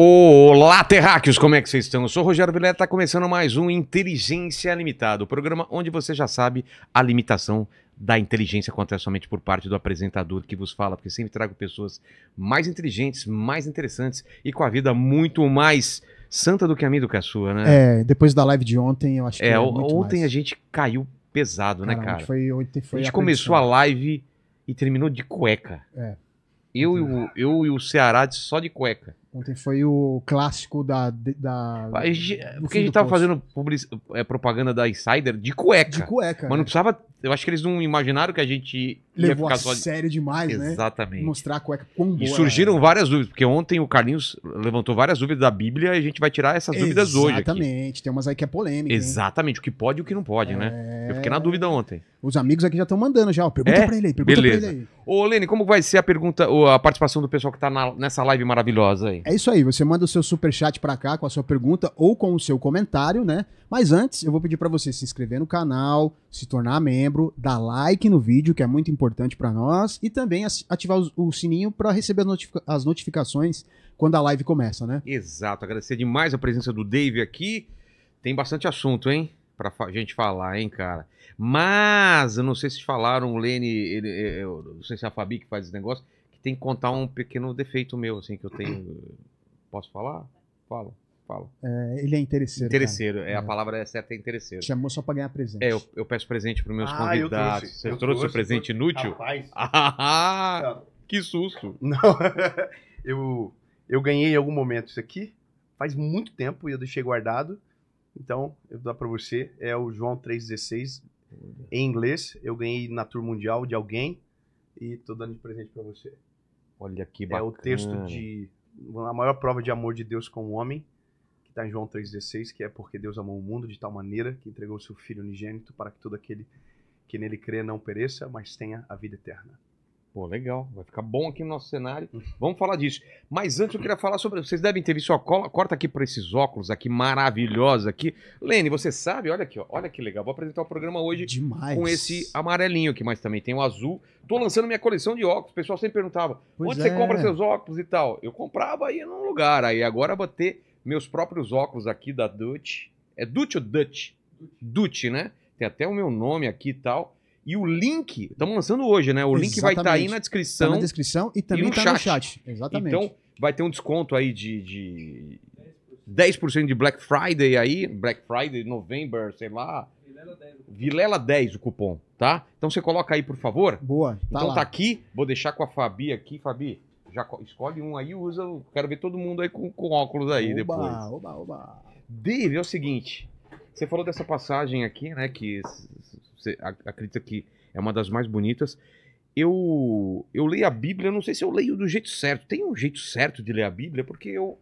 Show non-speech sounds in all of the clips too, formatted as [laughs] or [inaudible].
Olá, terráqueos, como é que vocês estão? Eu sou o Rogério Vilela, está começando mais um Inteligência Limitada, o programa onde você já sabe a limitação da inteligência acontece somente por parte do apresentador que vos fala, porque sempre trago pessoas mais inteligentes, mais interessantes e com a vida muito mais santa do que a minha do que a sua, né? É, depois da live de ontem, eu acho que é, é ontem mais. a gente caiu pesado, Caramba, né, cara? Foi, ontem foi a gente começou a live e terminou de cueca. É. Eu, E o, eu e o Ceará só de cueca. Ontem foi o clássico da. da Porque a gente tava posto. fazendo public... é, propaganda da Insider de cueca. De cueca. Mas não né? precisava. Eu acho que eles não imaginaram que a gente. Levou ia ficar a só... sério demais, Exatamente. né? Exatamente. Mostrar a cueca com E surgiram era. várias dúvidas, porque ontem o Carlinhos levantou várias dúvidas da Bíblia e a gente vai tirar essas dúvidas hoje. Exatamente. Tem umas aí que é polêmica. Exatamente. Hein? O que pode e o que não pode, é... né? Eu fiquei na é. dúvida ontem. Os amigos aqui já estão mandando já. Ó, pergunta é? pra ele aí. Pergunta Beleza. pra ele aí. Ô, Lene, como vai ser a pergunta, a participação do pessoal que tá na, nessa live maravilhosa aí? aí. É isso aí, você manda o seu super chat para cá com a sua pergunta ou com o seu comentário, né? Mas antes, eu vou pedir para você se inscrever no canal, se tornar membro, dar like no vídeo, que é muito importante para nós, e também ativar o sininho para receber as, notificações quando a live começa, né? Exato, agradecer demais a presença do Dave aqui. Tem bastante assunto, hein? pra gente falar, hein, cara. Mas, eu não sei se falaram, o Lene, ele, é, é, eu não sei se é a Fabi que faz esse negócio, tem que contar um pequeno defeito meu, assim, que eu tenho. [clears throat] Posso falar? falo fala. É, ele é interesseiro. Interesseiro, é, é, a palavra é certa é interesseiro. Chamou só pra ganhar presente. É, eu, eu peço presente pros meus ah, convidados. Eu Você eu trouxe, o presente inútil? Rapaz. [laughs] Ah, que susto! Não, [laughs] eu, eu ganhei em algum momento isso aqui, faz muito tempo e eu deixei guardado. Então, eu dou para pra você. É o João 316 em inglês. Eu ganhei na Tour Mundial de alguém e tô dando de presente para você. Olha que bacana. É o texto de a maior prova de amor de Deus com o homem, que está em João 3,16, que é porque Deus amou o mundo de tal maneira que entregou o seu Filho unigênito para que todo aquele que nele crê não pereça, mas tenha a vida eterna. Pô, legal. Vai ficar bom aqui no nosso cenário. Vamos falar disso. Mas antes eu queria falar sobre. Vocês devem ter visto, ó, corta aqui para esses óculos aqui maravilhosos aqui. Lene, você sabe? Olha aqui, ó. Olha que legal. Vou apresentar o programa hoje Demais. com esse amarelinho aqui, mas também tem o azul. Tô lançando minha coleção de óculos. O pessoal sempre perguntava: pois onde é. você compra seus óculos e tal? Eu comprava aí num lugar. Aí agora vou ter meus próprios óculos aqui da Dutch. É Dutch ou Dutch? Dutch, né? Tem até o meu nome aqui e tal. E o link, estamos lançando hoje, né? O Exatamente. link vai estar tá aí na descrição. Tá na descrição e também tá no, no, chat. Exatamente. Então, vai ter um desconto aí de, de 10% de Black Friday aí. Black Friday, November, sei lá. Vilela 10, Vilela 10 o cupom, tá? Então você coloca aí, por favor. Boa. Tá então lá. tá aqui, vou deixar com a Fabi aqui. Fabi, já escolhe um aí usa. Quero ver todo mundo aí com, com óculos aí oba, depois. Oba, oba, oba. Dave, é o seguinte. Você falou dessa passagem aqui, né? Que você acredita que é uma das mais bonitas. Eu, eu leio a Bíblia, não sei se eu leio do jeito certo. Tem um jeito certo de ler a Bíblia, porque eu,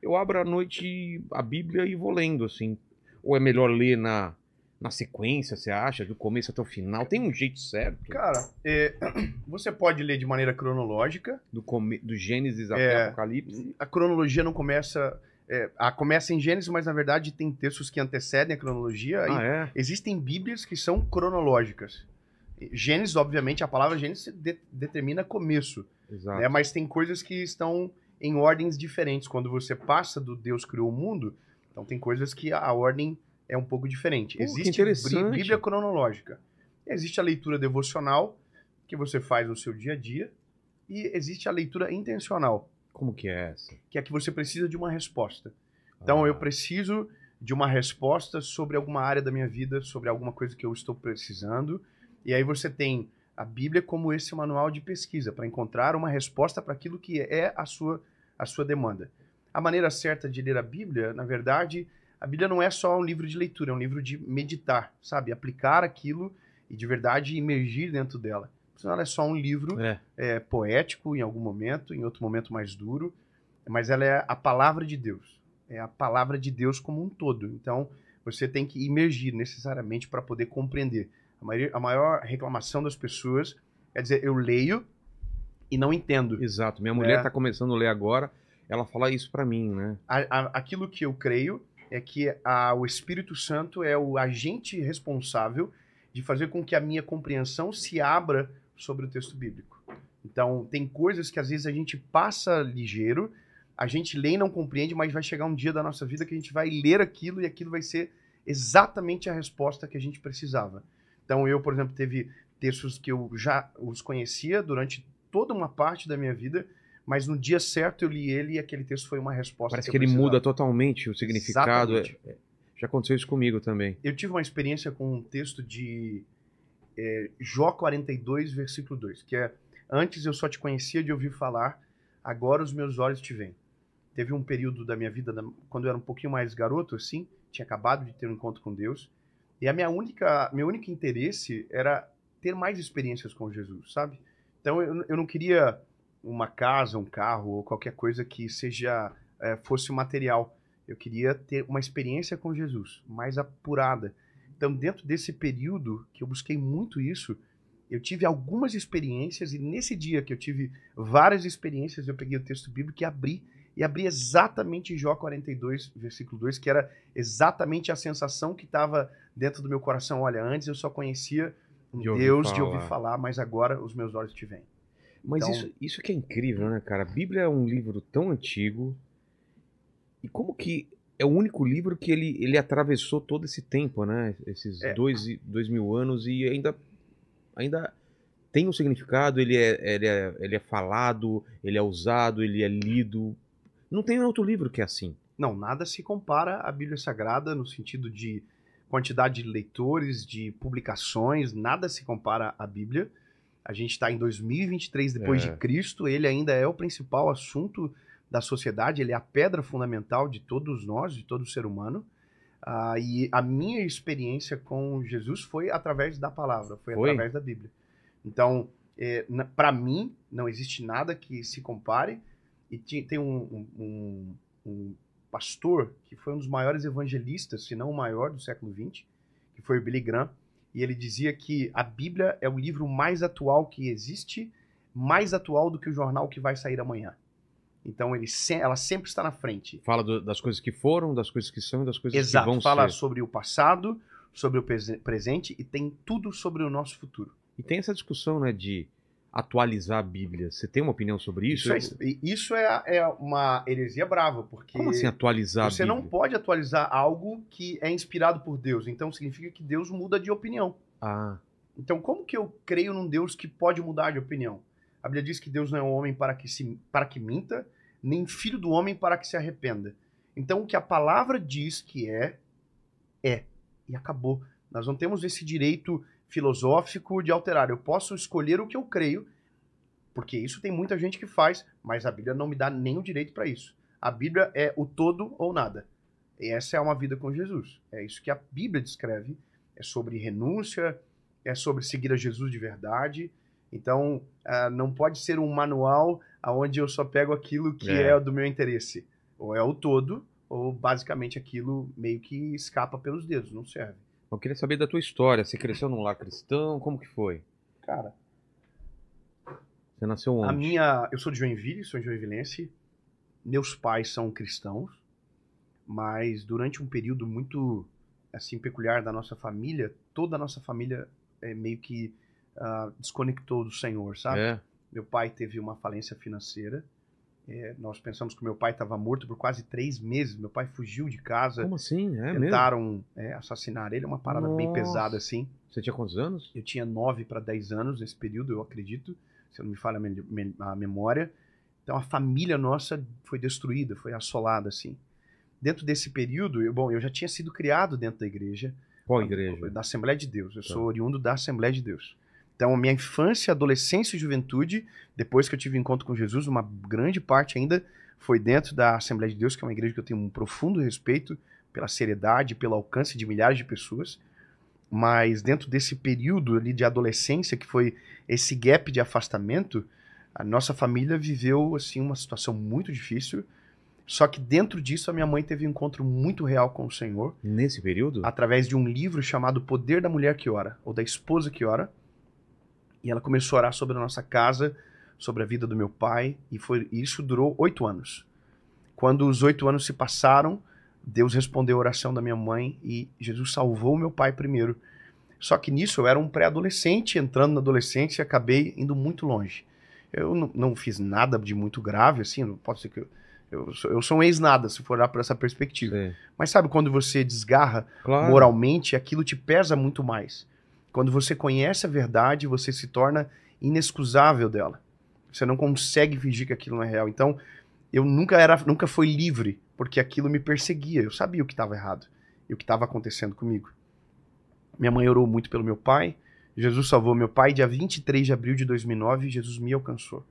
eu abro à noite a Bíblia e vou lendo, assim. Ou é melhor ler na, na sequência, você acha, do começo até o final? Tem um jeito certo? Cara, é, [clears throat] você pode ler de maneira cronológica. Do, come, do Gênesis até é, Apocalipse? A cronologia não começa é, a, começa em Gênesis, mas na verdade tem textos que antecedem a cronologia. Ah, é? Existem Bíblias que são cronológicas. Gênesis, obviamente, a palavra Gênesis de, determina começo. Exato. Né? Mas tem coisas que estão em ordens diferentes. Quando você passa do Deus criou o mundo, então tem coisas que a, a ordem é um pouco diferente. Pô, Existe Bíblia cronológica. Existe a leitura devocional, que você faz no seu dia a dia, e existe a leitura intencional como que é essa? Que é que você precisa de uma resposta. Então, ah. eu preciso de uma resposta sobre alguma área da minha vida, sobre alguma coisa que eu estou precisando. E aí você tem a Bíblia como esse manual de pesquisa para encontrar uma resposta para aquilo que é a sua a sua demanda. A maneira certa de ler a Bíblia, na verdade, a Bíblia não é só um livro de leitura, é um livro de meditar, sabe? Aplicar aquilo e de verdade emergir dentro dela ela é só um livro é. é. poético em algum momento, em outro momento mais duro, mas ela é a palavra de Deus. É a palavra de Deus como um todo. Então, você tem que imergir necessariamente para poder compreender. A, maioria, a maior reclamação das pessoas é dizer, eu leio e não entendo. Exato. Minha mulher está é. Tá começando a ler agora, ela fala isso para mim, né? A, a, aquilo que eu creio é que a, o Espírito Santo é o agente responsável de fazer com que a minha compreensão se abra sobre o texto bíblico. Então, tem coisas que às vezes a gente passa ligeiro, a gente lê e não compreende, mas vai chegar um dia da nossa vida que a gente vai ler aquilo e aquilo vai ser exatamente a resposta que a gente precisava. Então, eu, por exemplo, teve textos que eu já os conhecia durante toda uma parte da minha vida, mas no dia certo eu li ele e aquele texto foi uma resposta. Parece que, que ele muda totalmente o significado. É, exatamente. É, já aconteceu isso comigo também. Eu tive uma experiência com um texto de é, Jó 42, versículo 2, que é: Antes eu só te conhecia de ouvir falar, agora os meus olhos te veem. Teve um período da minha vida, quando eu era um pouquinho mais garoto, assim, tinha acabado de ter um encontro com Deus, e a minha única, meu único interesse era ter mais experiências com Jesus, sabe? Então eu, eu não queria uma casa, um carro ou qualquer coisa que seja é, fosse material. Eu queria ter uma experiência com Jesus mais apurada. Então, dentro desse período que eu busquei muito isso, eu tive algumas experiências e nesse dia que eu tive várias experiências, eu peguei o texto bíblico e abri e abri exatamente Jó 42, versículo 2, que era exatamente a sensação que estava dentro do meu coração. Olha, antes eu só conhecia um de Deus falar. de ouvir falar, mas agora os meus olhos te veem. Mas então, isso, isso que é incrível, né, cara? A Bíblia é um livro tão antigo. E como que é o único livro que ele, ele atravessou todo esse tempo, né? Esses é. dois, dois mil anos e ainda, ainda tem um significado, ele é, ele, é, ele é falado, ele é usado, ele é lido. Não tem outro livro que é assim. Não, nada se compara à Bíblia Sagrada no sentido de quantidade de leitores, de publicações, nada se compara à Bíblia. A gente está em 2023 depois é. de Cristo, ele ainda é o principal assunto da sociedade, ele é a pedra fundamental de todos nós, de todo ser humano. Ah, e a minha experiência com Jesus foi através da palavra, foi, foi? através da Bíblia. Então, é, para mim, não existe nada que se compare. E tem um, um, um, pastor que foi um dos maiores evangelistas, se não o maior do século XX, que foi o Billy Graham, e ele dizia que a Bíblia é o livro mais atual que existe, mais atual do que o jornal que vai sair amanhã. Então ele se, ela sempre está na frente. Fala do, das coisas que foram, das coisas que são e das coisas Exato, que vão fala ser. Fala sobre o passado, sobre o presente e tem tudo sobre o nosso futuro. E tem essa discussão né, de atualizar a Bíblia. Você tem uma opinião sobre isso? Isso é, isso é, é uma heresia brava, porque. Como assim atualizar? Você não pode atualizar algo que é inspirado por Deus. Então significa que Deus muda de opinião. Ah. Então, como que eu creio num Deus que pode mudar de opinião? A Bíblia diz que Deus não é um homem para que, se, para que minta, nem filho do homem para que se arrependa. Então, o que a palavra diz que é, é. E acabou. Nós não temos esse direito filosófico de alterar. Eu posso escolher o que eu creio, porque isso tem muita gente que faz, mas a Bíblia não me dá nem o direito para isso. A Bíblia é o todo ou nada. E essa é uma vida com Jesus. É isso que a Bíblia descreve. É sobre renúncia, é sobre seguir a Jesus de verdade. Então, ah, não pode ser um manual aonde eu só pego aquilo que é. é do meu interesse. Ou é o todo, ou basicamente aquilo meio que escapa pelos dedos, não serve. Eu queria saber da tua história. Você cresceu num lar cristão? Como que foi? Cara. Você nasceu onde? A minha. Eu sou de Joinville, sou de Joinvilleense Meus pais são cristãos, mas durante um período muito assim peculiar da nossa família, toda a nossa família é meio que uh, desconectou do Senhor, sabe? É. Meu pai teve uma falência financeira. É, nós pensamos que meu pai estava morto por quase três meses. Meu pai fugiu de casa. Como assim? É tentaram é, assassinar ele. É uma parada Nossa. bem pesada, assim. Você tinha quantos anos? Eu tinha nove para dez anos nesse período, eu acredito. Se eu não me falha a memória. Então a família nossa foi destruída, foi assolada, assim. Dentro desse período, eu, bom, eu já tinha sido criado dentro da igreja. Qual igreja? Da Assembleia de Deus. Eu tá. sou oriundo da Assembleia de Deus. Então, minha infância, adolescência e juventude, depois que eu tive encontro com Jesus, uma grande parte ainda foi dentro da Assembleia de Deus, que é uma igreja que eu tenho um profundo respeito pela seriedade, pelo alcance de milhares de pessoas. Mas dentro desse período ali de adolescência, que foi esse gap de afastamento, a nossa família viveu assim uma situação muito difícil. Só que dentro disso a minha mãe teve um encontro muito real com o Senhor. Nesse período? Através de um livro chamado Poder da Mulher que Ora, ou da Esposa que Ora, e ela começou a orar sobre a nossa casa, sobre a vida do meu pai, e foi isso durou oito anos. Quando os oito anos se passaram, Deus respondeu a oração da minha mãe e Jesus salvou meu pai primeiro. Só que nisso eu era um pré-adolescente, entrando na adolescência, acabei indo muito longe. Eu não, fiz nada de muito grave, assim, não posso dizer que eu, eu sou, eu sou, um ex-nada, se for olhar por essa perspectiva. Sim. Mas sabe quando você desgarra claro. moralmente, aquilo te pesa muito mais. Quando você conhece a verdade, você se torna inexcusável dela. Você não consegue fingir que aquilo não é real. Então, eu nunca era, nunca fui livre, porque aquilo me perseguia. Eu sabia o que estava errado e o que estava acontecendo comigo. Minha mãe orou muito pelo meu pai. Jesus salvou meu pai. Dia 23 de abril de 2009, Jesus me alcançou.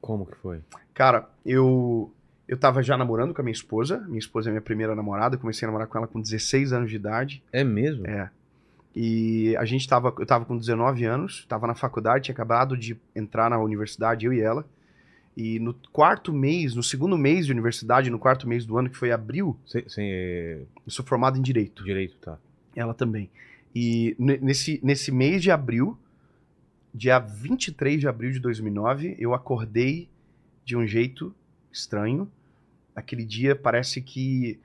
Como que foi? Cara, eu eu tava já namorando com a minha esposa. Minha esposa é minha primeira namorada. comecei a namorar com ela com 16 anos de idade. É mesmo? É. E a gente tava, eu tava com 19 anos, tava na faculdade, tinha acabado de entrar na universidade, eu e ela. E no quarto mês, no segundo mês de universidade, no quarto mês do ano, que foi abril. Sim, sim, é... Eu sou formado em Direito. Direito, tá. Ela também. E nesse, nesse mês de abril, dia 23 de abril de 2009, eu acordei de um jeito estranho. Aquele dia parece que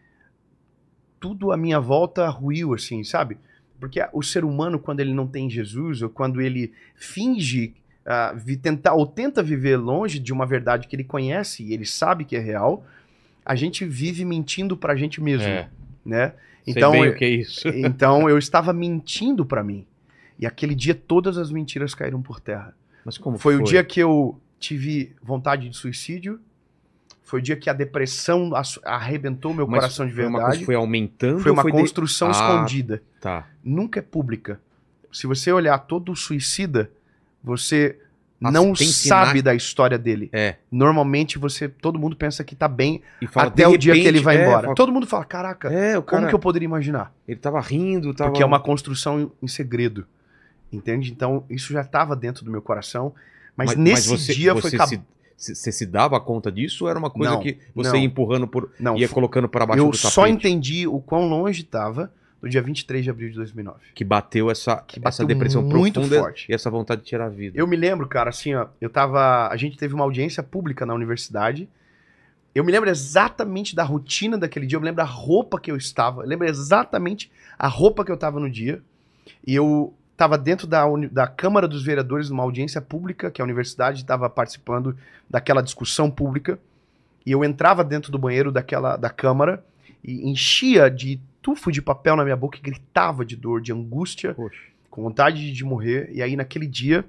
tudo à minha volta ruiu, assim, sabe? Porque o ser humano, quando ele não tem Jesus, ou quando ele finge uh, tentar, ou tenta viver longe de uma verdade que ele conhece e ele sabe que é real, a gente vive mentindo para a gente mesmo, é. né? Então, Sei bem o que é isso. [laughs] então eu estava mentindo para mim. E aquele dia todas as mentiras caíram por terra. Mas como foi? Foi o dia que eu tive vontade de suicídio, foi o dia que a depressão arrebentou meu Mas coração de verdade. Foi uma coisa foi aumentando. Foi uma foi construção de... ah, escondida. Tá. Nunca é pública. Se você olhar todo suicida, você Nossa, não sabe da história dele. É. Normalmente você, todo mundo pensa que tá bem fala, até o dia que ele vai é, embora. Fala... todo mundo fala, caraca, é, cara... como que eu poderia imaginar? Ele tava rindo, tava... Porque é uma construção em segredo, entende? Então isso já estava dentro do meu coração, mas, mas nesse mas você, dia você foi... Se você se dava conta disso ou era uma coisa não, que você não, ia empurrando por. Não, ia colocando para baixo eu do tapete? Eu só entendi o quão longe estava no dia 23 de abril de 2009. Que bateu essa, que bateu essa depressão muito profunda forte. e essa vontade de tirar a vida. Eu me lembro, cara, assim, ó, eu tava. A gente teve uma audiência pública na universidade. Eu me lembro exatamente da rotina daquele dia, eu me lembro da roupa que eu estava, eu lembro exatamente a roupa que eu estava no dia. E eu estava dentro da, da, Câmara dos Vereadores, numa audiência pública, que a universidade estava participando daquela discussão pública, e eu entrava dentro do banheiro daquela da Câmara e enchia de tufo de papel na minha boca e gritava de dor, de angústia, Poxa. com vontade de morrer. E aí, naquele dia,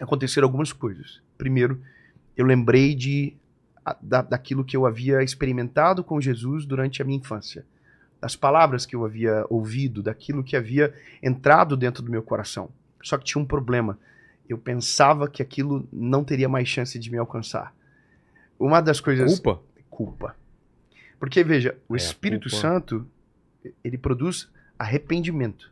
aconteceram algumas coisas. Primeiro, eu lembrei de, da, daquilo que eu havia experimentado com Jesus durante a minha infância das palavras que eu havia ouvido, daquilo que havia entrado dentro do meu coração. Só que tinha um problema. Eu pensava que aquilo não teria mais chance de me alcançar. Uma das coisas. Culpa? Culpa. Porque, veja, o é, Espírito culpa. Santo, ele produz arrependimento.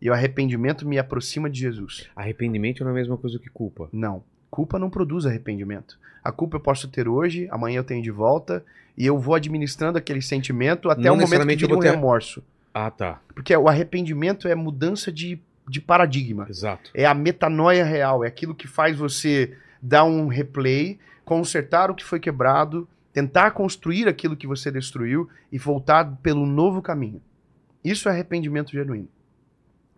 E o arrependimento me aproxima de Jesus. Arrependimento não é a mesma coisa que culpa? Não. Culpa não produz arrependimento. A culpa eu posso ter hoje, amanhã eu tenho de volta, e eu vou administrando aquele sentimento até não o momento que vira um ter... remorso. Ah, tá. Porque o arrependimento é mudança de, de paradigma. Exato. É a metanoia real, é aquilo que faz você dar um replay, consertar o que foi quebrado, tentar construir aquilo que você destruiu e voltar pelo novo caminho. Isso é arrependimento genuíno.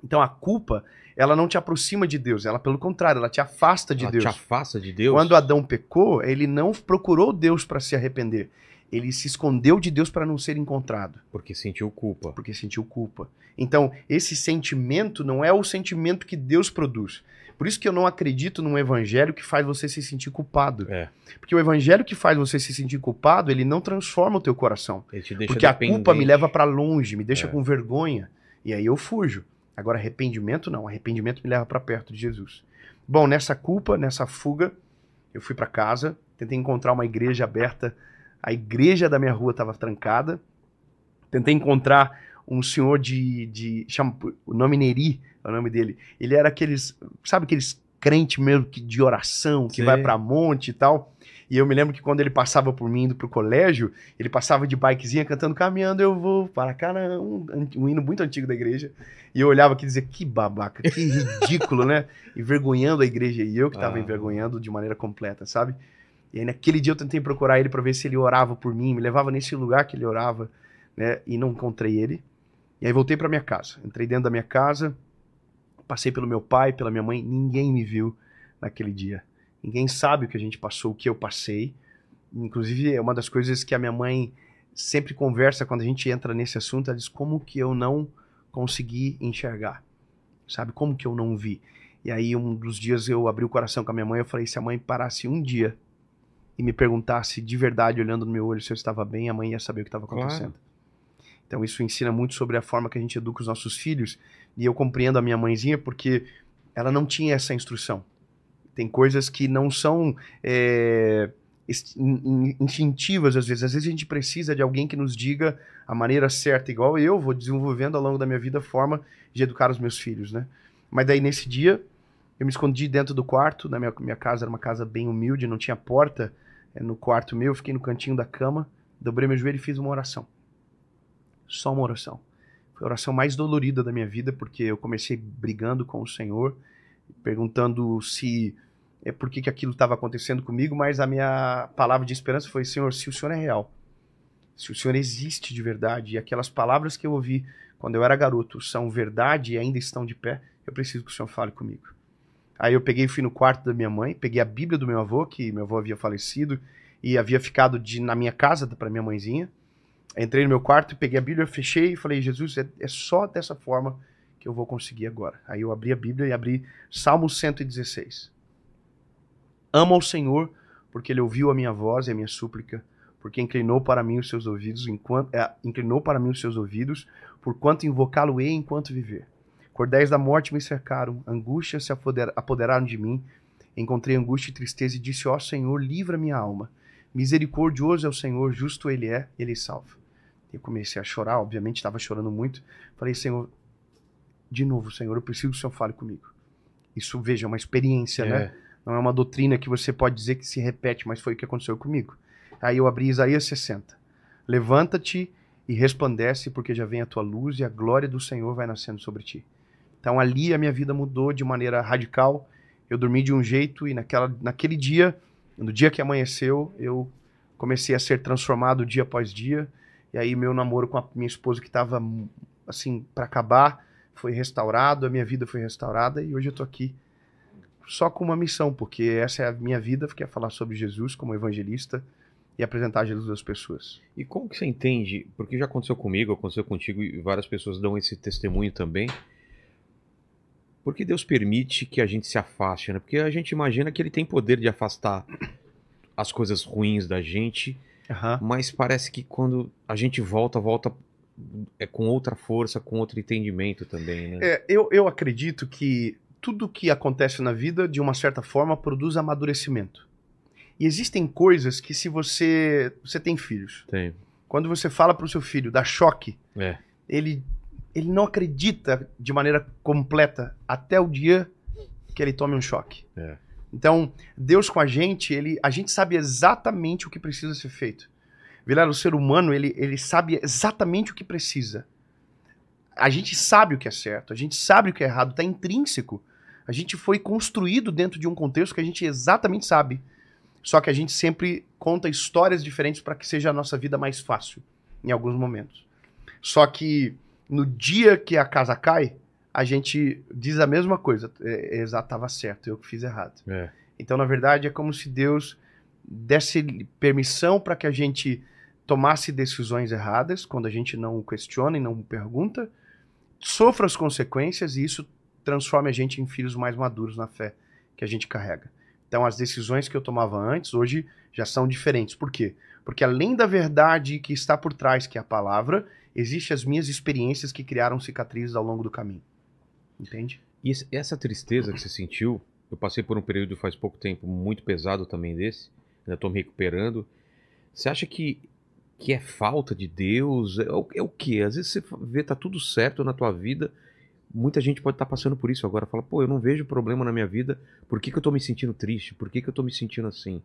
Então a culpa ela não te aproxima de Deus, ela pelo contrário, ela te afasta de ela Deus. Te afasta de Deus. Quando Adão pecou, ele não procurou Deus para se arrepender. Ele se escondeu de Deus para não ser encontrado. Porque sentiu culpa. Porque sentiu culpa. Então, esse sentimento não é o sentimento que Deus produz. Por isso que eu não acredito num evangelho que faz você se sentir culpado. É. Porque o evangelho que faz você se sentir culpado, ele não transforma o teu coração. Ele te deixa Porque dependente. a culpa me leva para longe, me deixa é. com vergonha. E aí eu fujo. Agora, arrependimento não. Arrependimento me leva para perto de Jesus. Bom, nessa culpa, nessa fuga, eu fui para casa, tentei encontrar uma igreja aberta. A igreja da minha rua estava trancada. Tentei encontrar um senhor de. de chama, o nome Neri é o nome dele. Ele era aqueles. Sabe aqueles crente mesmo que de oração, que Sim. vai para monte e tal. E eu me lembro que quando ele passava por mim indo pro colégio, ele passava de bikezinha cantando Caminhando Eu Vou para cara, né? um, um hino muito antigo da igreja. E eu olhava aqui e dizia, que babaca, que ridículo, né? [laughs] Envergonhando a igreja. E eu que tava ah. envergonhando de maneira completa, sabe? E aí naquele dia eu tentei procurar ele para ver se ele orava por mim, me levava nesse lugar que ele orava, né? E não encontrei ele. E aí voltei para minha casa. Entrei dentro da minha casa, passei pelo meu pai, pela minha mãe, ninguém me viu naquele dia. Ninguém sabe o que a gente passou, o que eu passei. Inclusive, é uma das coisas que a minha mãe sempre conversa quando a gente entra nesse assunto, ela diz como que eu não consegui enxergar. Sabe como que eu não vi? E aí um dos dias eu abri o coração com a minha mãe, eu falei se a mãe parasse um dia e me perguntasse de verdade olhando no meu olho se eu estava bem, a mãe ia saber o que estava acontecendo. Claro. Então isso ensina muito sobre a forma que a gente educa os nossos filhos, e eu compreendo a minha mãezinha porque ela não tinha essa instrução tem coisas que não são é, instintivas às vezes. Às vezes a gente precisa de alguém que nos diga a maneira certa, igual eu vou desenvolvendo ao longo da minha vida a forma de educar os meus filhos, né? Mas daí nesse dia eu me escondi dentro do quarto, na minha, minha casa era uma casa bem humilde, não tinha porta eh, no quarto meu, fiquei no cantinho da cama, dobrei meu joelho e fiz uma oração. Só uma oração. Foi a oração mais dolorida da minha vida, porque eu comecei brigando com o Senhor, perguntando se é por que, que aquilo estava acontecendo comigo, mas a minha palavra de esperança foi: Senhor, se o Senhor é real, se o Senhor existe de verdade, e aquelas palavras que eu ouvi quando eu era garoto são verdade e ainda estão de pé, eu preciso que o Senhor fale comigo. Aí eu peguei, fui no quarto da minha mãe, peguei a Bíblia do meu avô, que meu avô havia falecido e havia ficado de, na minha casa para minha mãezinha. Entrei no meu quarto, peguei a Bíblia, fechei e falei: Jesus, é, é só dessa forma que eu vou conseguir agora. Aí eu abri a Bíblia e abri Salmo 116. Amo ao Senhor, porque ele ouviu a minha voz e a minha súplica, porque inclinou para mim os seus ouvidos enquanto é, inclinou para mim os seus ouvidos, porquanto invocá-lo-ei é enquanto viver. Cordéis da morte me cercaram, angústias se apoderaram de mim. Encontrei angústia e tristeza e disse: Ó Senhor, livra minha alma. Misericordioso é o Senhor, justo ele é, ele salva. Eu comecei a chorar, obviamente estava chorando muito. Falei: Senhor, de novo, Senhor, eu preciso que o Senhor fale comigo. Isso, veja, é uma experiência, é. né? Não é uma doutrina que você pode dizer que se repete, mas foi o que aconteceu comigo. Aí eu abri Isaías 60. Levanta-te e resplandece, porque já vem a tua luz e a glória do Senhor vai nascendo sobre ti. Então ali a minha vida mudou de maneira radical. Eu dormi de um jeito e naquela, naquele dia, no dia que amanheceu, eu comecei a ser transformado dia após dia. E aí meu namoro com a minha esposa que estava assim para acabar, foi restaurado, a minha vida foi restaurada e hoje eu tô aqui só com uma missão, porque essa é a minha vida, que é falar sobre Jesus como evangelista e apresentar Jesus às pessoas. E como que você entende, porque já aconteceu comigo, aconteceu contigo e várias pessoas dão esse testemunho também, por que Deus permite que a gente se afaste, né? Porque a gente imagina que ele tem poder de afastar as coisas ruins da gente, uhum. mas parece que quando a gente volta, volta é com outra força, com outro entendimento também, né? É, eu, eu acredito que tudo que acontece na vida, de uma certa forma, produz amadurecimento. E existem coisas que se você você tem filhos. Tem. Quando você fala para o seu filho, dá choque. É. Ele ele não acredita de maneira completa até o dia que ele tome um choque. É. Então, Deus com a gente, ele a gente sabe exatamente o que precisa ser feito. Vilela, o ser humano, ele, ele sabe exatamente o que precisa. A gente sabe o que é certo, a gente sabe o que é errado, está intrínseco. A gente foi construído dentro de um contexto que a gente exatamente sabe. Só que a gente sempre conta histórias diferentes para que seja a nossa vida mais fácil, em alguns momentos. Só que no dia que a casa cai, a gente diz a mesma coisa. É, é, Exato, estava certo, eu que fiz errado. É. Então, na verdade, é como se Deus desse permissão para que a gente tomasse decisões erradas, quando a gente não questiona e não pergunta, sofra as consequências e isso transforma a gente em filhos mais maduros na fé que a gente carrega. Então, as decisões que eu tomava antes, hoje já são diferentes. Por quê? Porque além da verdade que está por trás, que é a palavra, existem as minhas experiências que criaram cicatrizes ao longo do caminho. Entende? E essa tristeza que você sentiu, eu passei por um período faz pouco tempo muito pesado também desse, ainda estou me recuperando. Você acha que que é falta de Deus, é, é o que? Às vezes você vê, tá tudo certo na tua vida, muita gente pode estar tá passando por isso agora, fala, pô, eu não vejo problema na minha vida, por que, que eu tô me sentindo triste, por que, que eu tô me sentindo assim?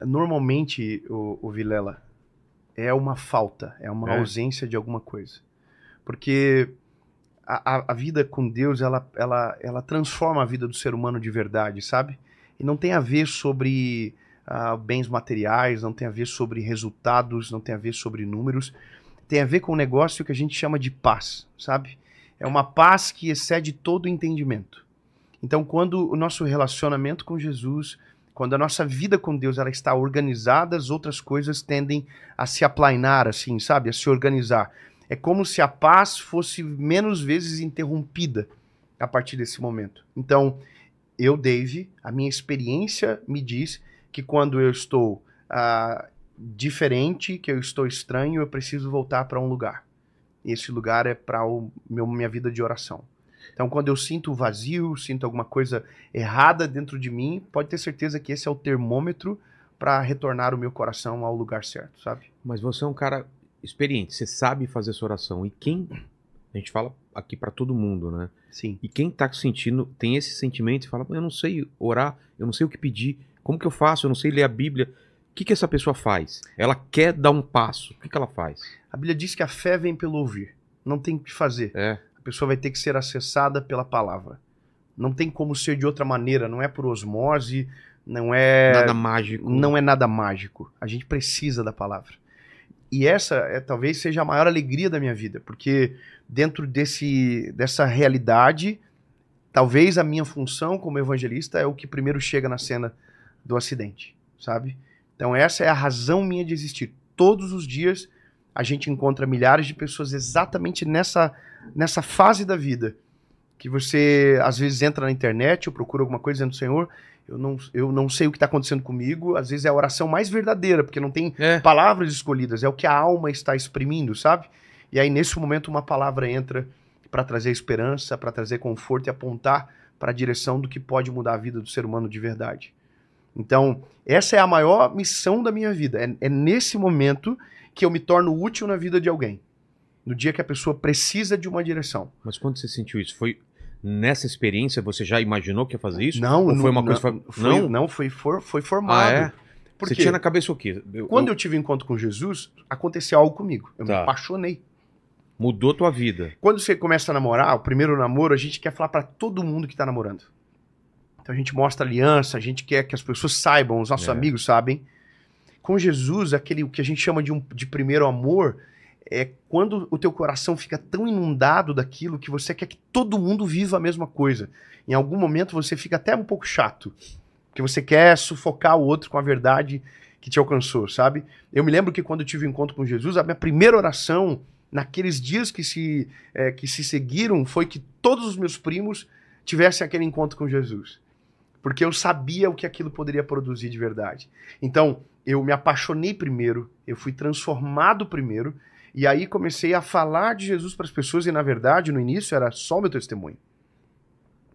Normalmente, o, o Vilela, é uma falta, é uma é. ausência de alguma coisa. Porque a, a, vida com Deus, ela, ela, ela transforma a vida do ser humano de verdade, sabe? E não tem a ver sobre uh, bens materiais, não tem a ver sobre resultados, não tem a ver sobre números. Tem a ver com um negócio que a gente chama de paz, sabe? É uma paz que excede todo entendimento. Então, quando o nosso relacionamento com Jesus, quando a nossa vida com Deus ela está organizada, as outras coisas tendem a se aplainar, assim, sabe? A se organizar. É como se a paz fosse menos vezes interrompida a partir desse momento. Então, eu, Dave, a minha experiência me diz que quando eu estou ah, diferente, que eu estou estranho, eu preciso voltar para um lugar. E esse lugar é para minha vida de oração. Então, quando eu sinto vazio, sinto alguma coisa errada dentro de mim, pode ter certeza que esse é o termômetro para retornar o meu coração ao lugar certo, sabe? Mas você é um cara experiente, você sabe fazer essa oração. E quem. A gente fala aqui para todo mundo, né? Sim. E quem tá sentindo, tem esse sentimento e fala: eu não sei orar, eu não sei o que pedir, como que eu faço? Eu não sei ler a Bíblia. O que, que essa pessoa faz? Ela quer dar um passo. O que, que ela faz? A Bíblia diz que a fé vem pelo ouvir. Não tem o que fazer. É. A pessoa vai ter que ser acessada pela palavra. Não tem como ser de outra maneira. Não é por osmose, não é. Nada mágico. Não é nada mágico. A gente precisa da palavra. E essa é, talvez seja a maior alegria da minha vida, porque dentro desse, dessa realidade, talvez a minha função como evangelista é o que primeiro chega na cena do acidente, sabe? Então essa é a razão minha de existir. Todos os dias a gente encontra milhares de pessoas exatamente nessa nessa fase da vida que você às vezes entra na internet ou procura alguma coisa dizendo Senhor eu não, eu não sei o que está acontecendo comigo. Às vezes é a oração mais verdadeira, porque não tem é. palavras escolhidas, é o que a alma está exprimindo, sabe? E aí, nesse momento, uma palavra entra para trazer esperança, para trazer conforto e apontar para a direção do que pode mudar a vida do ser humano de verdade. Então, essa é a maior missão da minha vida. É, é, nesse momento que eu me torno útil na vida de alguém. No dia que a pessoa precisa de uma direção. Mas quando você sentiu isso? Foi nessa experiência? Você já imaginou que ia fazer isso? Não, Ou foi uma não, coisa. Foi, não, não foi, for, foi formado. Ah, é? Porque você tinha na cabeça o quê? Eu, quando eu... eu... tive encontro com Jesus, aconteceu algo comigo. Eu tá. me apaixonei. Mudou tua vida. Quando você começa a namorar, o primeiro namoro, a gente quer falar para todo mundo que tá namorando. Então a gente mostra aliança, a gente quer que as pessoas saibam, os nossos é. amigos sabem. Com Jesus, aquele o que a gente chama de, um, de primeiro amor é quando o teu coração fica tão inundado daquilo que você quer que todo mundo viva a mesma coisa. Em algum momento você fica até um pouco chato, porque você quer sufocar o outro com a verdade que te alcançou, sabe? Eu me lembro que quando eu tive um encontro com Jesus, a minha primeira oração naqueles dias que se, é, que se seguiram foi que todos os meus primos tivessem aquele encontro com Jesus porque eu sabia o que aquilo poderia produzir de verdade. Então, eu me apaixonei primeiro, eu fui transformado primeiro, e aí comecei a falar de Jesus para as pessoas, e na verdade, no início, era só o meu testemunho.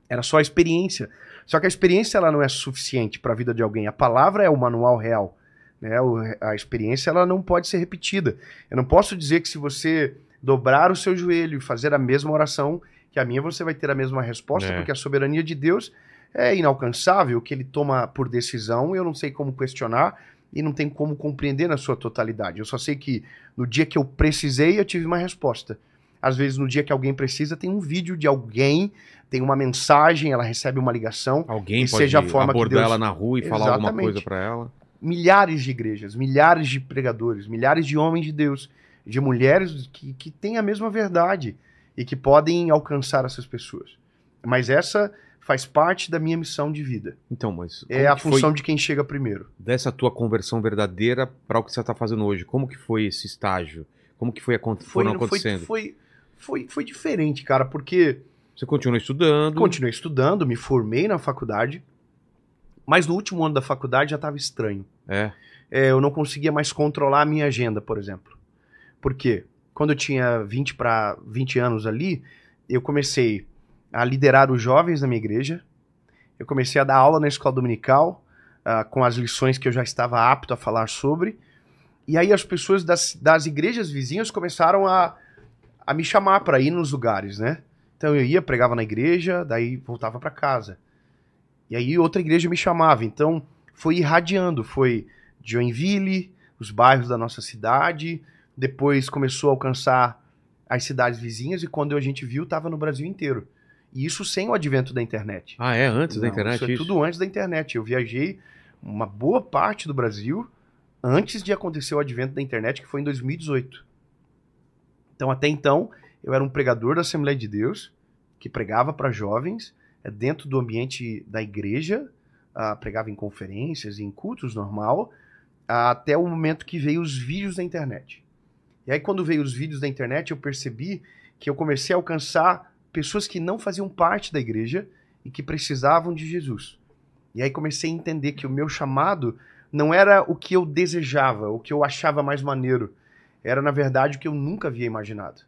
Era só a experiência. Só que a experiência ela não é suficiente para a vida de alguém. A palavra é o manual real. Né? A experiência ela não pode ser repetida. Eu não posso dizer que se você dobrar o seu joelho e fazer a mesma oração que a minha, você vai ter a mesma resposta, é. porque a soberania de Deus é inalcançável, que ele toma por decisão, eu não sei como questionar e não tem como compreender na sua totalidade. Eu só sei que no dia que eu precisei, eu tive uma resposta. Às vezes, no dia que alguém precisa, tem um vídeo de alguém, tem uma mensagem, ela recebe uma ligação. Alguém pode seja a forma abordar Deus... ela na rua e Exatamente. falar alguma coisa para ela. Milhares de igrejas, milhares de pregadores, milhares de homens de Deus, de mulheres que, que têm a mesma verdade e que podem alcançar essas pessoas. Mas essa faz parte da minha missão de vida. Então, mas é a função de quem chega primeiro. Dessa tua conversão verdadeira para o que você está fazendo hoje, como que foi esse estágio? Como que foi, foi foram acontecendo? Foi, foi, foi, foi diferente, cara, porque você continuou estudando? Continuei estudando, me formei na faculdade, mas no último ano da faculdade já estava estranho. É. é. Eu não conseguia mais controlar a minha agenda, por exemplo. Por quê? Quando eu tinha 20 para 20 anos ali, eu comecei a liderar os jovens da minha igreja. Eu comecei a dar aula na escola dominical, uh, com as lições que eu já estava apto a falar sobre. E aí as pessoas das, das igrejas vizinhas começaram a, a me chamar para ir nos lugares, né? Então eu ia, pregava na igreja, daí voltava para casa. E aí outra igreja me chamava. Então foi irradiando, foi Joinville, os bairros da nossa cidade, depois começou a alcançar as cidades vizinhas e quando a gente viu, estava no Brasil inteiro isso sem o advento da internet. Ah, é? Antes Não, da internet? Isso é isso? tudo antes da internet. Eu viajei uma boa parte do Brasil antes de acontecer o advento da internet, que foi em 2018. Então, até então, eu era um pregador da Assembleia de Deus, que pregava para jovens, eh, dentro do ambiente da igreja, uh, pregava em conferências, em cultos normal, uh, até o momento que veio os vídeos da internet. E aí, quando veio os vídeos da internet, eu percebi que eu comecei a alcançar pessoas que não faziam parte da igreja e que precisavam de Jesus. E aí comecei a entender que o meu chamado não era o que eu desejava, o que eu achava mais maneiro. Era, na verdade, o que eu nunca havia imaginado.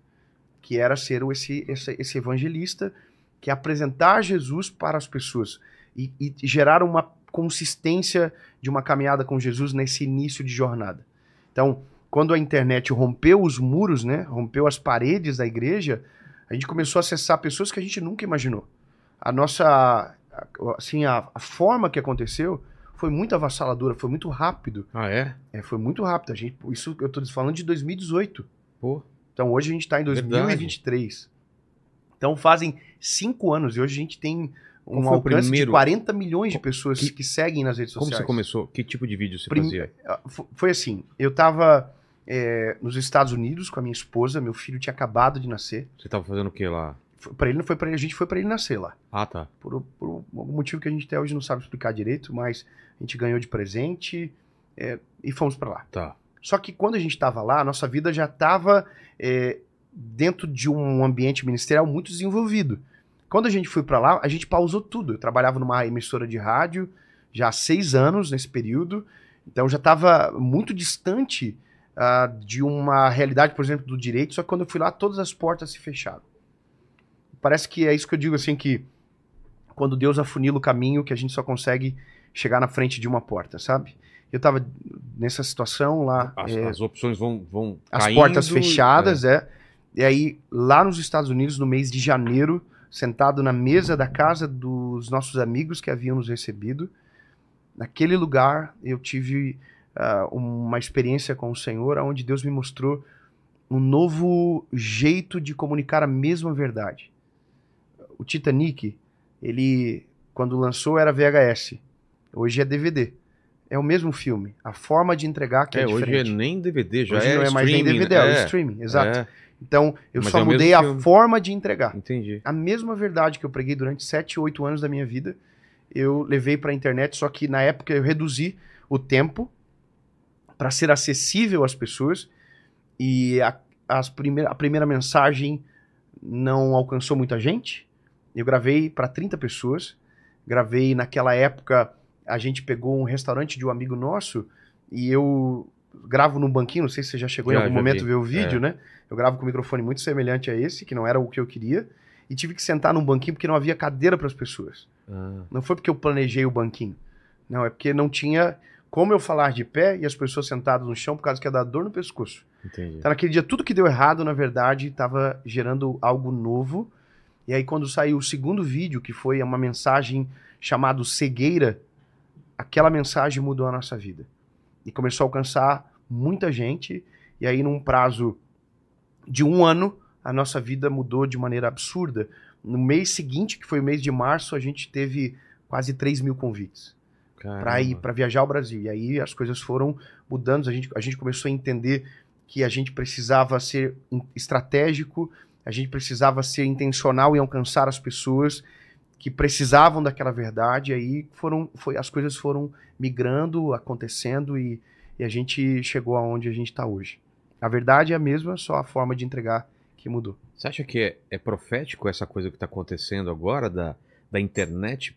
Que era ser esse, esse, esse evangelista, que é apresentar Jesus para as pessoas e, e gerar uma consistência de uma caminhada com Jesus nesse início de jornada. Então, quando a internet rompeu os muros, né, rompeu as paredes da igreja, a gente começou a acessar pessoas que a gente nunca imaginou. A nossa, assim, a, a forma que aconteceu foi muito avassaladora, foi muito rápido. Ah, é? é foi muito rápido. A gente, isso eu estou falando de 2018. Pô. Então hoje a gente está em 2023. Verdade. Então fazem cinco anos e hoje a gente tem um Qual alcance primeiro... de 40 milhões de pessoas que... que... seguem nas redes sociais. Como você começou? Que tipo de vídeo você fazia? Ah, foi assim, eu estava é, nos Estados Unidos com a minha esposa. Meu filho tinha acabado de nascer. Você tava fazendo o que lá? Para ele não foi para a gente foi para ele nascer lá. Ah, tá. Por, por algum motivo que a gente até hoje não sabe explicar direito, mas a gente ganhou de presente é, e fomos para lá. Tá. Só que quando a gente estava lá, a nossa vida já estava é, eh, dentro de um ambiente ministerial muito desenvolvido. Quando a gente foi para lá, a gente pausou tudo. Eu trabalhava numa emissora de rádio já há seis anos nesse período, então já estava muito distante uh, de uma realidade, por exemplo, do direito, só que quando eu fui lá, todas as portas se fecharam. Parece que é isso que eu digo, assim, que quando Deus afunila o caminho, que a gente só consegue chegar na frente de uma porta, sabe? Eu estava nessa situação lá. As, é, as opções vão, vão As caindo, portas é. fechadas, é. é. E aí, lá nos Estados Unidos, no mês de janeiro, sentado na mesa da casa dos nossos amigos que haviam nos recebido, naquele lugar eu tive ah, uma experiência com o Senhor, onde Deus me mostrou um novo jeito de comunicar a mesma verdade. O Titanic, ele quando lançou era VHS, hoje é DVD. É o mesmo filme, a forma de entregar que é, é diferente. Hoje é nem DVD, já hoje é não é mais nem DVD, é, é streaming, exato. É. Então, eu Mas só é mudei a forma de entregar. Entendi. A mesma verdade que eu preguei durante 7, 8 anos da minha vida, eu levei para a internet, só que na época eu reduzi o tempo para ser acessível às pessoas. E a, as primeira, a primeira mensagem não alcançou muita gente. Eu gravei para 30 pessoas. Gravei naquela época, a gente pegou um restaurante de um amigo nosso e eu gravo num banquinho, não sei se você já chegou em algum momento vi. ver o vídeo, é. né? Eu gravo com um microfone muito semelhante a esse, que não era o que eu queria, e tive que sentar num banquinho porque não havia cadeira para as pessoas. Ah. Não foi porque eu planejei o banquinho. Não, é porque não tinha como eu falar de pé e as pessoas sentadas no chão por causa que ia dar dor no pescoço. Entendi. Então, naquele dia, tudo que deu errado, na verdade, estava gerando algo novo. E aí, quando saiu o segundo vídeo, que foi uma mensagem chamada Cegueira, aquela mensagem mudou a nossa vida. E começou a alcançar muita gente. E aí, num prazo de um ano, a nossa vida mudou de maneira absurda. No mês seguinte, que foi o mês de março, a gente teve quase 3 mil convites para ir para viajar ao Brasil. E aí as coisas foram mudando, a gente, a gente começou a entender que a gente precisava ser estratégico, a gente precisava ser intencional e alcançar as pessoas que precisavam daquela verdade. E aí foram, foi, as coisas foram migrando, acontecendo e, e a gente chegou aonde a gente está hoje. A verdade é a mesma, só a forma de entregar que mudou. Você acha que é, é profético essa coisa que está acontecendo agora da, da internet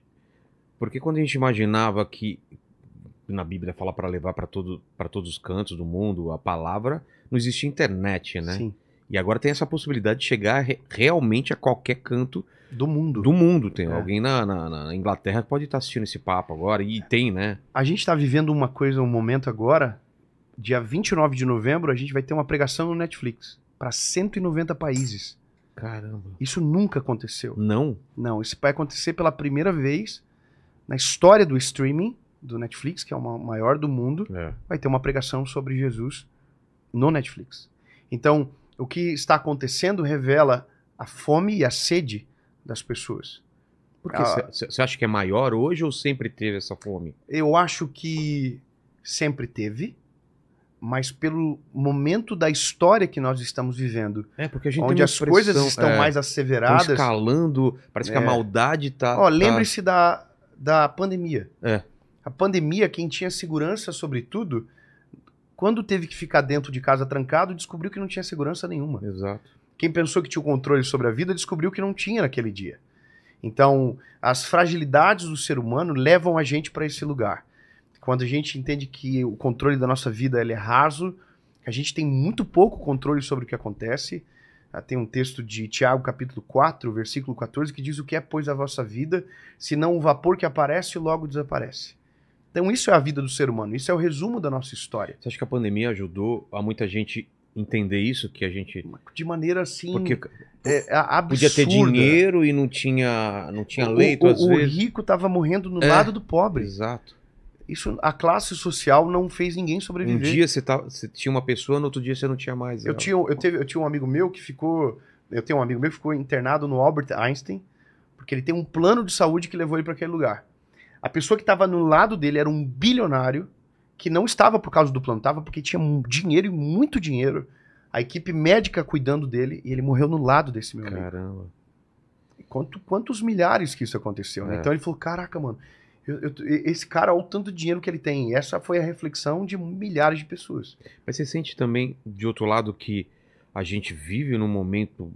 porque quando a gente imaginava que na Bíblia fala para levar para todo, todos os cantos do mundo a palavra, não existia internet, né? Sim. E agora tem essa possibilidade de chegar re realmente a qualquer canto do mundo. Do mundo tem. É. Alguém na, na, na, Inglaterra pode estar assistindo esse papo agora, e é. tem, né? A gente está vivendo uma coisa, um momento agora, dia 29 de novembro, a gente vai ter uma pregação no Netflix para 190 países. Caramba. Isso nunca aconteceu. Não? Não, isso vai acontecer pela primeira vez na história do streaming do Netflix, que é o maior do mundo, é. vai ter uma pregação sobre Jesus no Netflix. Então, o que está acontecendo revela a fome e a sede das pessoas. Ah, você acha que é maior hoje ou sempre teve essa fome? Eu acho que sempre teve, mas pelo momento da história que nós estamos vivendo, é, porque a gente onde as coisas estão é, mais asseveradas, escalando, parece é. que a é. maldade está. Tá lembre-se tá... da da pandemia. É. A pandemia, quem tinha segurança sobre tudo, quando teve que ficar dentro de casa trancado, descobriu que não tinha segurança nenhuma. Exato. Quem pensou que tinha o controle sobre a vida, descobriu que não tinha naquele dia. Então, as fragilidades do ser humano levam a gente para esse lugar. Quando a gente entende que o controle da nossa vida é raso, a gente tem muito pouco controle sobre o que acontece, ah, tem um texto de Tiago, capítulo 4, versículo 14, que diz: O que é, pois, a vossa vida, senão o vapor que aparece e logo desaparece? Então, isso é a vida do ser humano, isso é o resumo da nossa história. Você acha que a pandemia ajudou a muita gente entender isso que a gente de maneira assim porque é, podia ter dinheiro e não tinha não tinha leito o, o, às o vezes o rico estava morrendo no é, lado do pobre exato isso, a classe social não fez ninguém sobreviver. Um dia você, tá, você tinha uma pessoa, no outro dia você não tinha mais. Eu, tinha, eu, teve, eu tinha um amigo meu que ficou. Eu tenho um amigo meu que ficou internado no Albert Einstein, porque ele tem um plano de saúde que levou ele para aquele lugar. A pessoa que estava no lado dele era um bilionário, que não estava por causa do plano, estava porque tinha dinheiro e muito dinheiro. A equipe médica cuidando dele, e ele morreu no lado desse meu Caramba. amigo. Caramba. Quanto, quantos milhares que isso aconteceu, né? É. Então ele falou: caraca, mano, eu, eu, esse cara, olha o tanto de dinheiro que ele tem. Essa foi a reflexão de milhares de pessoas. Mas você sente também, de outro lado, que a gente vive num momento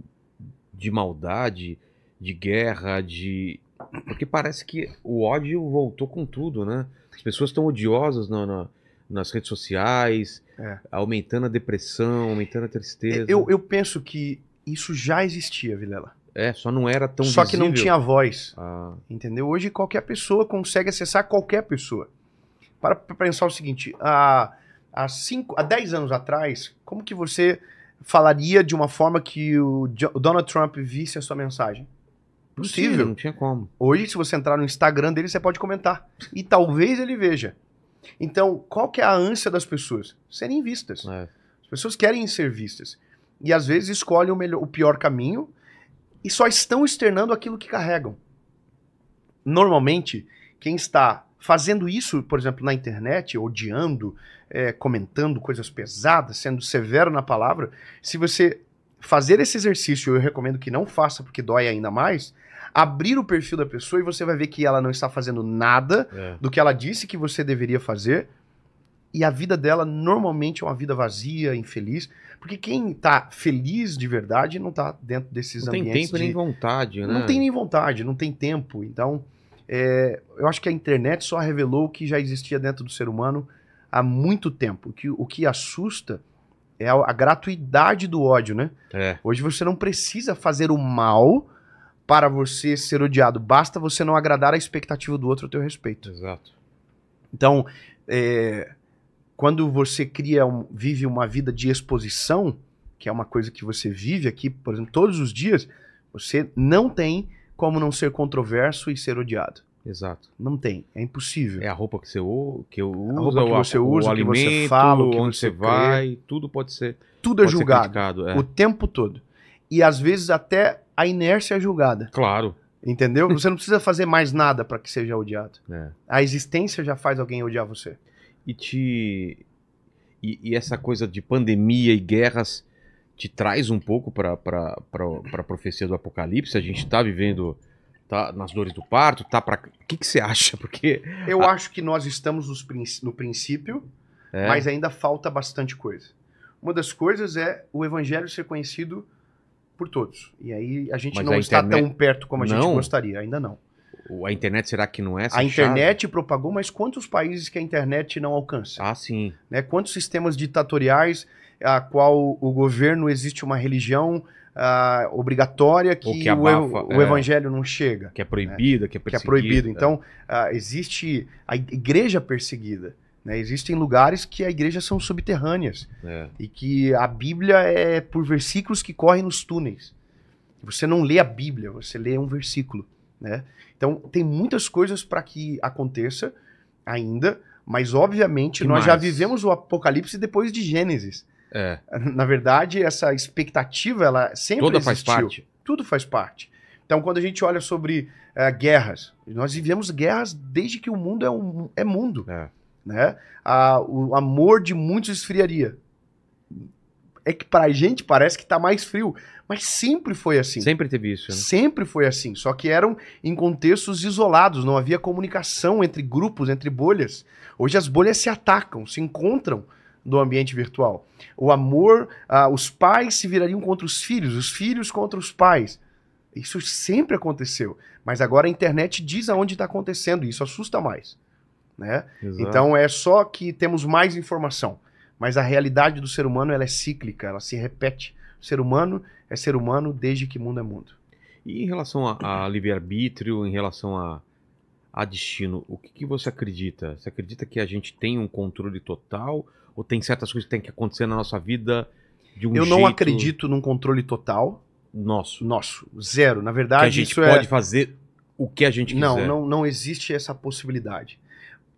de maldade, de guerra, de. Porque parece que o ódio voltou com tudo, né? As pessoas estão odiosas na, na, nas redes sociais, é. aumentando a depressão, aumentando a tristeza. É, eu, eu penso que isso já existia, Vilela. É, só não era tão Só visível. que não tinha voz. Ah. Entendeu? Hoje qualquer pessoa consegue acessar qualquer pessoa. Para pensar o seguinte, há, há, cinco, há 10 anos atrás, como que você falaria de uma forma que o, o Donald Trump visse a sua mensagem? Possível. Possível. Não tinha como. Hoje, se você entrar no Instagram dele, você pode comentar. E talvez ele veja. Então, qual que é a ânsia das pessoas? Serem vistas. É. As pessoas querem ser vistas. E às vezes escolhem o, melhor, o pior caminho e só estão externando aquilo que carregam. Normalmente, quem está fazendo isso, por exemplo, na internet, odiando, é, comentando coisas pesadas, sendo severo na palavra, se você fazer esse exercício, eu recomendo que não faça porque dói ainda mais, abrir o perfil da pessoa e você vai ver que ela não está fazendo nada é. do que ela disse que você deveria fazer. E a vida dela normalmente é uma vida vazia, infeliz. Porque quem está feliz de verdade não está dentro desses não ambientes. Não tem tempo de... nem vontade, né? Não tem nem vontade, não tem tempo. Então, é, eu acho que a internet só revelou o que já existia dentro do ser humano há muito tempo. O que, o que assusta é a, a gratuidade do ódio, né? É. Hoje você não precisa fazer o mal para você ser odiado. Basta você não agradar a expectativa do outro a teu respeito. Exato. Então, é, quando você cria um, vive uma vida de exposição, que é uma coisa que você vive aqui, por exemplo, todos os dias, você não tem como não ser controverso e ser odiado. Exato. Não tem, é impossível. É a roupa que você, que eu uso, a roupa que você usa, o, que você fala, o que onde você vai, crê. tudo pode ser tudo é julgado é. o tempo todo. E às vezes até a inércia é julgada. Claro. Entendeu? Você não precisa fazer mais nada para que seja odiado. [laughs] É. A existência já faz alguém odiar você e te. E, e essa coisa de pandemia e guerras te traz um pouco para a profecia do Apocalipse. A gente está vivendo tá nas dores do parto, tá para o que, que você acha? [laughs] Porque eu a... acho que nós estamos princ... no princípio, é. mas ainda falta bastante coisa. Uma das coisas é o evangelho ser conhecido por todos. E aí a gente mas não a está internet... tão perto como a gente gostaria, ainda não. A internet será que não é essa A internet propagou, mas quantos países que a internet não alcança? Ah, sim. Né? Quantos sistemas ditatoriais a qual o governo existe uma religião ah, obrigatória que, que abafa, o, o é, evangelho não chega? Que é né? proibida, né? que é perseguida. Que é proibido. Então, ah, existe a igreja perseguida. Né? Existem lugares que a igreja são subterrâneas é. e que a Bíblia é por versículos que correm nos túneis. Você não lê a Bíblia, você lê um versículo. Né? Então, tem muitas coisas para que aconteça ainda, mas obviamente que nós mais? já vivemos o apocalipse depois de Gênesis. É. Na verdade, essa expectativa ela sempre Toda existiu. faz parte. Tudo faz parte. Então, quando a gente olha sobre uh, guerras, nós vivemos guerras desde que o mundo é, um, é mundo. É. Né? o amor de muitos esfriaria. É que para a gente parece que está mais frio, mas sempre foi assim. Sempre teve isso. Né? Sempre foi assim. Só que eram em contextos isolados, não havia comunicação entre grupos, entre bolhas. Hoje as bolhas se atacam, se encontram no ambiente virtual. O amor, ah, os pais se virariam contra os filhos, os filhos contra os pais. Isso sempre aconteceu, mas agora a internet diz aonde está acontecendo e isso assusta mais, né? Então é só que temos mais informação, mas a realidade do ser humano ela é cíclica, ela se repete. Ser humano é ser humano desde que mundo é mundo. E em relação a, a livre-arbítrio, em relação a, a destino, o que, que, você acredita? Você acredita que a gente tem um controle total? Ou tem certas coisas que tem que acontecer na nossa vida de um Eu jeito... não acredito num controle total. Nosso. Nosso. Zero. Na verdade, que a gente é pode é... fazer o que a gente quiser. Não, não, não existe essa possibilidade.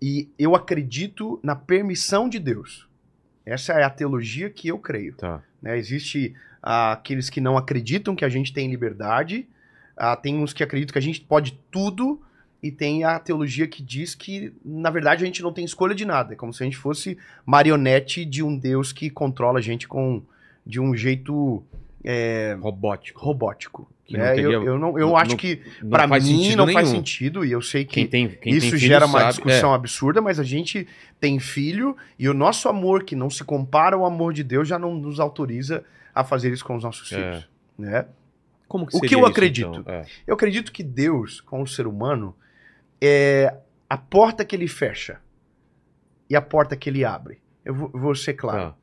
E eu acredito na permissão de Deus. Essa é a teologia que eu creio. Tá. Né? Existe aqueles que não acreditam que a gente tem liberdade, ah, tem uns que acreditam que a gente pode tudo, e tem a teologia que diz que, na verdade, a gente não tem escolha de nada. É como se a gente fosse marionete de um Deus que controla a gente com de um jeito. É, robótico. Robótico. Né? teria, eu, eu, não, eu não, acho que, para mim, não nenhum. faz sentido. E eu sei que quem tem, quem isso gera uma sabe, discussão é. absurda, mas a gente tem filho e o nosso amor, que não se compara ao amor de Deus, já não nos autoriza a fazer isso com os nossos é. filhos. Né? Como que o que eu isso, acredito? Então? É. Eu acredito que Deus, com o ser humano, é a porta que ele fecha e a porta que ele abre. Eu vou, vou ser claro. Ah.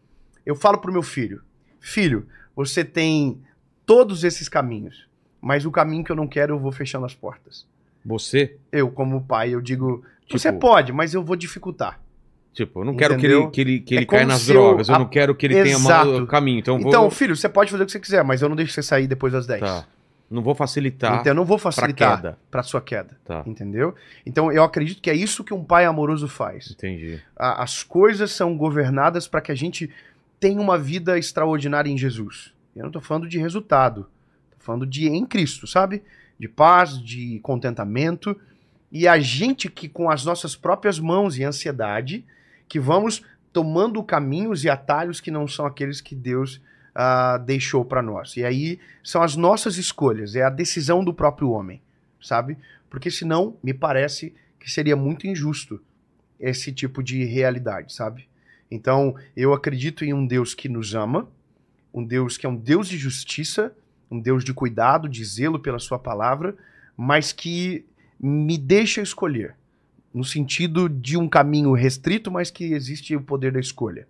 Eu falo pro meu filho: Filho, você tem todos esses caminhos, mas o caminho que eu não quero, eu vou fechando as portas. Você? Eu, como pai, eu digo: tipo... Você pode, mas eu vou dificultar. Tipo, eu não quero que ele, que ele, que é ele é caia nas drogas, eu, a... não quero que ele Exato. tenha mau caminho. Então, vou... então, filho, você pode fazer o que você quiser, mas eu não deixo você sair depois das 10. Tá. Não vou facilitar. Então, eu não vou facilitar para sua queda. Tá. Entendeu? Então, eu acredito que é isso que um pai amoroso faz. Entendi. A, as coisas são governadas para que a gente tenha uma vida extraordinária em Jesus. Eu não estou falando de resultado. Estou falando de em Cristo, sabe? De paz, de contentamento. E a gente que, com as nossas próprias mãos e ansiedade, que vamos tomando caminhos e atalhos que não são aqueles que Deus uh, deixou para nós. E aí são as nossas escolhas, é a decisão do próprio homem, sabe? Porque senão, me parece que seria muito injusto esse tipo de realidade, sabe? Então, eu acredito em um Deus que nos ama, um Deus que é um Deus de justiça, um Deus de cuidado, de zelo pela sua palavra, mas que me deixa escolher no sentido de um caminho restrito, mas que existe o poder da escolha.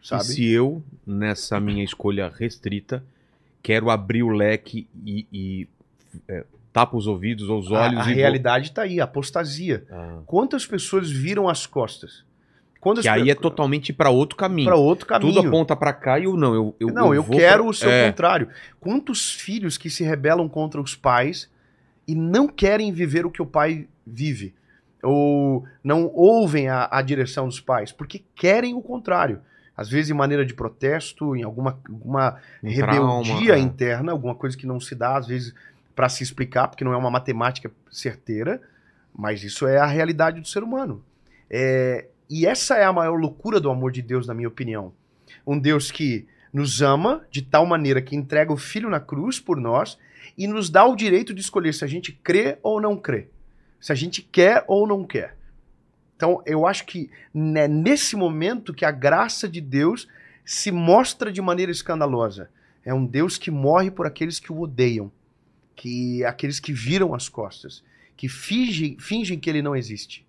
Sabe? E se eu, nessa minha escolha restrita, quero abrir o leque e, e é, tapa os ouvidos ou os olhos. A, a realidade está aí, a apostasia. Ah. Quantas pessoas viram as costas? Quantas que aí é totalmente para outro caminho. Para outro caminho. Tudo aponta para cá e eu não. Eu, eu, não, eu, eu quero pra... o seu é. contrário. Quantos filhos que se rebelam contra os pais e não querem viver o que o pai vive? ou não ouvem a, a direção dos pais, porque querem o contrário. Às vezes, em maneira de protesto, em alguma, alguma um rebeldia trauma, é. interna, alguma coisa que não se dá, às vezes, para se explicar, porque não é uma matemática certeira, mas isso é a realidade do ser humano. É, e essa é a maior loucura do amor de Deus, na minha opinião. Um Deus que nos ama de tal maneira que entrega o Filho na cruz por nós e nos dá o direito de escolher se a gente crê ou não crê se a gente quer ou não quer. Então, eu acho que é nesse momento que a graça de Deus se mostra de maneira escandalosa. É um Deus que morre por aqueles que o odeiam, que aqueles que viram as costas, que fingem, fingem que ele não existe.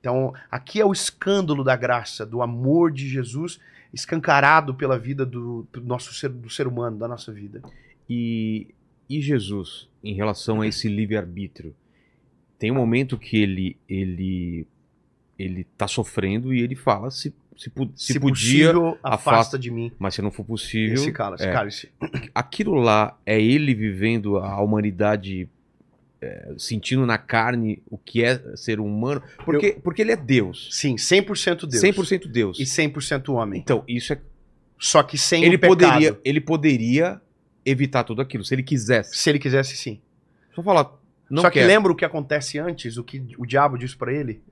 Então, aqui é o escândalo da graça, do amor de Jesus escancarado pela vida do, do nosso ser, do ser humano, da nossa vida. E, e Jesus, em relação a esse livre-arbítrio? Tem um momento que ele ele ele tá sofrendo e ele fala se se, se, se podia possível, afasta, de mim. Mas se não for possível, esse cala esse é, [clears throat] aquilo lá é ele vivendo a humanidade é, sentindo na carne o que é ser humano, porque, Eu... porque ele é Deus. Sim, 100% Deus. 100% Deus. E 100% homem. Então, isso é só que sem ele poderia, ele poderia evitar tudo aquilo, se ele quisesse. Se ele quisesse, sim. Só falar, não Só que lembra o que acontece antes, o que o diabo diz para ele?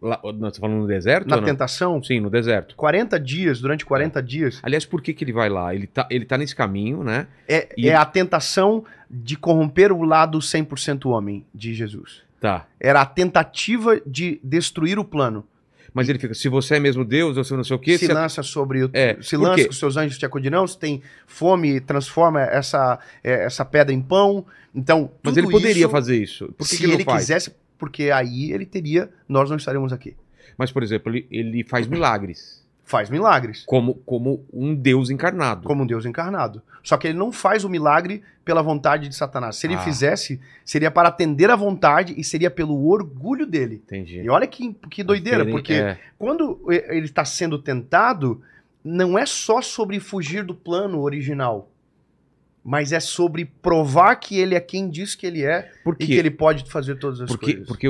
Lá, você tá falando no deserto? Na tentação? Sim, no deserto. 40 dias, durante 40 é. dias. Aliás, por que, que ele vai lá? Ele tá, ele tá nesse caminho, né? É, e... é a tentação de corromper o lado 100% homem de Jesus. Tá. Era a tentativa de destruir o plano. Mas ele fica, se você é mesmo Deus, ou se não sei o quê. Se, se lança sobre o. É, se lança que os seus anjos te acudirão, se tem fome, transforma essa, é, essa pedra em pão. Então. Mas ele poderia isso, fazer isso. Por que se que ele, ele faz? quisesse, porque aí ele teria. Nós não estaremos aqui. Mas, por exemplo, ele, ele faz milagres faz milagres. Como, como um Deus encarnado. Como um Deus encarnado. Só que ele não faz o milagre pela vontade de Satanás. Se ele ah. fizesse, seria para atender à vontade e seria pelo orgulho dele. Entendi. E olha que, que doideira, porque é. quando ele está sendo tentado, não é só sobre fugir do plano original. Mas é sobre provar que ele é quem diz que ele é porque, e que ele pode fazer todas as porque, coisas. Porque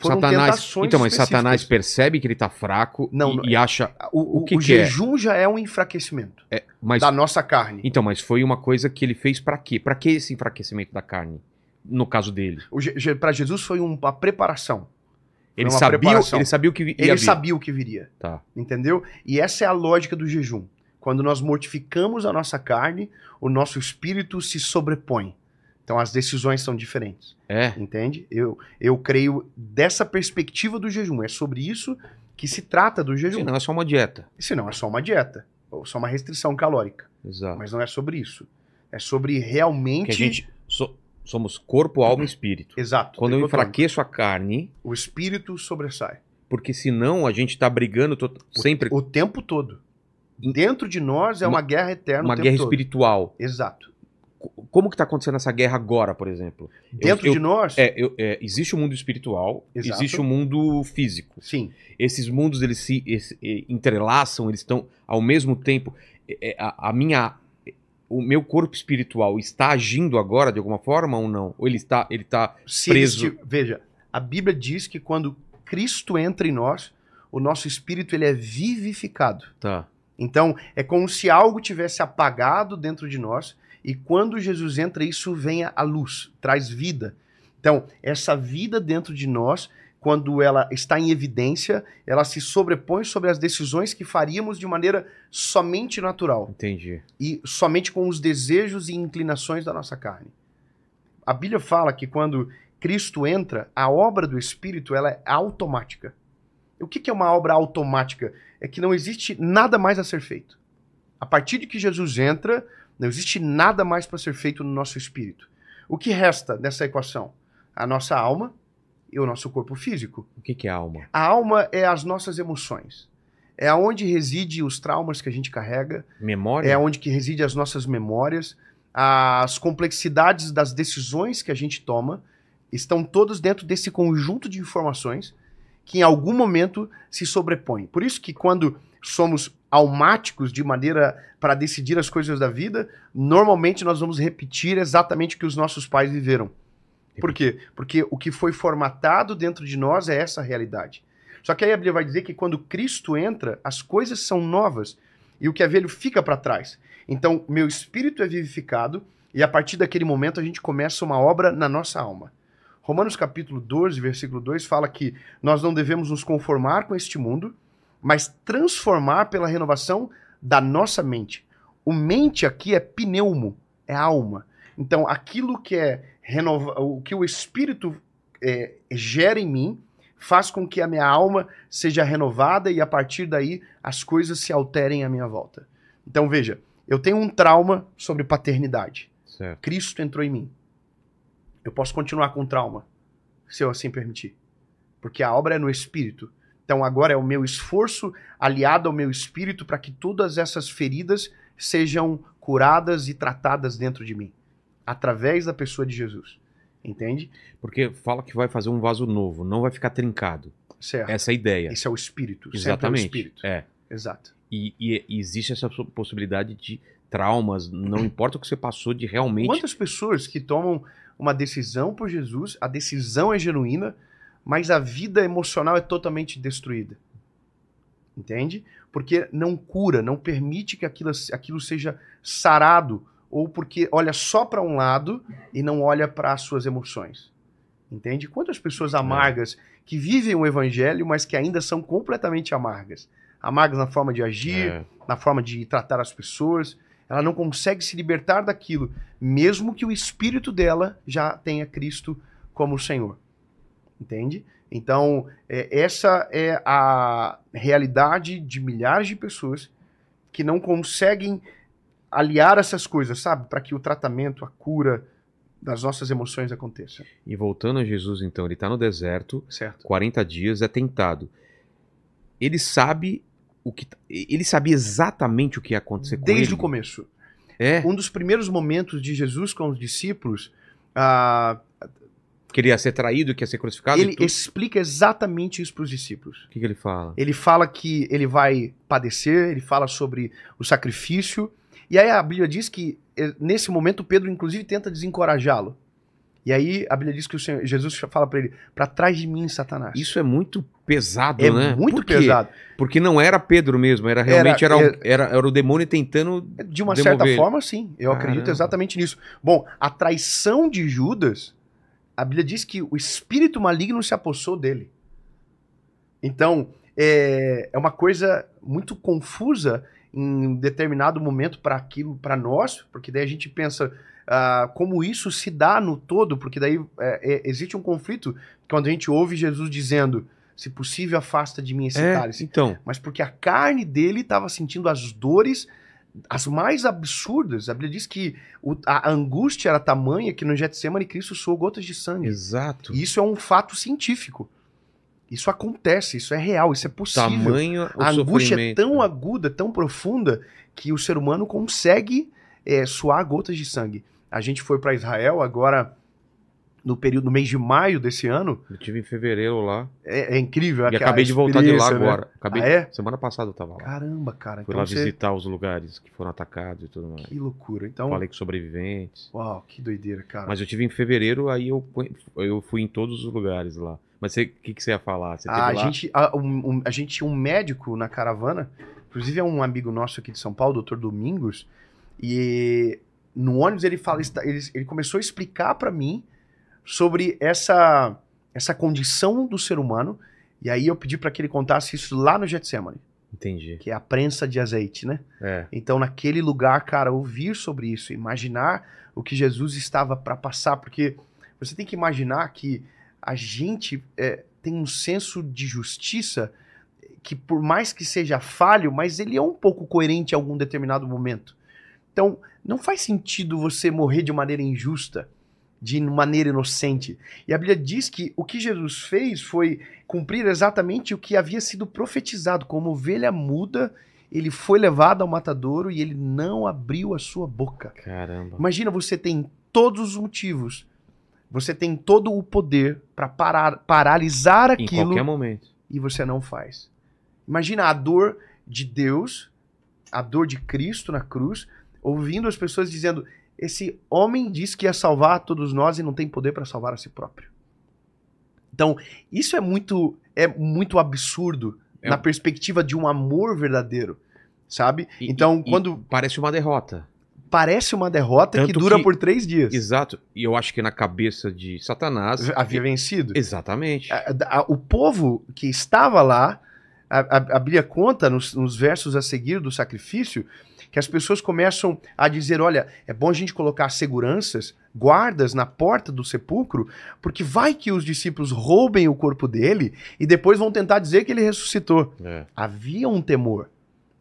foram Satanás, tentações Então, mas Satanás percebe que ele está fraco não, e, e, é acha o, o, que, o que é. O jejum já é um enfraquecimento é, mas, da nossa carne. Então, mas foi uma coisa que ele fez para quê? Para que esse enfraquecimento da carne? No caso dele. para Jesus foi uma preparação. Ele sabia, ele sabia o que Ele vir. sabia o que viria. Tá. Entendeu? E essa é a lógica do jejum. Quando nós mortificamos a nossa carne, o nosso espírito se sobrepõe. Então as decisões são diferentes. É. Entende? Eu, eu creio dessa perspectiva do jejum. É sobre isso que se trata do jejum. Se não é só uma dieta. Se não é só uma dieta. Ou só uma restrição calórica. Exato. Mas não é sobre isso. É sobre realmente. Que a gente so, somos corpo, alma e espírito. Exato. Quando eu enfraqueço a carne. O espírito sobressai. Porque senão a gente está brigando o, sempre. O tempo todo. Dentro de nós é uma, uma guerra eterna. Uma guerra todo. espiritual. Exato como que está acontecendo essa guerra agora, por exemplo? Dentro eu, de nós? É, eu, é, existe o mundo espiritual, Exato. existe o mundo físico. Sim. Esses mundos eles se eles, entrelaçam, eles estão ao mesmo tempo. É, é, a, a, minha, o meu corpo espiritual está agindo agora de alguma forma ou não? Ou ele está, ele está se preso? Existe, veja, a Bíblia diz que quando Cristo entra em nós, o nosso espírito ele é vivificado. Tá. Então é como se algo tivesse apagado dentro de nós e quando Jesus entra, isso vem à luz, traz vida. Então, essa vida dentro de nós, quando ela está em evidência, ela se sobrepõe sobre as decisões que faríamos de maneira somente natural. Entendi. E somente com os desejos e inclinações da nossa carne. A Bíblia fala que quando Cristo entra, a obra do Espírito ela é automática. O que, que é uma obra automática? É que não existe nada mais a ser feito. A partir de que Jesus entra, não existe nada mais para ser feito no nosso espírito. O que resta nessa equação? A nossa alma e o nosso corpo físico. O que, que é a alma? A alma é as nossas emoções. É onde reside os traumas que a gente carrega. Memória? É onde que reside as nossas memórias. As complexidades das decisões que a gente toma estão todas dentro desse conjunto de informações que em algum momento se sobrepõem. Por isso que quando somos almáticos de maneira para decidir as coisas da vida, normalmente nós vamos repetir exatamente o que os nossos pais viveram. Por quê? Porque o que foi formatado dentro de nós é essa realidade. Só que aí a Bíblia vai dizer que quando Cristo entra, as coisas são novas e o que é velho fica para trás. Então, meu espírito é vivificado e a partir daquele momento a gente começa uma obra na nossa alma. Romanos capítulo 12, versículo 2 fala que nós não devemos nos conformar com este mundo, mas transformar pela renovação da nossa mente. O mente aqui é pneumo, é alma. Então, aquilo que é renova, o que o espírito é, gera em mim, faz com que a minha alma seja renovada e a partir daí as coisas se alterem à minha volta. Então, veja, eu tenho um trauma sobre paternidade. Certo. Cristo entrou em mim. Eu posso continuar com trauma, se eu assim permitir, porque a obra é no espírito. Então agora é o meu esforço aliado ao meu espírito para que todas essas feridas sejam curadas e tratadas dentro de mim, através da pessoa de Jesus. Entende? Porque fala que vai fazer um vaso novo, não vai ficar trincado. Certo. Essa é a ideia. Isso é o espírito. Exatamente. É, o espírito. é. Exato. E, e, e existe essa possibilidade de traumas, não importa o que você passou de realmente. Quantas pessoas que tomam uma decisão por Jesus, a decisão é genuína, mas a vida emocional é totalmente destruída. Entende? Porque não cura, não permite que aquilo, aquilo seja sarado, ou porque olha só para um lado e não olha para as suas emoções. Entende? Quantas pessoas é. amargas que vivem o evangelho, mas que ainda são completamente amargas amargas na forma de agir, é. na forma de tratar as pessoas. Ela não consegue se libertar daquilo, mesmo que o espírito dela já tenha Cristo como Senhor entende? Então, é, essa é a realidade de milhares de pessoas que não conseguem aliar essas coisas, sabe? Para que o tratamento, a cura das nossas emoções aconteça. E voltando a Jesus, então, ele está no deserto, certo. 40 dias, é tentado. Ele sabe o que. Tá, ele sabia exatamente o que ia acontecer Desde com ele. Desde o começo. É. Um dos primeiros momentos de Jesus com os discípulos. Ah, que ele ia ser traído, que ia ser crucificado? Ele explica exatamente isso para os discípulos. O que, que, ele fala? Ele fala que ele vai padecer, ele fala sobre o sacrifício. E aí a Bíblia diz que, eh, nesse momento, Pedro, inclusive, tenta desencorajá-lo. E aí a Bíblia diz que o Senhor, Jesus fala para ele: para trás de mim, Satanás. Isso é muito pesado, é né? Muito Por pesado. Porque não era Pedro mesmo, era realmente era, era, era, era o demônio tentando. De uma certa forma, sim. Eu Caramba. acredito exatamente nisso. Bom, a traição de Judas a Bíblia diz que o espírito maligno se apossou dele. Então, é, é uma coisa muito confusa em determinado momento para aquilo, para nós, porque daí a gente pensa, Uh, como isso se dá no todo, porque daí é, é, existe um conflito quando a gente ouve Jesus dizendo: se possível, afasta de mim esse é, cálice. então. Mas porque a carne dele estava sentindo as dores as mais absurdas. A Bíblia diz que o, a angústia era tamanha que no Getsemane Cristo suou gotas de sangue. Exato. E isso é um fato científico. Isso acontece, isso é real, isso é possível. Tamanho a angústia é tão aguda, tão profunda, que o ser humano consegue é, suar gotas de sangue. A gente foi para Israel agora no período no mês de maio desse ano. Eu tive em fevereiro lá. É, é incrível. E é acabei de voltar de lá né? agora. Né? Acabei ah, é? Semana passada eu tava lá. Caramba, cara. Fui então lá você... visitar os lugares que foram atacados e tudo mais. Que loucura. Então... Falei com sobreviventes. Uau, que doideira, cara. Mas eu tive em fevereiro, aí eu, eu fui em todos os lugares lá. Mas o que, que você ia falar? Você ah, a, gente, a, um, a gente tinha um médico na caravana, inclusive é um amigo nosso aqui de São Paulo, o doutor Domingos, e no ônibus ele, fala, ele, ele começou a explicar para mim sobre essa, essa condição do ser humano. E aí eu pedi para que ele contasse isso lá no Getsemane. Entendi. Que é a prensa de azeite, né? É. Então, naquele lugar, cara, ouvir sobre isso, imaginar o que Jesus estava para passar, porque você tem que imaginar que a gente é, tem um senso de justiça que, por mais que seja falho, mas ele é um pouco coerente em algum determinado momento. Então, não faz sentido você morrer de maneira injusta de maneira inocente. E a Bíblia diz que o que Jesus fez foi cumprir exatamente o que havia sido profetizado, como ovelha muda ele foi levado ao matadouro e ele não abriu a sua boca. Caramba. Imagina, você tem todos os motivos, você tem todo o poder para parar, paralisar aquilo. Em qualquer momento. E você não faz. Imagina a dor de Deus, a dor de Cristo na cruz, ouvindo as pessoas dizendo: esse homem diz que ia salvar todos nós e não tem poder para salvar a si próprio. Então, isso é muito é muito absurdo é. na perspectiva de um amor verdadeiro, sabe? E, então, e, quando parece uma derrota. Parece uma derrota Tanto que dura que, por três dias. Exato. E eu acho que na cabeça de Satanás havia vencido. Exatamente. A, a, o povo que estava lá, a, a conta nos, nos versos a seguir do sacrifício que as pessoas começam a dizer: olha, é bom a gente colocar seguranças, guardas na porta do sepulcro, porque vai que os discípulos roubem o corpo dele e depois vão tentar dizer que ele ressuscitou. É. Havia um temor,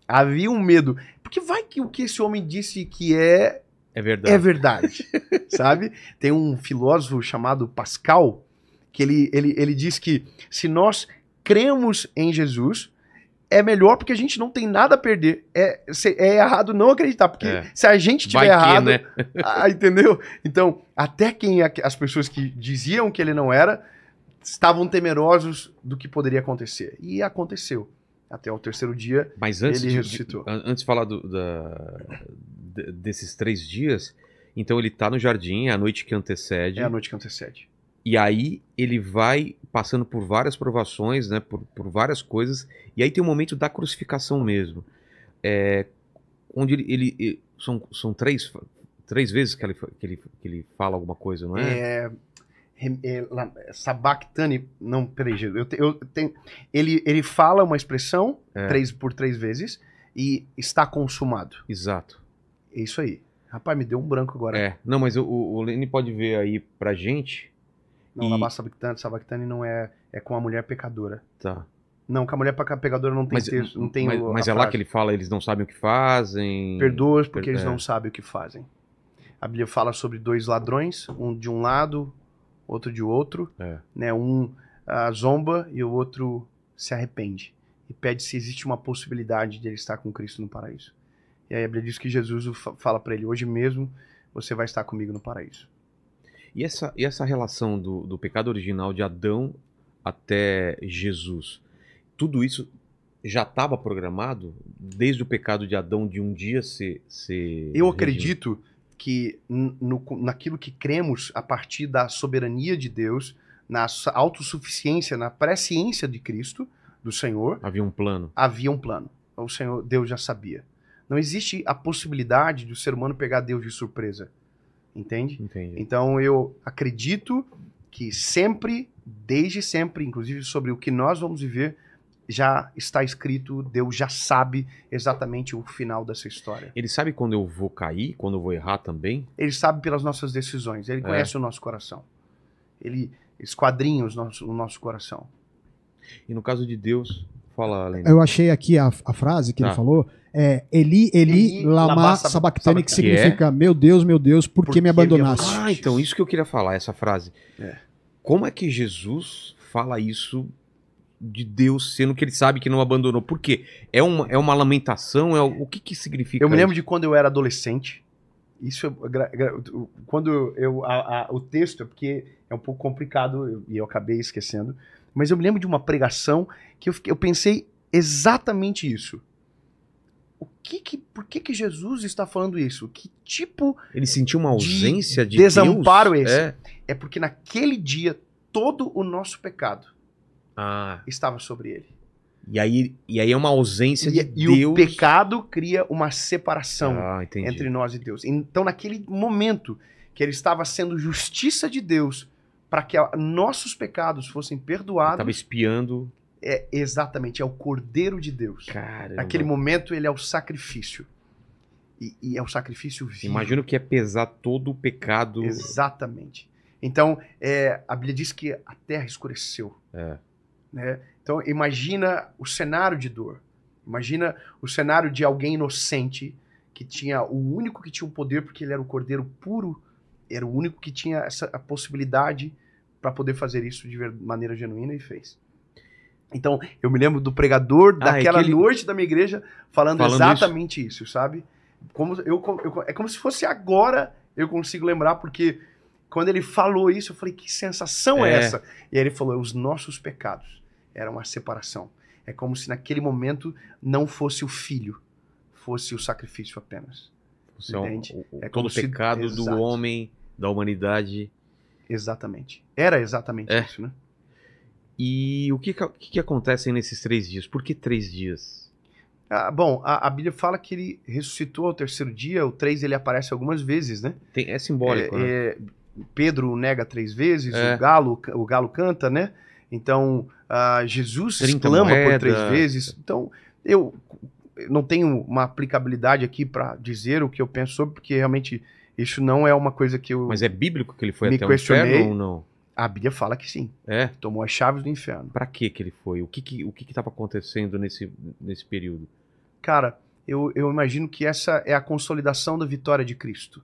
havia um medo, porque vai que o que esse homem disse que é. É verdade. É verdade, [laughs] sabe? Tem um filósofo chamado Pascal que ele, ele, ele diz que se nós cremos em Jesus, é melhor porque a gente não tem nada a perder. É, é errado não acreditar, porque é. se a gente tiver Vai errado. Que, né? [laughs] ah, entendeu? Então, até quem é as pessoas que diziam que ele não era estavam temerosos do que poderia acontecer. E aconteceu. Até o terceiro dia Mas antes ele de, ressuscitou. De, antes de falar do, da, desses três dias, então ele está no jardim, é a noite que antecede. É a noite que antecede. E aí ele vai passando por várias provações, né, por, por várias coisas, e aí tem o momento da crucificação mesmo, é, onde ele, ele, ele, são, são três, três vezes que ele, que, ele, que ele fala alguma coisa, não é? É... é Sabactani, não, peraí, eu, eu tem ele, ele fala uma expressão é. três por três vezes e está consumado. Exato. É isso aí. Rapaz, me deu um branco agora. É, não, mas o, o Lenny pode ver aí pra gente não, e... Labá Sabactani não é, é com a mulher pecadora. Tá. Não, com a mulher pecadora não tem mas, texto, não tem Mas, mas é lá que ele fala, eles não sabem o que fazem. Perdoa porque per... eles é. não sabem o que fazem. A Bíblia fala sobre dois ladrões, um de um lado, outro de outro, é. né? Um a ah, zomba e o outro se arrepende e pede se existe uma possibilidade de ele estar com Cristo no paraíso. E aí a Bíblia diz que Jesus fala para ele: hoje mesmo você vai estar comigo no paraíso. E essa, e essa relação do, do pecado original de Adão até Jesus, tudo isso já estava programado desde o pecado de Adão de um dia ser. ser Eu acredito que no, naquilo que cremos a partir da soberania de Deus, na autossuficiência, na presciência de Cristo, do Senhor. Havia um plano. Havia um plano. O Senhor, Deus já sabia. Não existe a possibilidade de o ser humano pegar Deus de surpresa. Entende? Entendi. Então eu acredito que sempre, desde sempre, inclusive sobre o que nós vamos viver, já está escrito, Deus já sabe exatamente o final dessa história. Ele sabe quando eu vou cair, quando eu vou errar também? Ele sabe pelas nossas decisões, ele é. conhece o nosso coração. Ele esquadrinha os nosso, o nosso coração. E no caso de Deus, fala, Aline. Eu achei aqui a, a frase que ele ah. falou, é, Eli, Eli, Eli Lama, Sabachthani, que significa, é? meu Deus, meu Deus, por, que me abandonaste? Ah, então, isso que eu queria falar, essa frase. É. Como é que Jesus fala isso de Deus, sendo que ele sabe que não abandonou? Por quê? É uma, é uma lamentação? É, o que que significa Eu me lembro isso? de quando eu era adolescente, isso é, quando eu a, a, o texto é porque é um pouco complicado e eu, eu, acabei esquecendo mas eu me lembro de uma pregação que eu, fiquei, eu pensei exatamente isso o que que, por que que Jesus está falando isso? Que tipo Ele sentiu uma ausência de, de desamparo Deus? É esse? É. é porque naquele dia todo o nosso pecado ah. estava sobre ele. E aí, e aí é uma ausência de e, Deus. E o pecado cria uma separação ah, entre nós e Deus. Então, naquele momento que ele estava sendo justiça de Deus para que a, nossos pecados fossem perdoados. Estava espiando. É, exatamente, é o Cordeiro de Deus. Caramba. Naquele momento, ele é o sacrifício. E, e é o sacrifício vivo. Imagino que é pesar todo o pecado. Exatamente. Então, é, a Bíblia diz que a terra escureceu. É. Né? Então, imagina o cenário de dor. Imagina o cenário de alguém inocente que tinha o único que tinha o poder, porque ele era o cordeiro puro, era o único que tinha essa a possibilidade para poder fazer isso de maneira genuína e fez. Então, eu me lembro do pregador ah, daquela noite da minha igreja falando, falando exatamente isso. isso, sabe? Como eu, eu, é como se fosse agora eu consigo lembrar, porque quando ele falou isso, eu falei, que sensação é, é essa? E aí ele falou, os nossos pecados eram a separação. É como se naquele momento não fosse o filho, fosse o sacrifício apenas. Então, Entende? O, o, é todo o pecado se... do homem, da humanidade. Exatamente. Era exatamente é. isso, né? E o que, que, que acontece nesses três dias? Por que três dias? Ah, bom, a, a, Bíblia fala que ele ressuscitou ao terceiro dia, o três ele aparece algumas vezes, né? Tem, é simbólico, é, né? É, Pedro nega três vezes, é. o, galo, o galo canta, né? Então, ah, Jesus exclama moeda. por três vezes. Então, eu não tenho uma aplicabilidade aqui para dizer o que eu penso sobre, porque realmente isso não é uma coisa que eu. Mas é bíblico que ele foi me até o inferno ou não? A Bíblia fala que sim. É? Tomou as chaves do inferno. Para que que ele foi? O que que o que que estava acontecendo nesse nesse período? Cara, eu, eu imagino que essa é a consolidação da vitória de Cristo,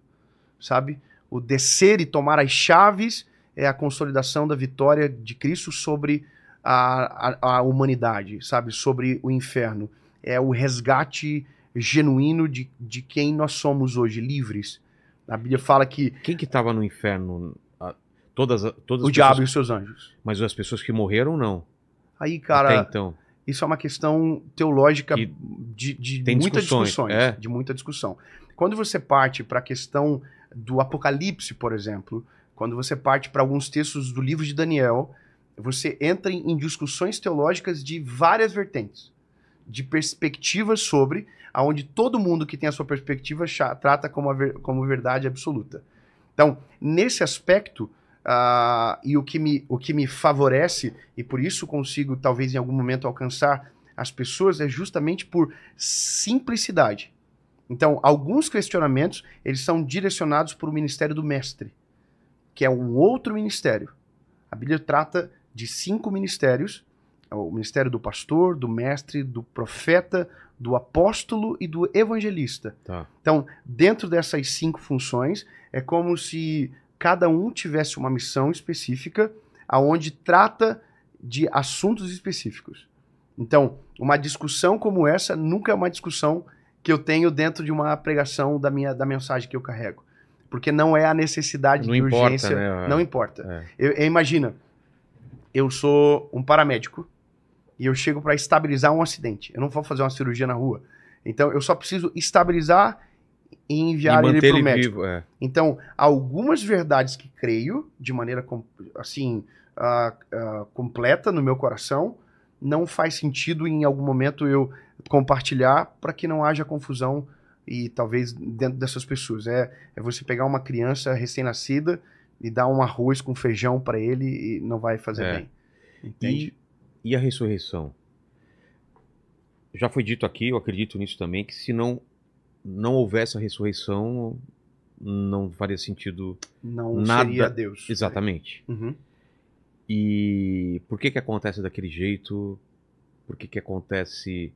sabe? O descer e tomar as chaves é a consolidação da vitória de Cristo sobre a, a, a humanidade, sabe? Sobre o inferno. É o resgate genuíno de, de quem nós somos hoje, livres. A Bíblia fala que. Quem que estava no inferno Todas, todas o diabo pessoas... e os seus anjos. Mas as pessoas que morreram, não. Aí, cara, Até então. isso é uma questão teológica e de, de muitas discussões. discussões é? De muita discussão. Quando você parte para a questão do Apocalipse, por exemplo, quando você parte para alguns textos do livro de Daniel, você entra em discussões teológicas de várias vertentes, de perspectivas sobre, aonde todo mundo que tem a sua perspectiva trata como, ver, como verdade absoluta. Então, nesse aspecto, Uh, e o que, me, o que me favorece, e por isso consigo talvez em algum momento alcançar as pessoas, é justamente por simplicidade. Então, alguns questionamentos, eles são direcionados para o ministério do mestre, que é um outro ministério. A Bíblia trata de cinco ministérios, o ministério do pastor, do mestre, do profeta, do apóstolo e do evangelista. Tá. Então, dentro dessas cinco funções, é como se cada um tivesse uma missão específica, aonde trata de assuntos específicos. Então, uma discussão como essa nunca é uma discussão que eu tenho dentro de uma pregação da minha da mensagem que eu carrego, porque não é a necessidade não de importa, urgência, né? Ah, não importa. É. Eu, eu, imagina, eu sou um paramédico e eu chego para estabilizar um acidente. Eu não vou fazer uma cirurgia na rua. Então, eu só preciso estabilizar e enviar e ele para o médico. Vivo, é. Então, algumas verdades que creio de maneira assim uh, uh, completa no meu coração não faz sentido em algum momento eu compartilhar para que não haja confusão e talvez dentro dessas pessoas é, é você pegar uma criança recém-nascida e dar um arroz com feijão para ele e não vai fazer é. bem. Entende? E, e a ressurreição? Já foi dito aqui, eu acredito nisso também, que se não não houvesse a ressurreição, não faria sentido não nada. seria Deus. Exatamente. Uhum. E por que que acontece daquele jeito? Por que que acontece?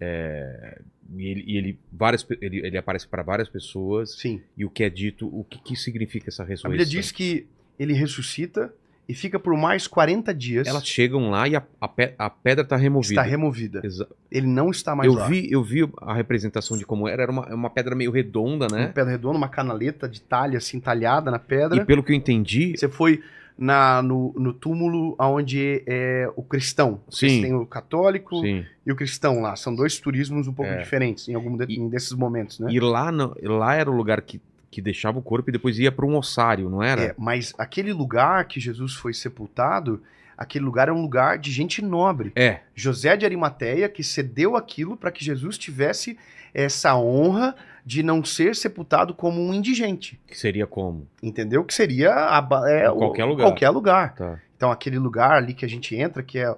É, e ele, e ele, várias, ele, ele aparece para várias pessoas. Sim. E o que é dito, o que, que significa essa ressurreição? A Bíblia diz que ele ressuscita e fica por mais 40 dias. Elas chegam lá e a, a, pe a pedra está removida. Está removida. Exa Ele não está mais eu lá. Vi, eu vi a representação de como era. Era uma, é uma pedra meio redonda, né? Uma pedra redonda, uma canaleta de talha assim, talhada na pedra. E pelo que eu entendi... Você foi na, no, no túmulo onde é o cristão. Sim. Você tem o católico Sim. e o cristão lá. São dois turismos um pouco é. diferentes em algum de, e, desses momentos, né? E lá, no, lá era o lugar que que deixava o corpo e depois ia para um ossário, não era? É, mas aquele lugar que Jesus foi sepultado, aquele lugar é um lugar de gente nobre. É. José de Arimateia que cedeu aquilo para que Jesus tivesse essa honra de não ser sepultado como um indigente. Que seria como? Entendeu? Que seria a, é, qualquer lugar. Qualquer lugar. Tá. Então aquele lugar ali que a gente entra, que é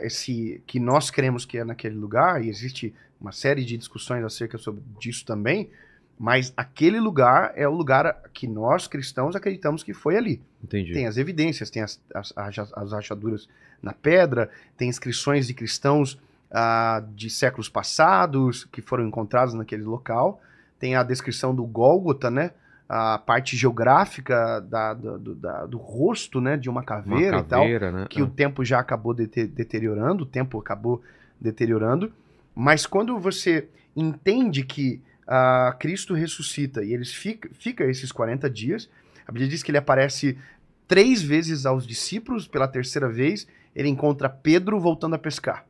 esse que nós cremos que é naquele lugar e existe uma série de discussões acerca sobre disso também mas aquele lugar é o lugar que nós cristãos acreditamos que foi ali. Entendi. Tem as evidências, tem as, as, as rachaduras na pedra, tem inscrições de cristãos ah, de séculos passados que foram encontrados naquele local, tem a descrição do Gólgota, né? a parte geográfica da, do, do, da, do rosto né, de uma caveira, uma caveira e tal, né? que o é. tempo já acabou de deteriorando, o tempo acabou deteriorando. Mas quando você entende que uh, Cristo ressuscita e eles fica, fica esses 40 dias. A Bíblia diz que ele aparece três vezes aos discípulos, pela terceira vez ele encontra Pedro voltando a pescar.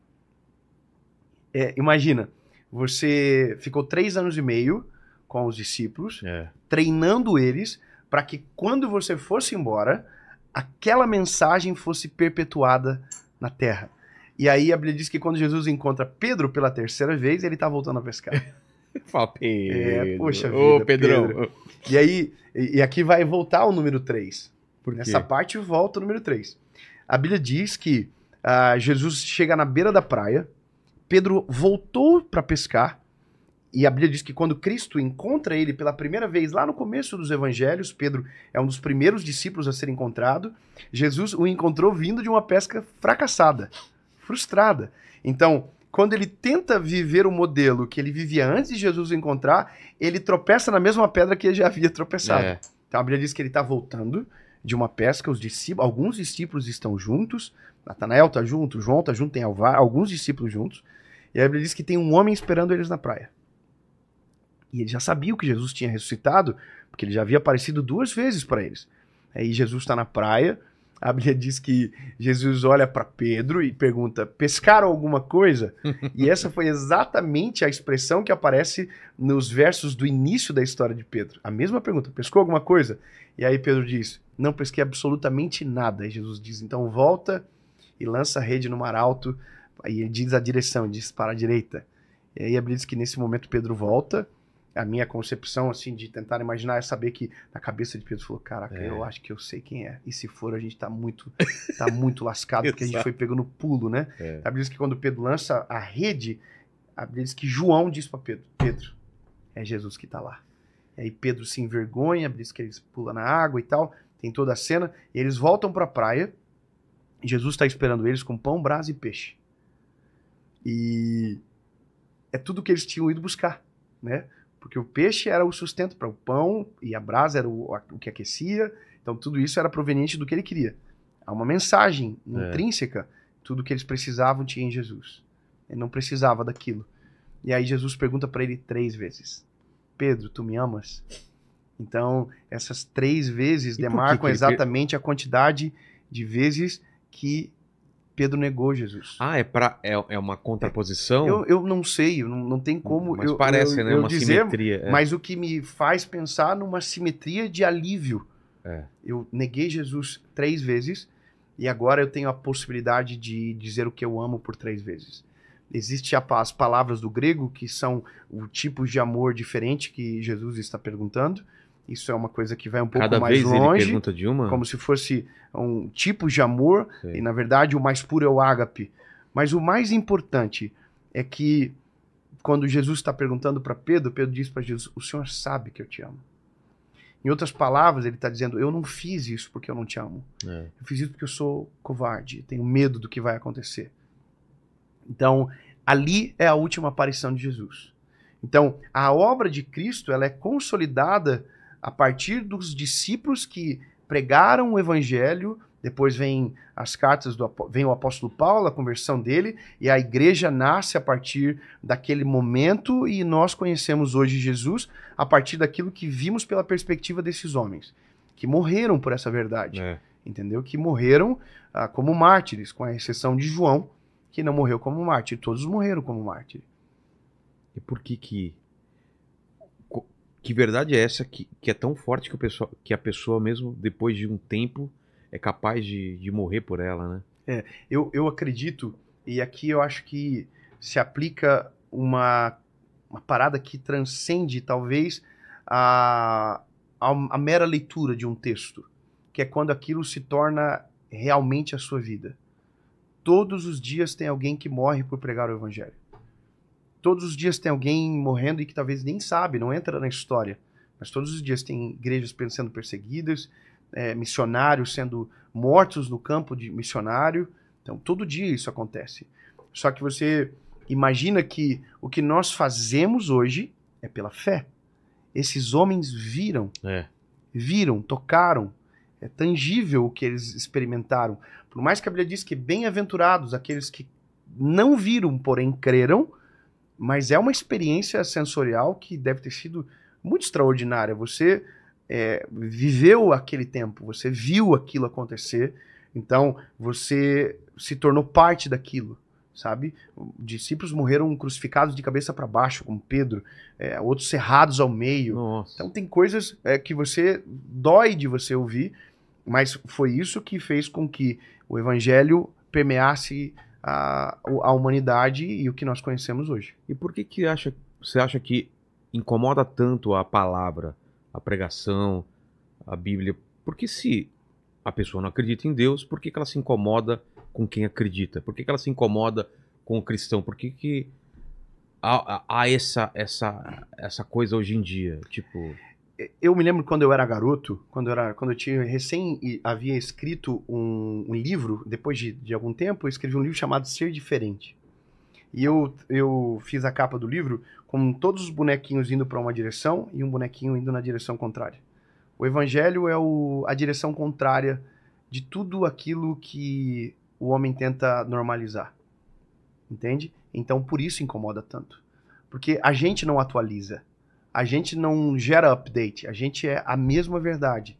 É, imagina, você ficou três anos e meio com os discípulos, é. treinando eles para que quando você fosse embora, aquela mensagem fosse perpetuada na terra. E aí a Bíblia diz que quando Jesus encontra Pedro pela terceira vez, ele está voltando a pescar. [laughs] [laughs] Fala, é, Pedro. É, poxa vida, Ô, Pedrão. Pedro. E aí, e aqui vai voltar o número 3. Por Nessa quê? parte volta o número 3. A Bíblia diz que uh, Jesus chega na beira da praia, Pedro voltou para pescar, e a Bíblia diz que quando Cristo encontra ele pela primeira vez, lá no começo dos evangelhos, Pedro é um dos primeiros discípulos a ser encontrado. Jesus o encontrou vindo de uma pesca fracassada, frustrada. Então, quando ele tenta viver o modelo que ele vivia antes de Jesus encontrar, ele tropeça na mesma pedra que ele já havia tropeçado. É. Então a Bíblia diz que ele está voltando de uma pesca, os discípulos, alguns discípulos estão juntos, Natanael está junto, João está junto, tem Alvar, alguns discípulos juntos, e a Bíblia diz que tem um homem esperando eles na praia. E ele já sabia que Jesus tinha ressuscitado, porque ele já havia aparecido duas vezes para eles. Aí Jesus está na praia, a Bíblia diz que Jesus olha para Pedro e pergunta: pescaram alguma coisa? [laughs] e essa foi exatamente a expressão que aparece nos versos do início da história de Pedro. A mesma pergunta: pescou alguma coisa? E aí Pedro diz: não pesquei absolutamente nada. E Jesus diz: então volta e lança a rede no mar alto. E ele diz a direção, diz para a direita. E aí a Bíblia diz que nesse momento Pedro volta a minha concepção, assim, de tentar imaginar é saber que na cabeça de Pedro falou, caraca, é. eu acho que eu sei quem é. E se for, a gente tá muito, tá muito lascado, porque a gente foi pegando pulo, né? É. A Bíblia diz que quando Pedro lança a rede, a Bíblia diz que João diz para Pedro, Pedro, é Jesus que tá lá. E aí Pedro se envergonha, a Bíblia diz que eles pula na água e tal, tem toda a cena, e eles voltam para a praia, Jesus está esperando eles com pão, brasa e peixe. E é tudo que eles tinham ido buscar, né? porque o peixe era o sustento para o pão e a brasa era o, o, que aquecia. Então tudo isso era proveniente do que ele queria. Há uma mensagem é. intrínseca, tudo que eles precisavam tinha em Jesus. Ele não precisava daquilo. E aí Jesus pergunta para ele três vezes: Pedro, tu me amas? Então, essas três vezes e demarcam que que exatamente a quantidade de vezes que Pedro negou Jesus. Ah, é, para é, é uma contraposição? Eu, eu não sei, eu não, não tem hum, como. Mas eu, parece, eu, né? uma dizer, simetria. É. Mas o que me faz pensar numa simetria de alívio. É. Eu neguei Jesus três vezes e agora eu tenho a possibilidade de dizer o que eu amo por três vezes. Existe a, as palavras do grego, que são o tipo de amor diferente que Jesus está perguntando. Isso é uma coisa que vai um pouco Cada mais vez longe. Ele pergunta de uma? Como se fosse um tipo de amor. Sim. E na verdade o mais puro é o ágape. Mas o mais importante é que quando Jesus está perguntando para Pedro, Pedro diz para Jesus: O Senhor sabe que eu te amo. Em outras palavras, ele está dizendo: Eu não fiz isso porque eu não te amo. É. Eu fiz isso porque eu sou covarde, tenho medo do que vai acontecer. Então, ali é a última aparição de Jesus. Então, a obra de Cristo ela é consolidada a partir dos discípulos que pregaram o evangelho, depois vem as cartas do vem o apóstolo Paulo, a conversão dele, e a igreja nasce a partir daquele momento e nós conhecemos hoje Jesus a partir daquilo que vimos pela perspectiva desses homens que morreram por essa verdade. É. Entendeu? Que morreram ah, como mártires, com a exceção de João, que não morreu como mártir, todos morreram como mártir. E por que que que verdade é essa que, que é tão forte que, o pessoal, que a pessoa, mesmo depois de um tempo, é capaz de, de morrer por ela, né? É, eu, eu acredito, e aqui eu acho que se aplica uma, uma parada que transcende, talvez, a, a, a mera leitura de um texto, que é quando aquilo se torna realmente a sua vida. Todos os dias tem alguém que morre por pregar o evangelho todos os dias tem alguém morrendo e que talvez nem sabe, não entra na história. Mas todos os dias tem igrejas sendo perseguidas, é, missionários sendo mortos no campo de missionário. Então, todo dia isso acontece. Só que você imagina que o que nós fazemos hoje é pela fé. Esses homens viram, é. viram, tocaram. É tangível o que eles experimentaram. Por mais que a Bíblia diz que bem-aventurados aqueles que não viram, porém creram, mas é uma experiência sensorial que deve ter sido muito extraordinária. Você é, viveu aquele tempo, você viu aquilo acontecer, então você se tornou parte daquilo, sabe? Discípulos morreram crucificados de cabeça para baixo, como Pedro, é, outros cerrados ao meio. Nossa. Então tem coisas é, que você dói de você ouvir, mas foi isso que fez com que o evangelho permeasse a, a humanidade e o que nós conhecemos hoje. E por que, que acha, você acha que incomoda tanto a palavra, a pregação, a Bíblia? Porque se a pessoa não acredita em Deus, por que, que ela se incomoda com quem acredita? Por que, que ela se incomoda com o cristão? Por que, que há, há essa, essa, essa coisa hoje em dia? Tipo eu me lembro quando eu era garoto, quando eu, era, quando eu tinha recém havia escrito um, um livro, depois de, de, algum tempo, eu escrevi um livro chamado Ser Diferente. E eu, eu fiz a capa do livro com todos os bonequinhos indo para uma direção e um bonequinho indo na direção contrária. O evangelho é o, a direção contrária de tudo aquilo que o homem tenta normalizar. Entende? Então por isso incomoda tanto. Porque a gente não atualiza a gente não gera update, a gente é a mesma verdade.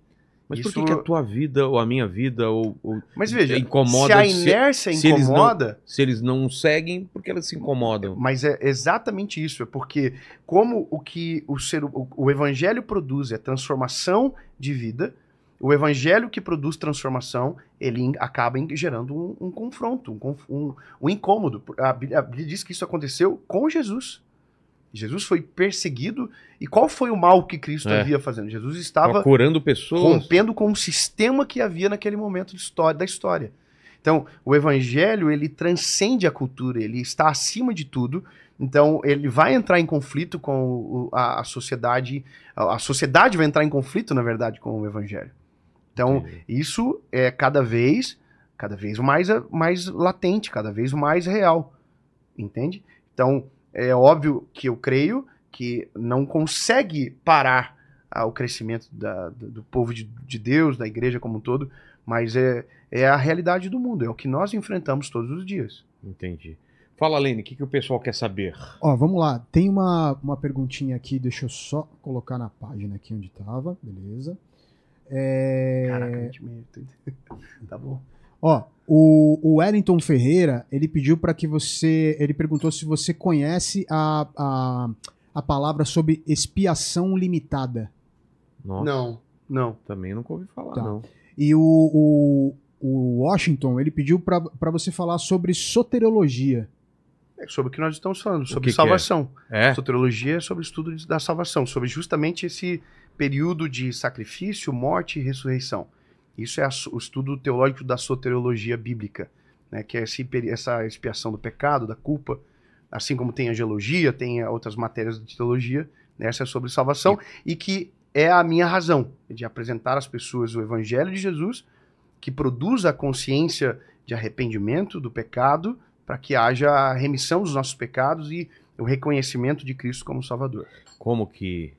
Mas Isso... por que, que, a tua vida ou a minha vida ou, ou Mas veja, incomoda se a inércia se, incomoda, se eles, não, se eles não seguem, porque elas se incomodam. Mas é exatamente isso, é porque como o que o ser o, o evangelho produz é transformação de vida, o evangelho que produz transformação, ele acaba gerando um, um confronto, um, um, um incômodo. A Bíblia diz que isso aconteceu com Jesus. Jesus foi perseguido. E qual foi o mal que Cristo é. havia fazendo? Jesus estava curando pessoas, rompendo com o sistema que havia naquele momento da história. Então, o evangelho ele transcende a cultura, ele está acima de tudo. Então, ele vai entrar em conflito com a, a sociedade, a, a sociedade vai entrar em conflito, na verdade, com o evangelho. Então, Entendi. isso é cada vez, cada vez mais, mais latente, cada vez mais real, entende? Então, é óbvio que eu creio que não consegue parar ah, o crescimento da, do povo de, de, Deus, da igreja como um todo, mas é, é a realidade do mundo, é o que nós enfrentamos todos os dias. Entendi. Fala, Lene, o que, que o pessoal quer saber? Ó, vamos lá, tem uma, uma perguntinha aqui, deixa eu só colocar na página aqui onde estava, beleza. É... Caraca, 20 minutos. [laughs] tá bom. Ó, o, o Wellington Ferreira, ele pediu para que você. Ele perguntou se você conhece a, a, a palavra sobre expiação limitada. Nossa. Não, não. Também nunca ouvi falar, tá. não. E o, o, o Washington, ele pediu para você falar sobre soteriologia. É sobre o que nós estamos falando, sobre que salvação. Que é? É? Soteriologia é sobre o estudo da salvação, sobre justamente esse período de sacrifício, morte e ressurreição. Isso é a, o estudo teológico da soteriologia bíblica, né, que é esse, essa expiação do pecado, da culpa, assim como tem a geologia, tem eh, outras matérias de teologia, né, essa é sobre salvação, Sim. e que é a minha razão de apresentar às pessoas o evangelho de Jesus, que produz a consciência de arrependimento do pecado, para que haja a remissão dos nossos pecados e o reconhecimento de Cristo como Salvador. Como que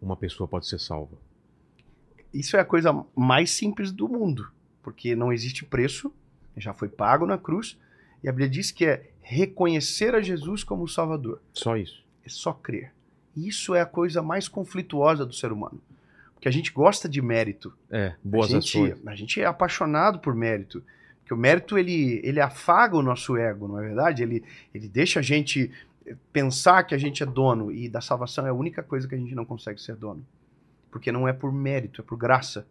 uma pessoa pode ser salva? isso é a coisa mais simples do mundo, porque não existe preço, já foi pago na cruz, e a Bíblia diz que é reconhecer a Jesus como Salvador. Só isso. É só crer. Isso é a coisa mais conflituosa do ser humano. Porque a gente gosta de mérito. É, boas a gente, ações. A gente é apaixonado por mérito. Porque o mérito, ele, ele afaga o nosso ego, não é verdade? Ele, ele deixa a gente pensar que a gente é dono. E da salvação é a única coisa que a gente não consegue ser dono porque não é por mérito, é por graça,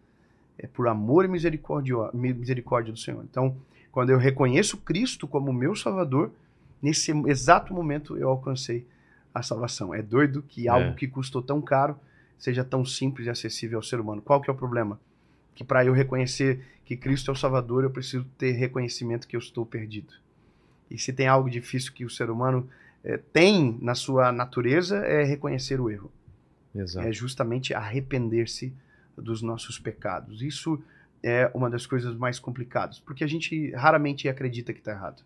é por amor e misericórdia, misericórdia do Senhor. Então, quando eu reconheço Cristo como meu Salvador, nesse exato momento eu alcancei a salvação. É doido que é. algo que custou tão caro seja tão simples e acessível ao ser humano. Qual que é o problema? Que para eu reconhecer que Cristo é o Salvador, eu preciso ter reconhecimento que eu estou perdido. E se tem algo difícil que o ser humano é, tem na sua natureza, é reconhecer o erro. Exato. é justamente arrepender-se dos nossos pecados. Isso é uma das coisas mais complicadas, porque a gente raramente acredita que está errado.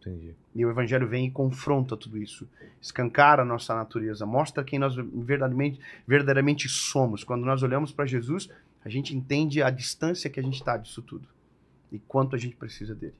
Entendi. E o Evangelho vem e confronta tudo isso, escancara a nossa natureza, mostra quem nós verdadeiramente, verdadeiramente somos. Quando nós olhamos para Jesus, a gente entende a distância que a gente está disso tudo e quanto a gente precisa dele.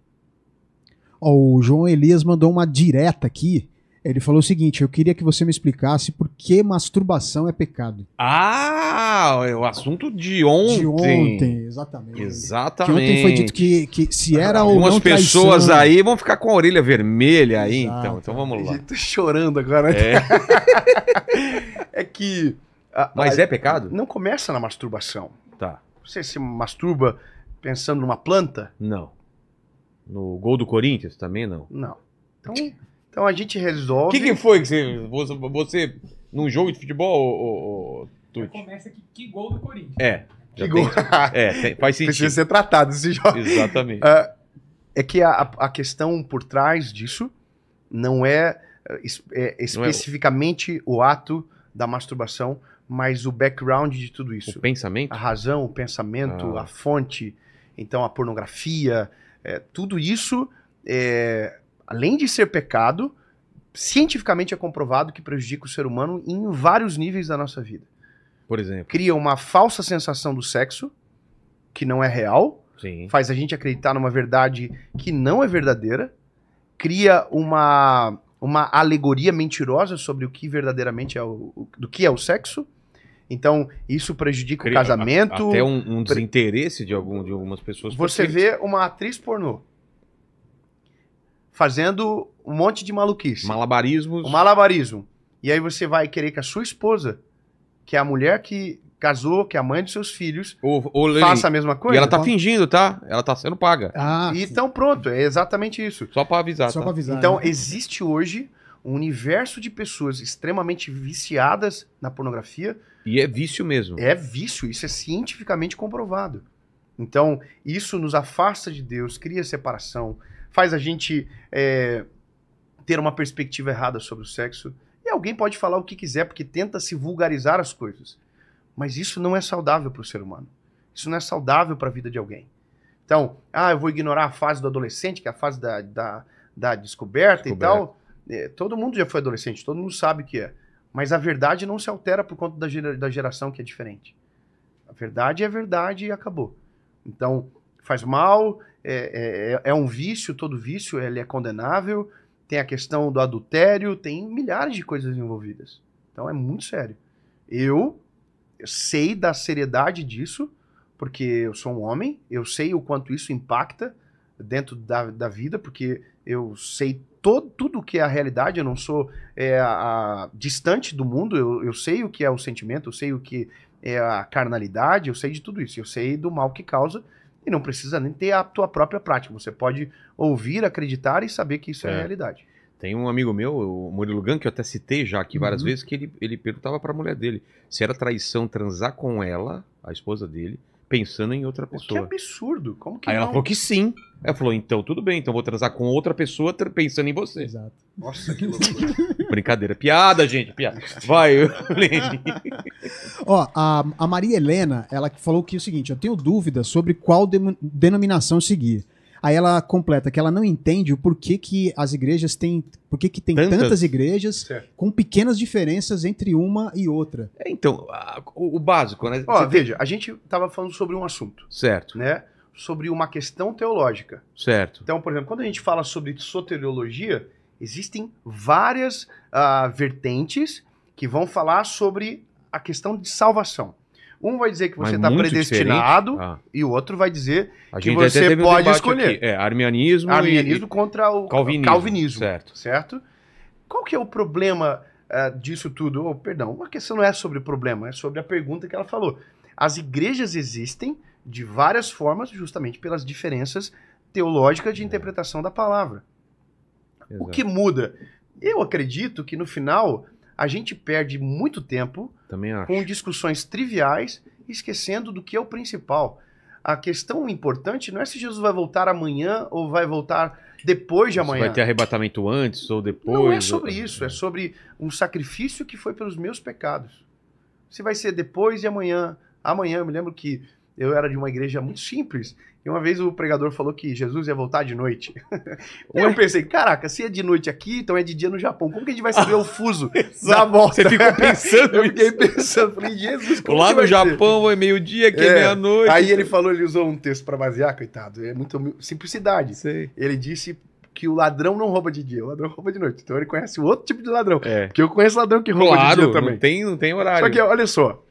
Oh, o João Elias mandou uma direta aqui ele falou o seguinte: eu queria que você me explicasse por que masturbação é pecado. Ah, é o assunto de ontem. De ontem, exatamente. Exatamente. Que ontem foi dito que, que se era ah, ou não. Algumas pessoas aí vão ficar com a orelha vermelha aí, Exato. então. Então vamos lá. Eu tô tá chorando agora. Né? É, [laughs] é que. A, Mas a, é pecado? Não começa na masturbação. Tá. Você se masturba pensando numa planta? Não. No gol do Corinthians também não? Não. Então. Então a gente resolve. O que, que, foi que você, você, num jogo de futebol, ô, ô, ô Começa aqui, é que gol do Corinthians. É. Que gol. Tem, é, faz [laughs] sentido. Precisa ser tratado esse jogo. Exatamente. Uh, [laughs] é que a, a questão por trás disso não é, é especificamente é não é... o ato da masturbação, mas o background de tudo isso. O pensamento? A razão, o pensamento, ah. a fonte, então a pornografia, é, tudo isso é, além de ser pecado, cientificamente é comprovado que prejudica o ser humano em vários níveis da nossa vida. Por exemplo. Cria uma falsa sensação do sexo, que não é real. Sim. Faz a gente acreditar numa verdade que não é verdadeira. Cria uma, uma alegoria mentirosa sobre o que verdadeiramente é o, do que é o sexo. Então, isso prejudica Cria, o casamento. A, até um, um desinteresse de, algum, de algumas pessoas. Você vê uma atriz pornô fazendo um monte de maluquice. Malabarismos. O malabarismo. E aí você vai querer que a sua esposa, que é a mulher que casou, que é a mãe dos seus filhos, faça a mesma coisa? E ela tá então... fingindo, tá? Ela tá sendo paga. Ah, e então pronto, é exatamente isso. Só para avisar. Só tá? para avisar. Então né? existe hoje um universo de pessoas extremamente viciadas na pornografia. E é vício mesmo. É vício, isso é cientificamente comprovado. Então, isso nos afasta de Deus, cria separação, faz a gente é, ter uma perspectiva errada sobre o sexo. E alguém pode falar o que quiser, porque tenta se vulgarizar as coisas. Mas isso não é saudável para o ser humano. Isso não é saudável para a vida de alguém. Então, ah, eu vou ignorar a fase do adolescente, que é a fase da, da, da descoberta, descoberta, e tal. É, todo mundo já foi adolescente, todo mundo sabe o que é. Mas a verdade não se altera por conta da, gera, da geração que é diferente. A verdade é verdade e acabou. Então, faz mal, é, é, é, é, um vício, todo vício ele é condenável, tem a questão do adultério, tem milhares de coisas envolvidas. Então é muito sério. Eu, eu sei da seriedade disso, porque eu sou um homem, eu sei o quanto isso impacta dentro da, da vida, porque eu sei todo, tudo que é a realidade, eu não sou é, a, a, distante do mundo, eu, eu sei o que é o sentimento, eu sei o que é a carnalidade, eu sei de tudo isso, eu sei do mal que causa, e não precisa nem ter a tua própria prática. Você pode ouvir, acreditar e saber que isso é, é realidade. Tem um amigo meu, o Murilo Gan, que eu até citei já aqui várias uhum. vezes, que ele, ele perguntava para a mulher dele se era traição transar com ela, a esposa dele, pensando em outra pessoa. Que absurdo. Como que Aí não? ela falou que sim. Ela falou, então tudo bem, então vou transar com outra pessoa pensando em você. Exato. Nossa, que loucura. [laughs] Brincadeira. Piada, gente, piada. Vai, [laughs] Ó, a, a Maria Helena, ela falou que é o seguinte, eu tenho dúvida sobre qual de, denominação seguir. Aí ela completa que ela não entende o porquê que as igrejas têm. Por que tem tantas, tantas igrejas certo. com pequenas diferenças entre uma e outra? É, então, a, o, o, básico, né? Ó, veja, tem... a gente estava falando sobre um assunto. Certo. Né? Sobre uma questão teológica. Certo. Então, por exemplo, quando a gente fala sobre soteriologia, existem várias uh, vertentes que vão falar sobre a questão de salvação. Um vai dizer que você está predestinado ah. e o outro vai dizer a que você pode escolher. Aqui. É, arminianismo, e... contra o calvinismo, calvinismo certo. certo? Qual que é o problema uh, disso tudo? Oh, perdão, a questão não é sobre o problema, é sobre a pergunta que ela falou. As igrejas existem de várias formas justamente pelas diferenças teológicas de interpretação da palavra. Exato. O que muda? Eu acredito que no final a gente perde muito tempo com discussões triviais, esquecendo do que é o principal. A questão importante não é se Jesus vai voltar amanhã ou vai voltar depois de amanhã. Se vai ter arrebatamento antes ou depois? Não é sobre ou... isso, é sobre um sacrifício que foi pelos meus pecados. Se vai ser depois e amanhã. Amanhã, eu me lembro que eu era de uma igreja muito simples. E uma vez o pregador falou que Jesus ia voltar de noite. [laughs] eu pensei, caraca, se é de noite aqui, então é de dia no Japão. Como que a gente vai saber o fuso [laughs] da volta? Você ficou pensando [laughs] Eu fiquei pensando, falei, Jesus, como Lá no Japão ser? é meio-dia, aqui é, é meia-noite. Aí ele falou, ele usou um texto para basear, coitado, é muita simplicidade. Sei. Ele disse que o ladrão não rouba de dia, o ladrão rouba de noite. Então ele conhece outro tipo de ladrão. É. Porque eu conheço ladrão que rouba claro, de dia também. Não tem, não tem horário. Só que, olha só,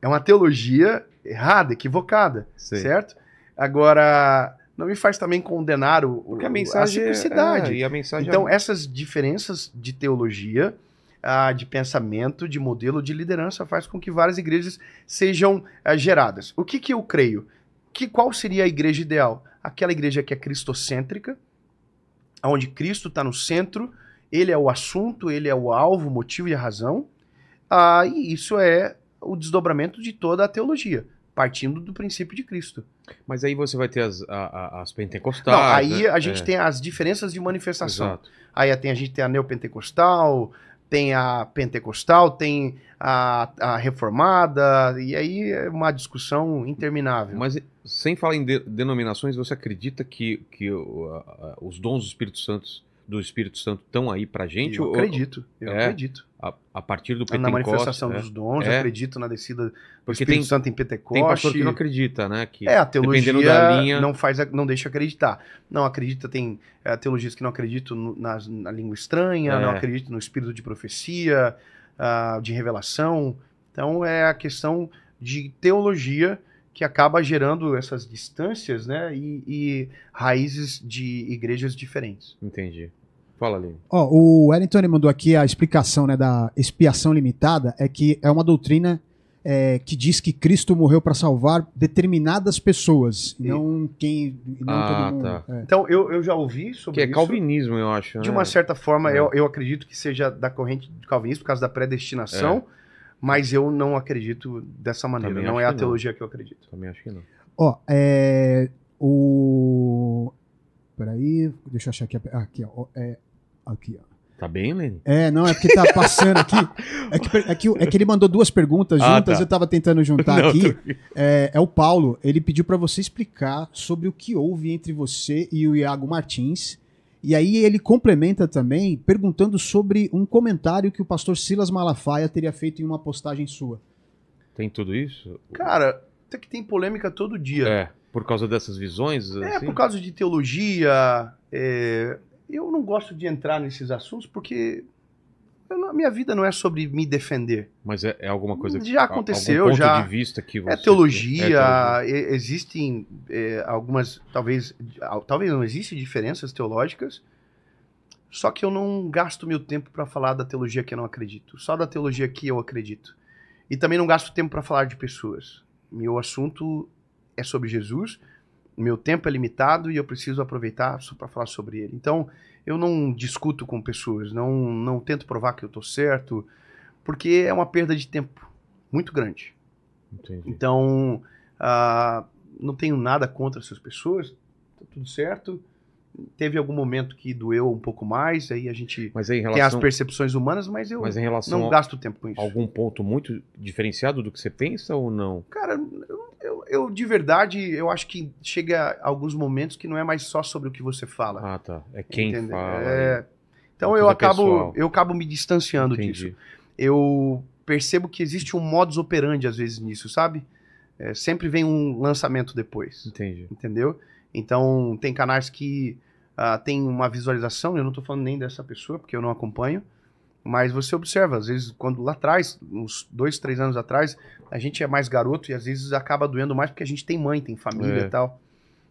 é uma teologia errada, equivocada, Sim. certo? Agora, não me faz também condenar o, Porque a, mensagem, a é, simplicidade. É, e a mensagem então, é... essas diferenças de teologia, ah, de pensamento, de modelo de liderança, faz com que várias igrejas sejam ah, geradas. O que, que eu creio? Que qual seria a igreja ideal? Aquela igreja que é cristocêntrica, onde Cristo está no centro, ele é o assunto, ele é o alvo, o motivo e a razão. Ah, e isso é o desdobramento de toda a teologia, partindo do princípio de Cristo. Mas aí você vai ter as, as pentecostais. Não, aí né? a gente é. tem as diferenças de manifestação. Exato. Aí tem, a gente tem a neopentecostal, tem a pentecostal, tem a, a, reformada, e aí é uma discussão interminável. Mas sem falar em de, denominações, você acredita que, que uh, uh, os dons do Espírito Santos do Espírito Santo estão aí para gente? Eu acredito, eu é, acredito. A, a, partir do Pentecostes. Na manifestação é, dos dons, é, acredito na descida do Espírito tem, Santo em Pentecostes. Tem pastor que não acredita, né? Que, é, a teologia linha... não, faz, não deixa acreditar. Não acredita, tem é, teologias que não acreditam na, na, língua estranha, não é. acreditam no espírito de profecia, uh, de revelação. Então é a questão de teologia que acaba gerando essas distâncias, né? E, e raízes de igrejas diferentes. Entendi. Fala, Lino. o Wellington mandou aqui a explicação né, da expiação limitada, é que é uma doutrina é, que diz que Cristo morreu para salvar determinadas pessoas, e... não quem, não ah, todo tá. mundo. Tá. É. Então eu, eu já ouvi sobre isso. que é isso, calvinismo, eu acho. De né? uma certa forma, é. eu, eu acredito que seja da corrente do calvinismo por causa da predestinação. É. Mas eu não acredito dessa maneira. Também não é a teologia não. que eu acredito. Também acho que não. Ó, é. O. Peraí, deixa eu achar aqui. Aqui, ó. É... Aqui, ó. Tá bem, Lenny? É, não, é porque tá passando aqui. É que, é que, é que ele mandou duas perguntas ah, juntas, ah, tá. eu tava tentando juntar [laughs] não, aqui. Tô... É, é, o Paulo, ele pediu para você explicar sobre o que houve entre você e o Iago Martins e aí ele complementa também perguntando sobre um comentário que o pastor Silas Malafaia teria feito em uma postagem sua. Tem tudo isso? Cara, até que tem polêmica todo dia. É, por causa dessas visões? É, assim? por causa de teologia. É... Eu não gosto de entrar nesses assuntos porque não, minha vida não é sobre me defender. Mas é, é alguma coisa que já aconteceu, ponto já. De vista que é você, é teologia, é teologia. existem é, algumas, talvez, talvez não existem diferenças teológicas. Só que eu não gasto meu tempo para falar da teologia que eu não acredito, só da teologia que eu acredito. E também não gasto tempo para falar de pessoas. Meu assunto é sobre Jesus, meu tempo é limitado e eu preciso aproveitar para falar sobre ele. Então, eu não discuto com pessoas, não, não tento provar que eu estou certo, porque é uma perda de tempo muito grande. Entendi. Então, ah, não tenho nada contra essas pessoas, tá tudo certo teve algum momento que doeu um pouco mais, aí a gente mas aí, é relação, tem as percepções humanas, mas eu mas não gasto tempo com isso. Algum ponto muito diferenciado do que você pensa ou não? Cara, eu, eu, eu, de verdade, eu acho que chega alguns momentos que não é mais só sobre o que você fala. Ah, tá. É quem fala. É... Então é eu acabo, eu acabo me distanciando Entendi. disso. Eu percebo que existe um modus operandi às vezes nisso, sabe? É, sempre vem um lançamento depois. Entendi. Entendeu? Então, tem canais que uh, tem uma visualização, eu não estou falando nem dessa pessoa, porque eu não acompanho, mas você observa, às vezes, quando lá atrás, uns dois, três anos atrás, a gente é mais garoto e às vezes acaba doendo mais porque a gente tem mãe, tem família é. e tal.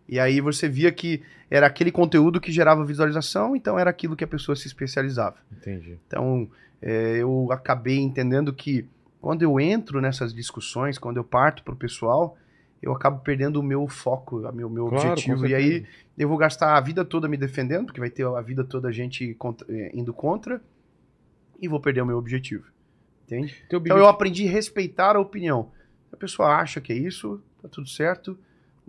E aí você via que era aquele conteúdo que gerava visualização, então era aquilo que a pessoa se especializava. Entendi. Então, é, eu acabei entendendo que quando eu entro nessas discussões, quando eu parto para o pessoal, eu acabo perdendo o meu foco, o meu, meu claro, objetivo. E aí eu vou gastar a vida toda me defendendo, porque vai ter a vida toda a gente contra, eh, indo contra, e vou perder o meu objetivo. Entende? Então eu aprendi a respeitar a opinião. A pessoa acha que é isso, tá tudo certo,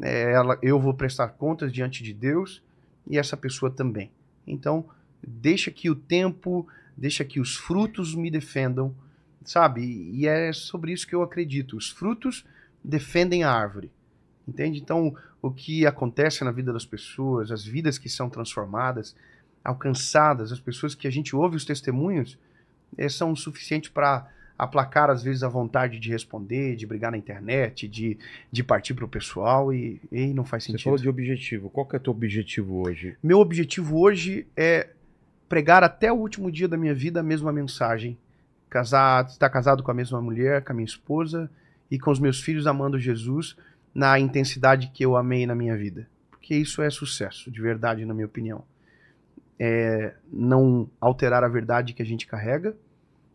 é, ela, eu vou prestar contas diante de Deus e essa pessoa também. Então, deixa que o tempo, deixa que os frutos me defendam, sabe? E é sobre isso que eu acredito. Os frutos defendem a árvore. Entende? Então, o que acontece na vida das pessoas, as vidas que são transformadas, alcançadas, as pessoas que a gente ouve os testemunhos, é, são suficientes para aplacar, às vezes, a vontade de responder, de brigar na internet, de, de partir para o pessoal e, e não faz sentido. Você falou de objetivo. Qual que é o teu objetivo hoje? Meu objetivo hoje é pregar até o último dia da minha vida a mesma mensagem. Casar, estar tá casado com a mesma mulher, com a minha esposa, e com os meus filhos amando Jesus na intensidade que eu amei na minha vida. Porque isso é sucesso, de verdade, na minha opinião. É não alterar a verdade que a gente carrega,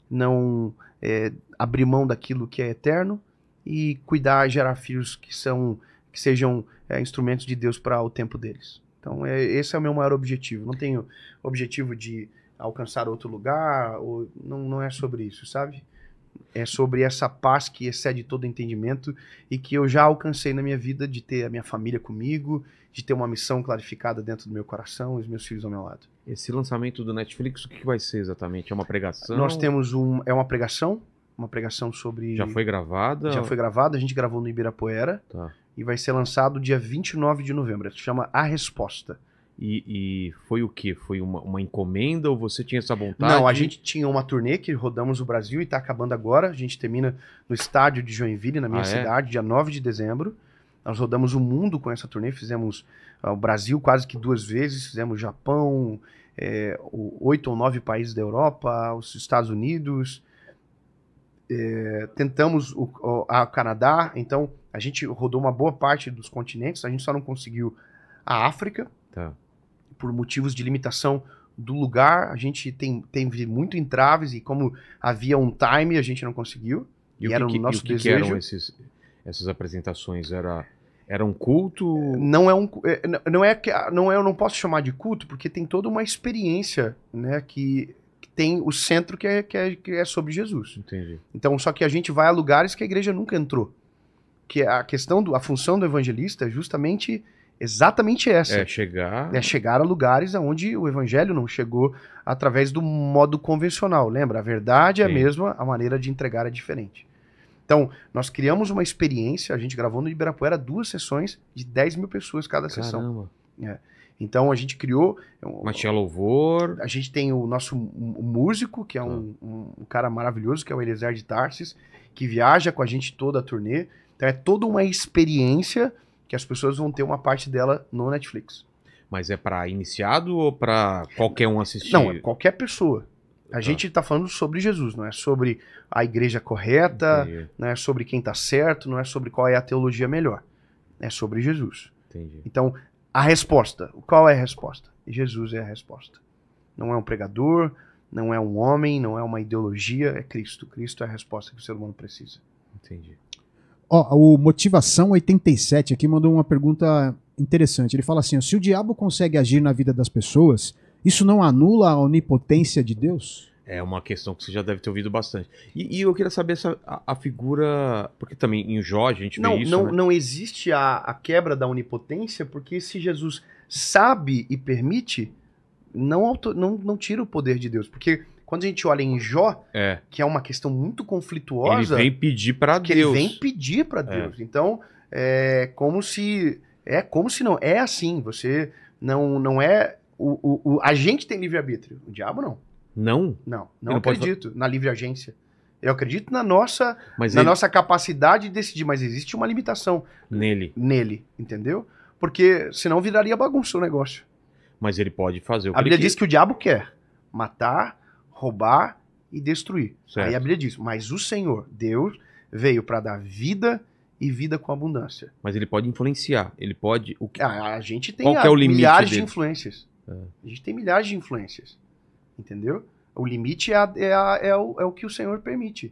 não é, abrir mão daquilo que é eterno e cuidar, e gerar filhos que são que sejam é, instrumentos de Deus para o tempo deles. Então, é, esse é o meu maior objetivo. Não tenho objetivo de alcançar outro lugar, ou, não, não é sobre isso, sabe? é sobre essa paz que excede todo entendimento e que eu já alcancei na minha vida de ter a minha família comigo, de ter uma missão clarificada dentro do meu coração e os meus filhos ao meu lado. Esse lançamento do Netflix, o que vai ser exatamente? É uma pregação? Nós temos um, é uma pregação, uma pregação sobre Já foi gravada? Já foi gravada, a gente gravou no Ibirapuera. Tá. E vai ser lançado dia 29 de novembro. Se chama A Resposta. E, e, foi o que? Foi uma, uma, encomenda ou você tinha essa vontade? Não, a gente tinha uma turnê que rodamos o Brasil e está acabando agora. A gente termina no estádio de Joinville, na minha ah, é? cidade, é? dia 9 de dezembro. Nós rodamos o mundo com essa turnê, fizemos ah, o Brasil quase que duas vezes, fizemos Japão, é, oito ou nove países da Europa, os Estados Unidos, é, tentamos o, o a Canadá, então a gente rodou uma boa parte dos continentes, a gente só não conseguiu a África. Tá por motivos de limitação do lugar, a gente tem, teve muito entraves e como havia um time, a gente não conseguiu. E, e era o que, nosso e o que desejo. Que eram esses, essas apresentações? Era, era um culto? Não é um é, não é que não é, eu não posso chamar de culto porque tem toda uma experiência, né, que, que tem o centro que é, que é, que é sobre Jesus. Entendi. Então, só que a gente vai a lugares que a igreja nunca entrou. Que é a questão do a função do evangelista é justamente Exatamente essa. É chegar. É chegar a lugares onde o evangelho não chegou através do modo convencional. Lembra? A verdade Sim. é a mesma, a maneira de entregar é diferente. Então, nós criamos uma experiência, a gente gravou no Ibirapuera duas sessões de 10 mil pessoas cada Caramba. sessão. É. Então a gente criou. Mas tinha louvor. A gente tem o nosso músico, que é um, ah. um cara maravilhoso, que é o Elezer de Tarsis, que viaja com a gente toda a turnê. Então é toda uma experiência que as pessoas vão ter uma parte dela no Netflix. Mas é para iniciado ou para qualquer um assistir? Não, é qualquer pessoa. A tá. gente está falando sobre Jesus, não é sobre a igreja correta, Entendi. não é sobre quem está certo, não é sobre qual é a teologia melhor. É sobre Jesus. Entendi. Então, a resposta. Qual é a resposta? Jesus é a resposta. Não é um pregador, não é um homem, não é uma ideologia, é Cristo. Cristo é a resposta que o ser humano precisa. Entendi. Ó, o Motivação 87 aqui mandou uma pergunta interessante. Ele fala assim: se o diabo consegue agir na vida das pessoas, isso não anula a onipotência de Deus? É uma questão que você já deve ter ouvido bastante. E, e eu queria saber essa, a, a, figura. Porque também em Jó a gente não, vê isso. Não, né? não existe a, a quebra da onipotência, porque se Jesus sabe e permite, não, auto, não, não tira o poder de Deus. Porque quando a gente olha em Jó, é. que é uma questão muito conflituosa. Ele vem pedir para Deus. Ele vem pedir para é. Deus. É. Então, é como se. É como se não. É assim. Você não, não é. O, o, o a gente tem livre-arbítrio. O diabo não. Não? Não. Não, não acredito na livre agência. Eu acredito na nossa, mas na ele... nossa capacidade de decidir, mas existe uma limitação. Nele. Nele, entendeu? Porque senão viraria bagunça o negócio. Mas ele pode fazer o que A Bíblia diz que o diabo quer matar, roubar e destruir. Certo. Aí a Bíblia diz: Mas o Senhor, Deus, veio para dar vida e vida com abundância. Mas ele pode influenciar, ele pode. O que... a, ah, a gente tem Qual a, é o limite milhares dele? de influências. É. A gente tem milhares de influências. Entendeu? O limite é, a, é, a, é, o, é o que o Senhor permite.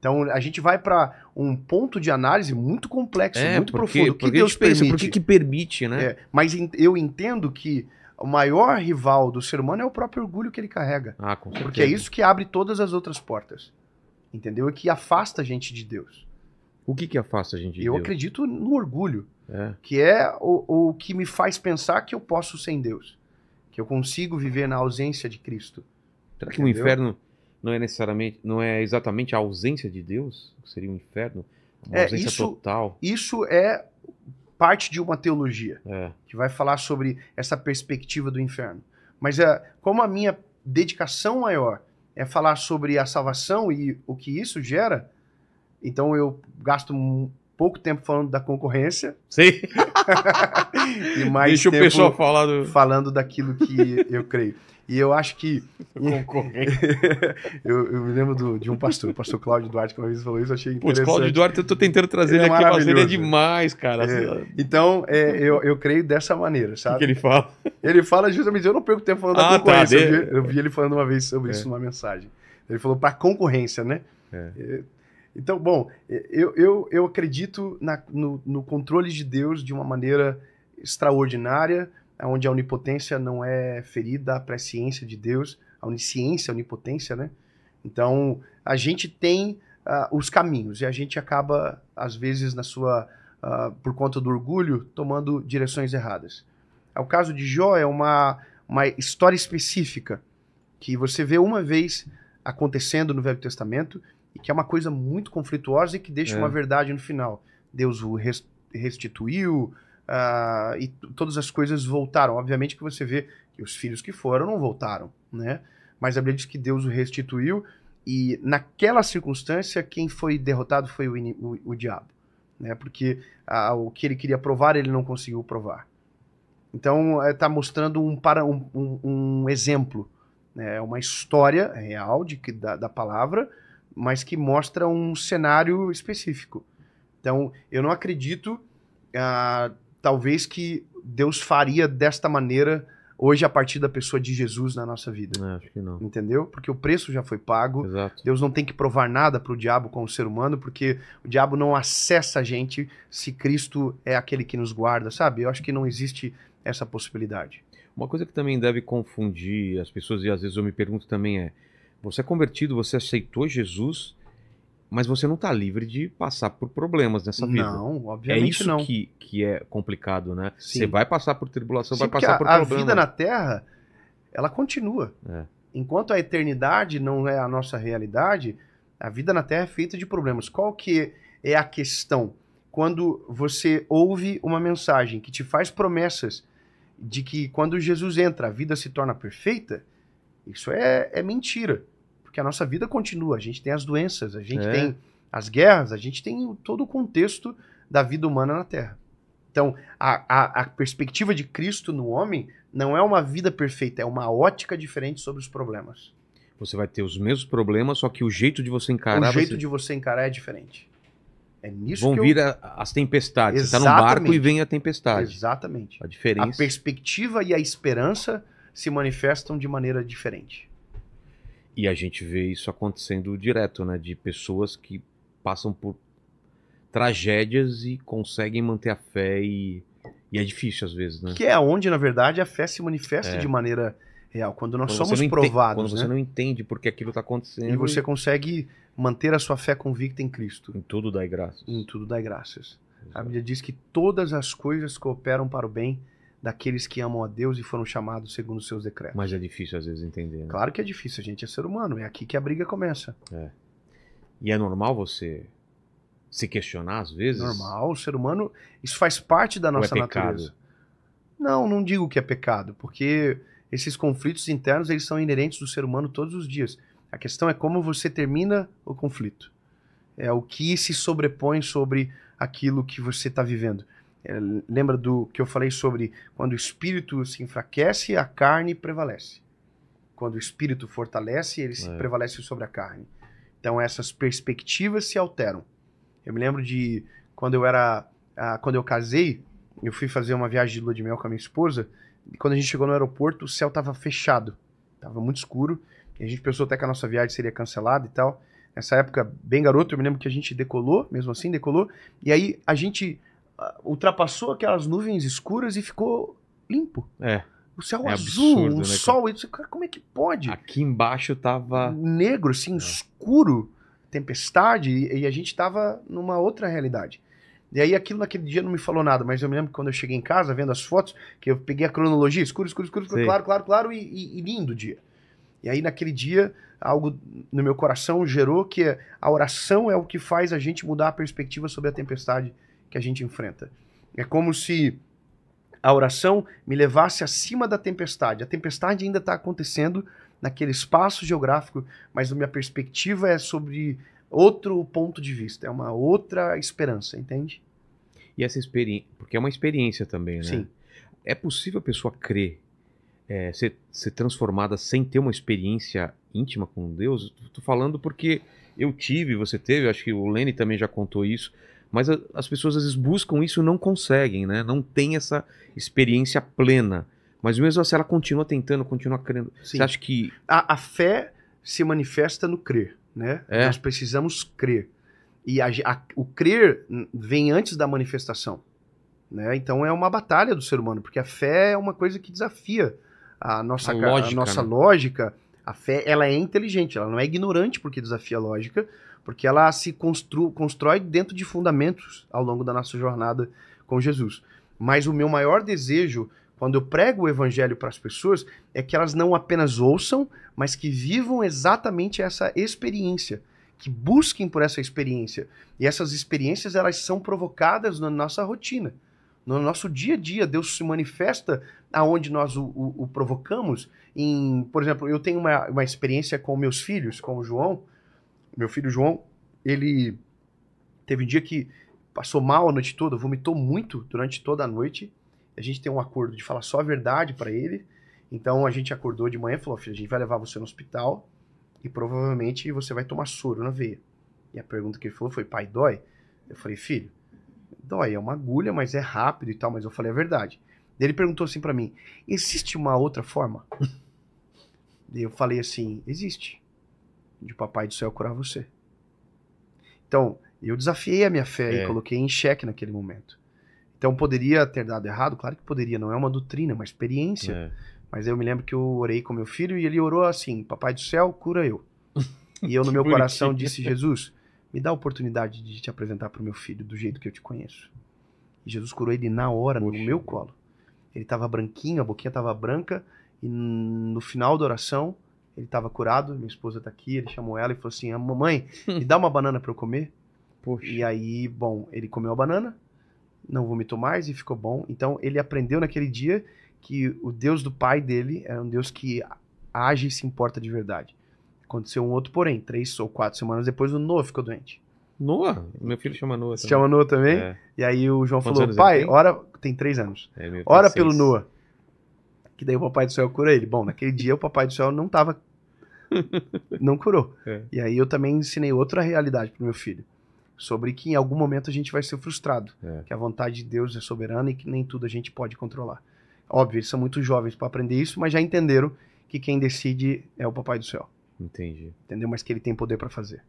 Então a gente vai para um ponto de análise muito complexo, é, muito porque, profundo. O que Deus permite? que, que permite, né? É, mas eu entendo que o maior rival do ser humano é o próprio orgulho que ele carrega. Ah, com certeza. Porque é isso que abre todas as outras portas. Entendeu? É que afasta a gente de Deus. O que, que afasta a gente de eu Deus? Eu acredito no orgulho, é. que é o, o que me faz pensar que eu posso sem Deus, que eu consigo viver na ausência de Cristo. Será que o inferno não é necessariamente, não é exatamente a ausência de Deus? Seria um inferno? Uma é, ausência isso, total? Isso é parte de uma teologia é. que vai falar sobre essa perspectiva do inferno. Mas é, como a minha dedicação maior é falar sobre a salvação e o que isso gera, então eu gasto um pouco tempo falando da concorrência. Sim. [laughs] e mais Deixa o pessoal falar do... falando daquilo que eu creio. E eu acho que. [laughs] Concorrente. [laughs] eu, eu me lembro do, de um pastor, o pastor Cláudio Duarte, que uma vez falou isso, achei interessante. Putz, Cláudio Duarte, eu tô tentando trazer ele, é ele é aqui, mas ele é demais, cara. É. Assim, então, é, eu, eu creio dessa maneira, sabe? O que ele fala? Ele fala justamente, eu não perco tempo falando ah, da tá, concorrência. Tá, eu, vi, eu, vi, ele falando uma vez sobre é. isso numa mensagem. Ele falou para concorrência, né? É. Então, bom, eu, eu, eu acredito na, no, no controle de Deus de uma maneira extraordinária, onde a onipotência não é ferida a presciência de Deus, a onisciência, a onipotência, né? Então, a gente tem uh, os caminhos e a gente acaba, às vezes, na sua, uh, por conta do orgulho, tomando direções erradas. É o caso de Jó é uma, uma história específica que você vê uma vez acontecendo no Velho Testamento e que é uma coisa muito conflituosa e que deixa é. uma verdade no final. Deus o restituiu, Uh, e todas as coisas voltaram. Obviamente que você vê que os filhos que foram não voltaram, né? Mas a Bíblia diz que Deus o restituiu e naquela circunstância quem foi derrotado foi o, o, o diabo, né? Porque uh, o que ele queria provar ele não conseguiu provar. Então está eh, uh, mostrando um para um, um, um, exemplo, né? É uma história real de que da, da palavra, mas que mostra um cenário específico. Então eu não acredito Uh, talvez que Deus faria desta maneira hoje a partir da pessoa de Jesus na nossa vida. É, acho que não. Entendeu? Porque o preço já foi pago. Exato. Deus não tem que provar nada para o diabo com o ser humano, porque o diabo não acessa a gente se Cristo é aquele que nos guarda, sabe? Eu acho que não existe essa possibilidade. Uma coisa que também deve confundir as pessoas, e às vezes eu me pergunto também é: você é convertido, você aceitou Jesus, mas você não está livre de passar por problemas nessa vida. Não, é obviamente é isso não. Que, que é complicado, né? Você vai passar por tribulação, Sim, vai passar por problemas. A vida na Terra, ela continua. É. Enquanto a eternidade não é a nossa realidade, a vida na Terra é feita de problemas. Qual que é a questão? Quando você ouve uma mensagem que te faz promessas de que quando Jesus entra a vida se torna perfeita, isso é, é mentira. Porque a nossa vida continua, a gente tem as doenças, a gente é. tem as guerras, a gente tem todo o contexto da vida humana na Terra. Então, a, a, a, perspectiva de Cristo no homem não é uma vida perfeita, é uma ótica diferente sobre os problemas. Você vai ter os mesmos problemas, só que o jeito de você encarar. O jeito você... de você encarar é diferente. É nisso Vão que vir eu... as tempestades. Exatamente. Você está num barco e vem a tempestade. Exatamente. A diferença. A perspectiva e a esperança se manifestam de maneira diferente. E a gente vê isso acontecendo direto, né? De pessoas que passam por tragédias e conseguem manter a fé e, e é difícil às vezes, né? Que é onde, na verdade, a fé se manifesta é. de maneira real, quando nós quando somos provados. Quando né? você não entende porque aquilo está acontecendo. E você e... consegue manter a sua fé convicta em Cristo. Em tudo dai graças. Em tudo dai graças. Exato. A Bíblia diz que todas as coisas cooperam para o bem daqueles que amam a Deus e foram chamados segundo os seus decretos. Mas é difícil às vezes entender. Né? Claro que é difícil, a gente é ser humano, é aqui que a briga começa. É. E é normal você se questionar às vezes? Normal, o ser humano, isso faz parte da nossa Ou é pecado? natureza. Não, não digo que é pecado, porque esses conflitos internos, eles são inerentes do ser humano todos os dias. A questão é como você termina o conflito. É o que se sobrepõe sobre aquilo que você está vivendo. É, lembra do que eu falei sobre quando o espírito se enfraquece, a carne prevalece. Quando o espírito fortalece, ele é. prevalece sobre a carne. Então essas perspectivas se alteram. Eu me lembro de quando eu era, ah, quando eu casei, eu fui fazer uma viagem de lua de mel com a minha esposa. E quando a gente chegou no aeroporto, o céu estava fechado, estava muito escuro. E a gente pensou até que a nossa viagem seria cancelada e tal. Nessa época, bem garoto, eu me lembro que a gente decolou, mesmo assim decolou. E aí a gente ultrapassou aquelas nuvens escuras e ficou limpo. É. O céu é azul, absurdo, né, o né, sol. Cara? Disse, cara, como é que pode? Aqui embaixo tava. Negro, assim, é. escuro, tempestade, e, e a gente tava numa outra realidade. E aí aquilo naquele dia não me falou nada, mas eu me lembro que quando eu cheguei em casa, vendo as fotos, que eu peguei a cronologia, escuro, escuro, escuro, escuro claro, claro, claro, e, e, e lindo dia. E aí naquele dia, algo no meu coração gerou que a oração é o que faz a gente mudar a perspectiva sobre a tempestade que a gente enfrenta. É como se a oração me levasse acima da tempestade. A tempestade ainda está acontecendo naquele espaço geográfico, mas a minha perspectiva é sobre outro ponto de vista, é uma outra esperança, entende? E essa experiência, porque é uma experiência também, né? Sim. É possível a pessoa crer, é, ser, ser transformada sem ter uma experiência íntima com Deus? Estou falando porque eu tive, você teve, acho que o Lene também já contou isso mas a, as pessoas às vezes buscam isso e não conseguem, né? Não tem essa experiência plena. Mas mesmo assim ela continua tentando, continua crendo. Sim. Você acha que. A, a, fé se manifesta no crer, né? É. Nós precisamos crer. E a, o crer vem antes da manifestação. Né? Então é uma batalha do ser humano, porque a fé é uma coisa que desafia a nossa, a lógica, a nossa né? lógica. A fé ela é inteligente, ela não é ignorante porque desafia a lógica, porque ela se constru, constrói dentro de fundamentos ao longo da nossa jornada com Jesus. Mas o meu maior desejo quando eu prego o evangelho para as pessoas é que elas não apenas ouçam, mas que vivam exatamente essa experiência, que busquem por essa experiência. E essas experiências elas são provocadas na nossa rotina. No nosso dia a dia, Deus se manifesta aonde nós o, o, o provocamos. Em, por exemplo, eu tenho uma, uma experiência com meus filhos, com o João, meu filho João, ele teve um dia que passou mal a noite toda, vomitou muito durante toda a noite. A gente tem um acordo de falar só a verdade para ele. Então a gente acordou de manhã e falou: filho, a gente vai levar você no hospital e provavelmente você vai tomar soro na veia. E a pergunta que ele falou foi: pai, dói? Eu falei: filho, dói, é uma agulha, mas é rápido e tal, mas eu falei a verdade. Daí ele perguntou assim para mim: existe uma outra forma? [laughs] eu falei assim: existe de Papai do Céu curar você. Então, eu desafiei a minha fé é. e coloquei em xeque naquele momento. Então, poderia ter dado errado? Claro que poderia, não é uma doutrina, é uma experiência. É. Mas eu me lembro que eu orei com meu filho e ele orou assim: Papai do Céu, cura eu. [laughs] E eu, no meu coração, disse: Jesus, me dá a oportunidade de te apresentar para o meu filho do jeito que eu te conheço. E Jesus curou ele na hora, Poxa. no meu colo. Ele estava branquinho, a boquinha estava branca, e no final da oração, ele estava curado, minha esposa está aqui, ele chamou ela e falou assim: ah, "Mamãe, me dá uma banana para eu comer?" [laughs] Poxa. E aí, bom, ele comeu a banana, não vomitou mais e ficou bom. Então, ele aprendeu naquele dia que o Deus do pai dele é um Deus que age e se importa de verdade. Aconteceu um outro, porém, três ou quatro semanas depois, o Noah ficou doente. Noah? Meu filho chama Noah também. Chama Noah também? É. E aí o João Quantos falou, pai, tem? ora... Tem três anos. É, ora pelo Noah. Que daí o papai do céu cura ele. Bom, naquele dia o papai do céu não estava [laughs] não curou. É. E aí eu também ensinei outra realidade pro meu filho. Sobre que em algum momento a gente vai ser frustrado. É. Que a vontade de Deus é soberana e que nem tudo a gente pode controlar. Óbvio, eles são muito jovens para aprender isso, mas já entenderam que quem decide é o Papai do Céu. Entendi. Entendeu? Mas que ele tem poder para fazer.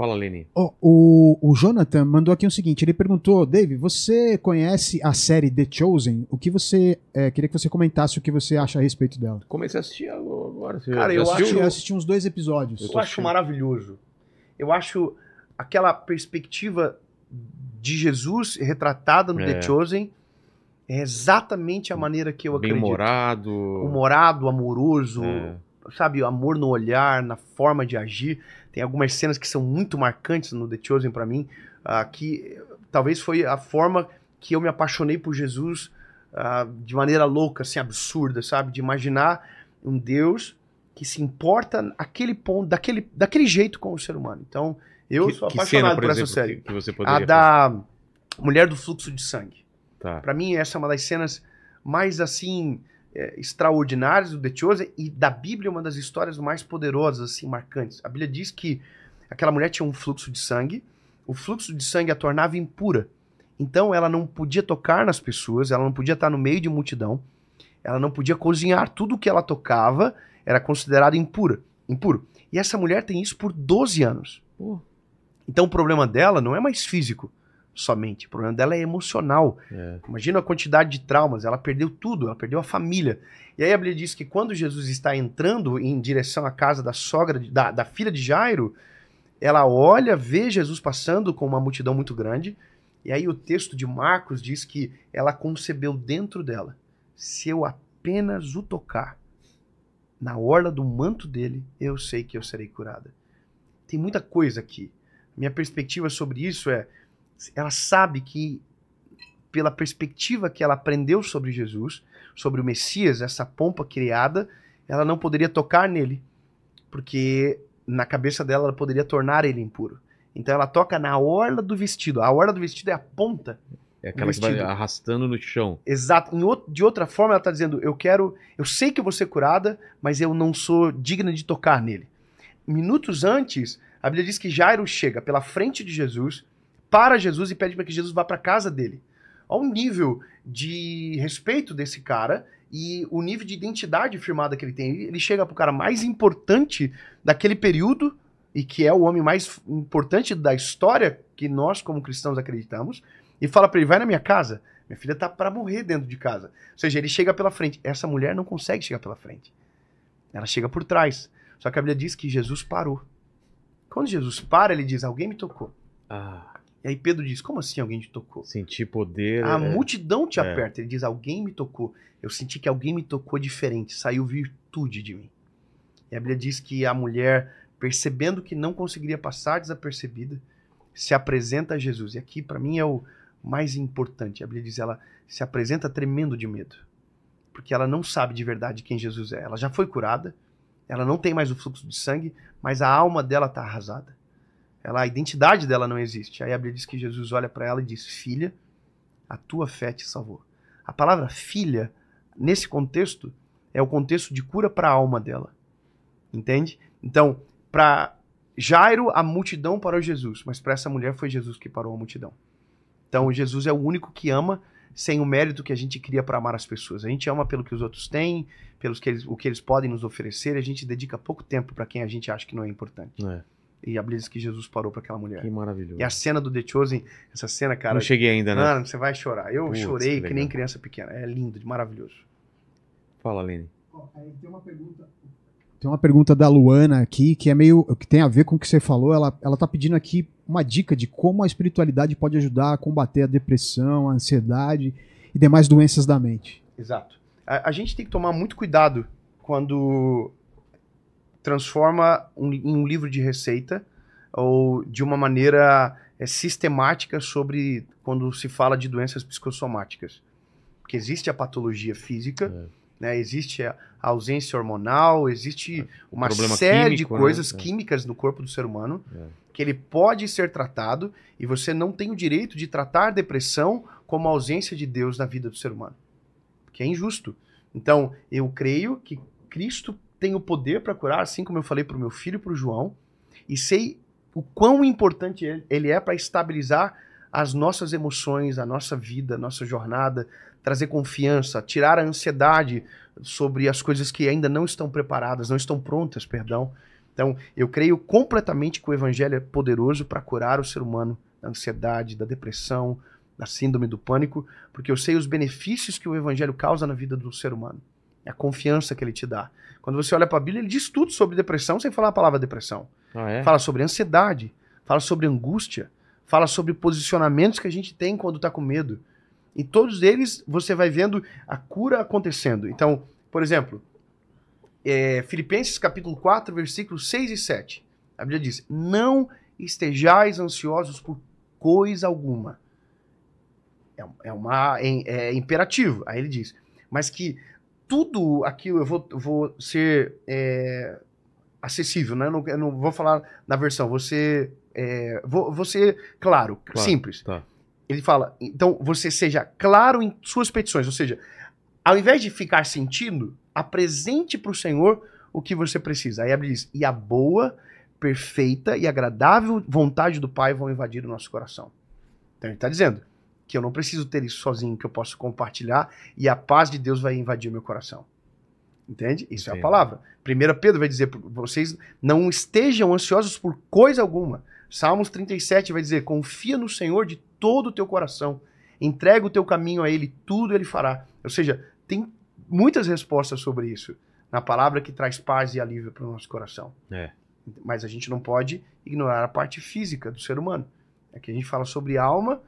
Fala, Leni. Oh, o, o Jonathan mandou aqui o seguinte: ele perguntou, Dave, você conhece a série The Chosen? O que você. É, queria que você comentasse o que você acha a respeito dela. Comecei a assistir agora. Cara, eu acho. Eu assisti uns dois episódios. Eu, eu acho maravilhoso. Eu acho aquela perspectiva de Jesus retratada no é. The Chosen. É exatamente a maneira que eu Bem acredito. Humorado. Humorado, amoroso, é. sabe? Amor no olhar, na forma de agir. Tem algumas cenas que são muito marcantes no The Chosen para mim, uh, que talvez foi a forma que eu me apaixonei por Jesus uh, de maneira louca, assim, absurda, sabe? De imaginar um Deus que se importa aquele ponto, daquele, daquele jeito com o ser humano. Então, eu que, sou apaixonado cena, por, por exemplo, essa série. Que você poderia a da fazer? Mulher do Fluxo de Sangue. Tá. Para mim, essa é uma das cenas mais assim é, extraordinárias do The Chosen e da Bíblia uma das histórias mais poderosas, assim, marcantes. A Bíblia diz que aquela mulher tinha um fluxo de sangue, o fluxo de sangue a tornava impura. Então ela não podia tocar nas pessoas, ela não podia estar no meio de multidão, ela não podia cozinhar, tudo que ela tocava era considerado impura, impuro. E essa mulher tem isso por 12 anos. Uh. Então o problema dela não é mais físico, somente. O problema dela é emocional. É. Imagina a quantidade de traumas. Ela perdeu tudo, ela perdeu a família. E aí a Bíblia diz que quando Jesus está entrando em direção à casa da sogra, da, da filha de Jairo, ela olha, vê Jesus passando com uma multidão muito grande. E aí o texto de Marcos diz que ela concebeu dentro dela: se eu apenas o tocar na orla do manto dele, eu sei que eu serei curada. Tem muita coisa aqui. Minha perspectiva sobre isso é ela sabe que pela perspectiva que ela aprendeu sobre Jesus, sobre o Messias, essa pompa criada, ela não poderia tocar nele, porque na cabeça dela ela poderia tornar ele impuro. Então ela toca na orla do vestido. A orla do vestido é a ponta. É aquela que vai arrastando no chão. Exato. Outro, de outra forma, ela está dizendo: Eu quero, eu sei que eu vou ser curada, mas eu não sou digna de tocar nele. Minutos antes, a Bíblia diz que Jairo chega pela frente de Jesus para Jesus e pede para que Jesus vá para casa dele. Olha o nível de respeito desse cara e o nível de identidade firmada que ele tem. Ele chega para o cara mais importante daquele período e que é o homem mais importante da história que nós como cristãos acreditamos e fala para ele: "Vai na minha casa, minha filha tá para morrer dentro de casa". Ou seja, ele chega pela frente. Essa mulher não consegue chegar pela frente. Ela chega por trás. Só que a Bíblia diz que Jesus parou. Quando Jesus para, ele diz: "Alguém me tocou". Ah. E aí Pedro diz: Como assim alguém te tocou? Sentir poder. A é... multidão te é. aperta. Ele diz: Alguém me tocou. Eu senti que alguém me tocou diferente. Saiu virtude de mim. E a Bíblia diz que a mulher, percebendo que não conseguiria passar desapercebida, se apresenta a Jesus. E aqui, para mim, é o mais importante. A Bíblia diz: ela se apresenta tremendo de medo. Porque ela não sabe de verdade quem Jesus é. Ela já foi curada, ela não tem mais o fluxo de sangue, mas a alma dela está arrasada. Ela, a identidade dela não existe. Aí a Bíblia diz que Jesus olha para ela e diz: Filha, a tua fé te salvou. A palavra filha, nesse contexto, é o contexto de cura para a alma dela. Entende? Então, para Jairo, a multidão parou Jesus, mas para essa mulher foi Jesus que parou a multidão. Então, Jesus é o único que ama sem o mérito que a gente cria para amar as pessoas. A gente ama pelo que os outros têm, pelos que eles, o que eles podem nos oferecer, a gente dedica pouco tempo para quem a gente acha que não é importante. Não é. E a beleza que Jesus parou para aquela mulher. Que maravilhoso. E a cena do The Chosen, essa cena, cara. Não cheguei ainda, né? Mano, você vai chorar. Eu Putz, chorei que, que, nem criança pequena. É lindo, maravilhoso. Fala, Lene. Oh, tem uma pergunta. Tem uma pergunta da Luana aqui que é meio que tem a ver com o que você falou. Ela ela tá pedindo aqui uma dica de como a espiritualidade pode ajudar a combater a depressão, a ansiedade e demais doenças da mente. Exato. A, a gente tem que tomar muito cuidado quando transforma em um livro de receita ou de uma maneira é, sistemática sobre quando se fala de doenças psicossomáticas. Porque existe a patologia física, é. né, existe a ausência hormonal, existe é. uma série químico, de né? coisas né? químicas no corpo do ser humano é. que ele pode ser tratado e você não tem o direito de tratar depressão como ausência de Deus na vida do ser humano. Que é injusto. Então, eu creio que Cristo tenho poder para curar, assim como eu falei para o meu filho e para o João, e sei o quão importante ele é para estabilizar as nossas emoções, a nossa vida, a nossa jornada, trazer confiança, tirar a ansiedade sobre as coisas que ainda não estão preparadas, não estão prontas, perdão. Então, eu creio completamente que o evangelho é poderoso para curar o ser humano da ansiedade, da depressão, da síndrome do pânico, porque eu sei os benefícios que o evangelho causa na vida do ser humano. É a confiança que ele te dá. Quando você olha para a Bíblia, ele diz tudo sobre depressão sem falar a palavra depressão. Ah, é? Fala sobre ansiedade, fala sobre angústia, fala sobre posicionamentos que a gente tem quando está com medo. E todos eles você vai vendo a cura acontecendo. Então, por exemplo, é, Filipenses capítulo 4, versículos 6 e 7. A Bíblia diz: Não estejais ansiosos por coisa alguma. É, é, uma, é, é imperativo. Aí ele diz: Mas que tudo aquilo eu vou, vou ser é, acessível, né? Eu não, eu não, vou falar na versão, você é, vou, vou ser claro, claro simples. Tá. Ele fala, então você seja claro em suas petições, ou seja, ao invés de ficar sentindo, apresente para o Senhor o que você precisa. Aí ele diz, e a boa, perfeita e agradável vontade do Pai vão invadir o nosso coração. Então ele está dizendo, que eu não preciso ter isso sozinho, que eu posso compartilhar e a paz de Deus vai invadir o meu coração. Entende? Isso é a palavra. Primeira Pedro vai dizer, vocês não estejam ansiosos por coisa alguma. Salmos 37 vai dizer, confia no Senhor de todo o teu coração. Entrega o teu caminho a Ele, tudo Ele fará. Ou seja, tem muitas respostas sobre isso na palavra que traz paz e alívio para o nosso coração. É. Mas a gente não pode ignorar a parte física do ser humano. Aqui é a gente fala sobre alma,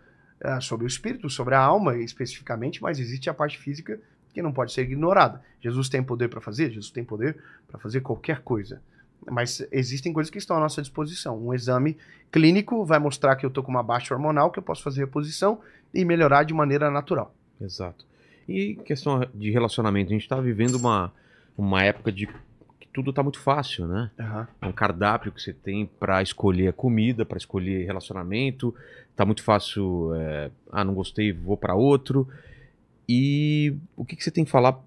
é, sobre o espírito, sobre a alma especificamente, mas existe a parte física que não pode ser ignorada. Jesus tem poder para fazer? Jesus tem poder para fazer qualquer coisa. Mas existem coisas que estão à nossa disposição. Um exame clínico vai mostrar que eu estou com uma baixa hormonal, que eu posso fazer reposição e melhorar de maneira natural. Exato. E questão de relacionamento, a gente está vivendo uma, uma época de tudo está muito fácil, né? Uhum. É um cardápio que você tem para escolher comida, para escolher relacionamento. Está muito fácil. É, ah, não gostei, vou para outro. E o que, que você tem falar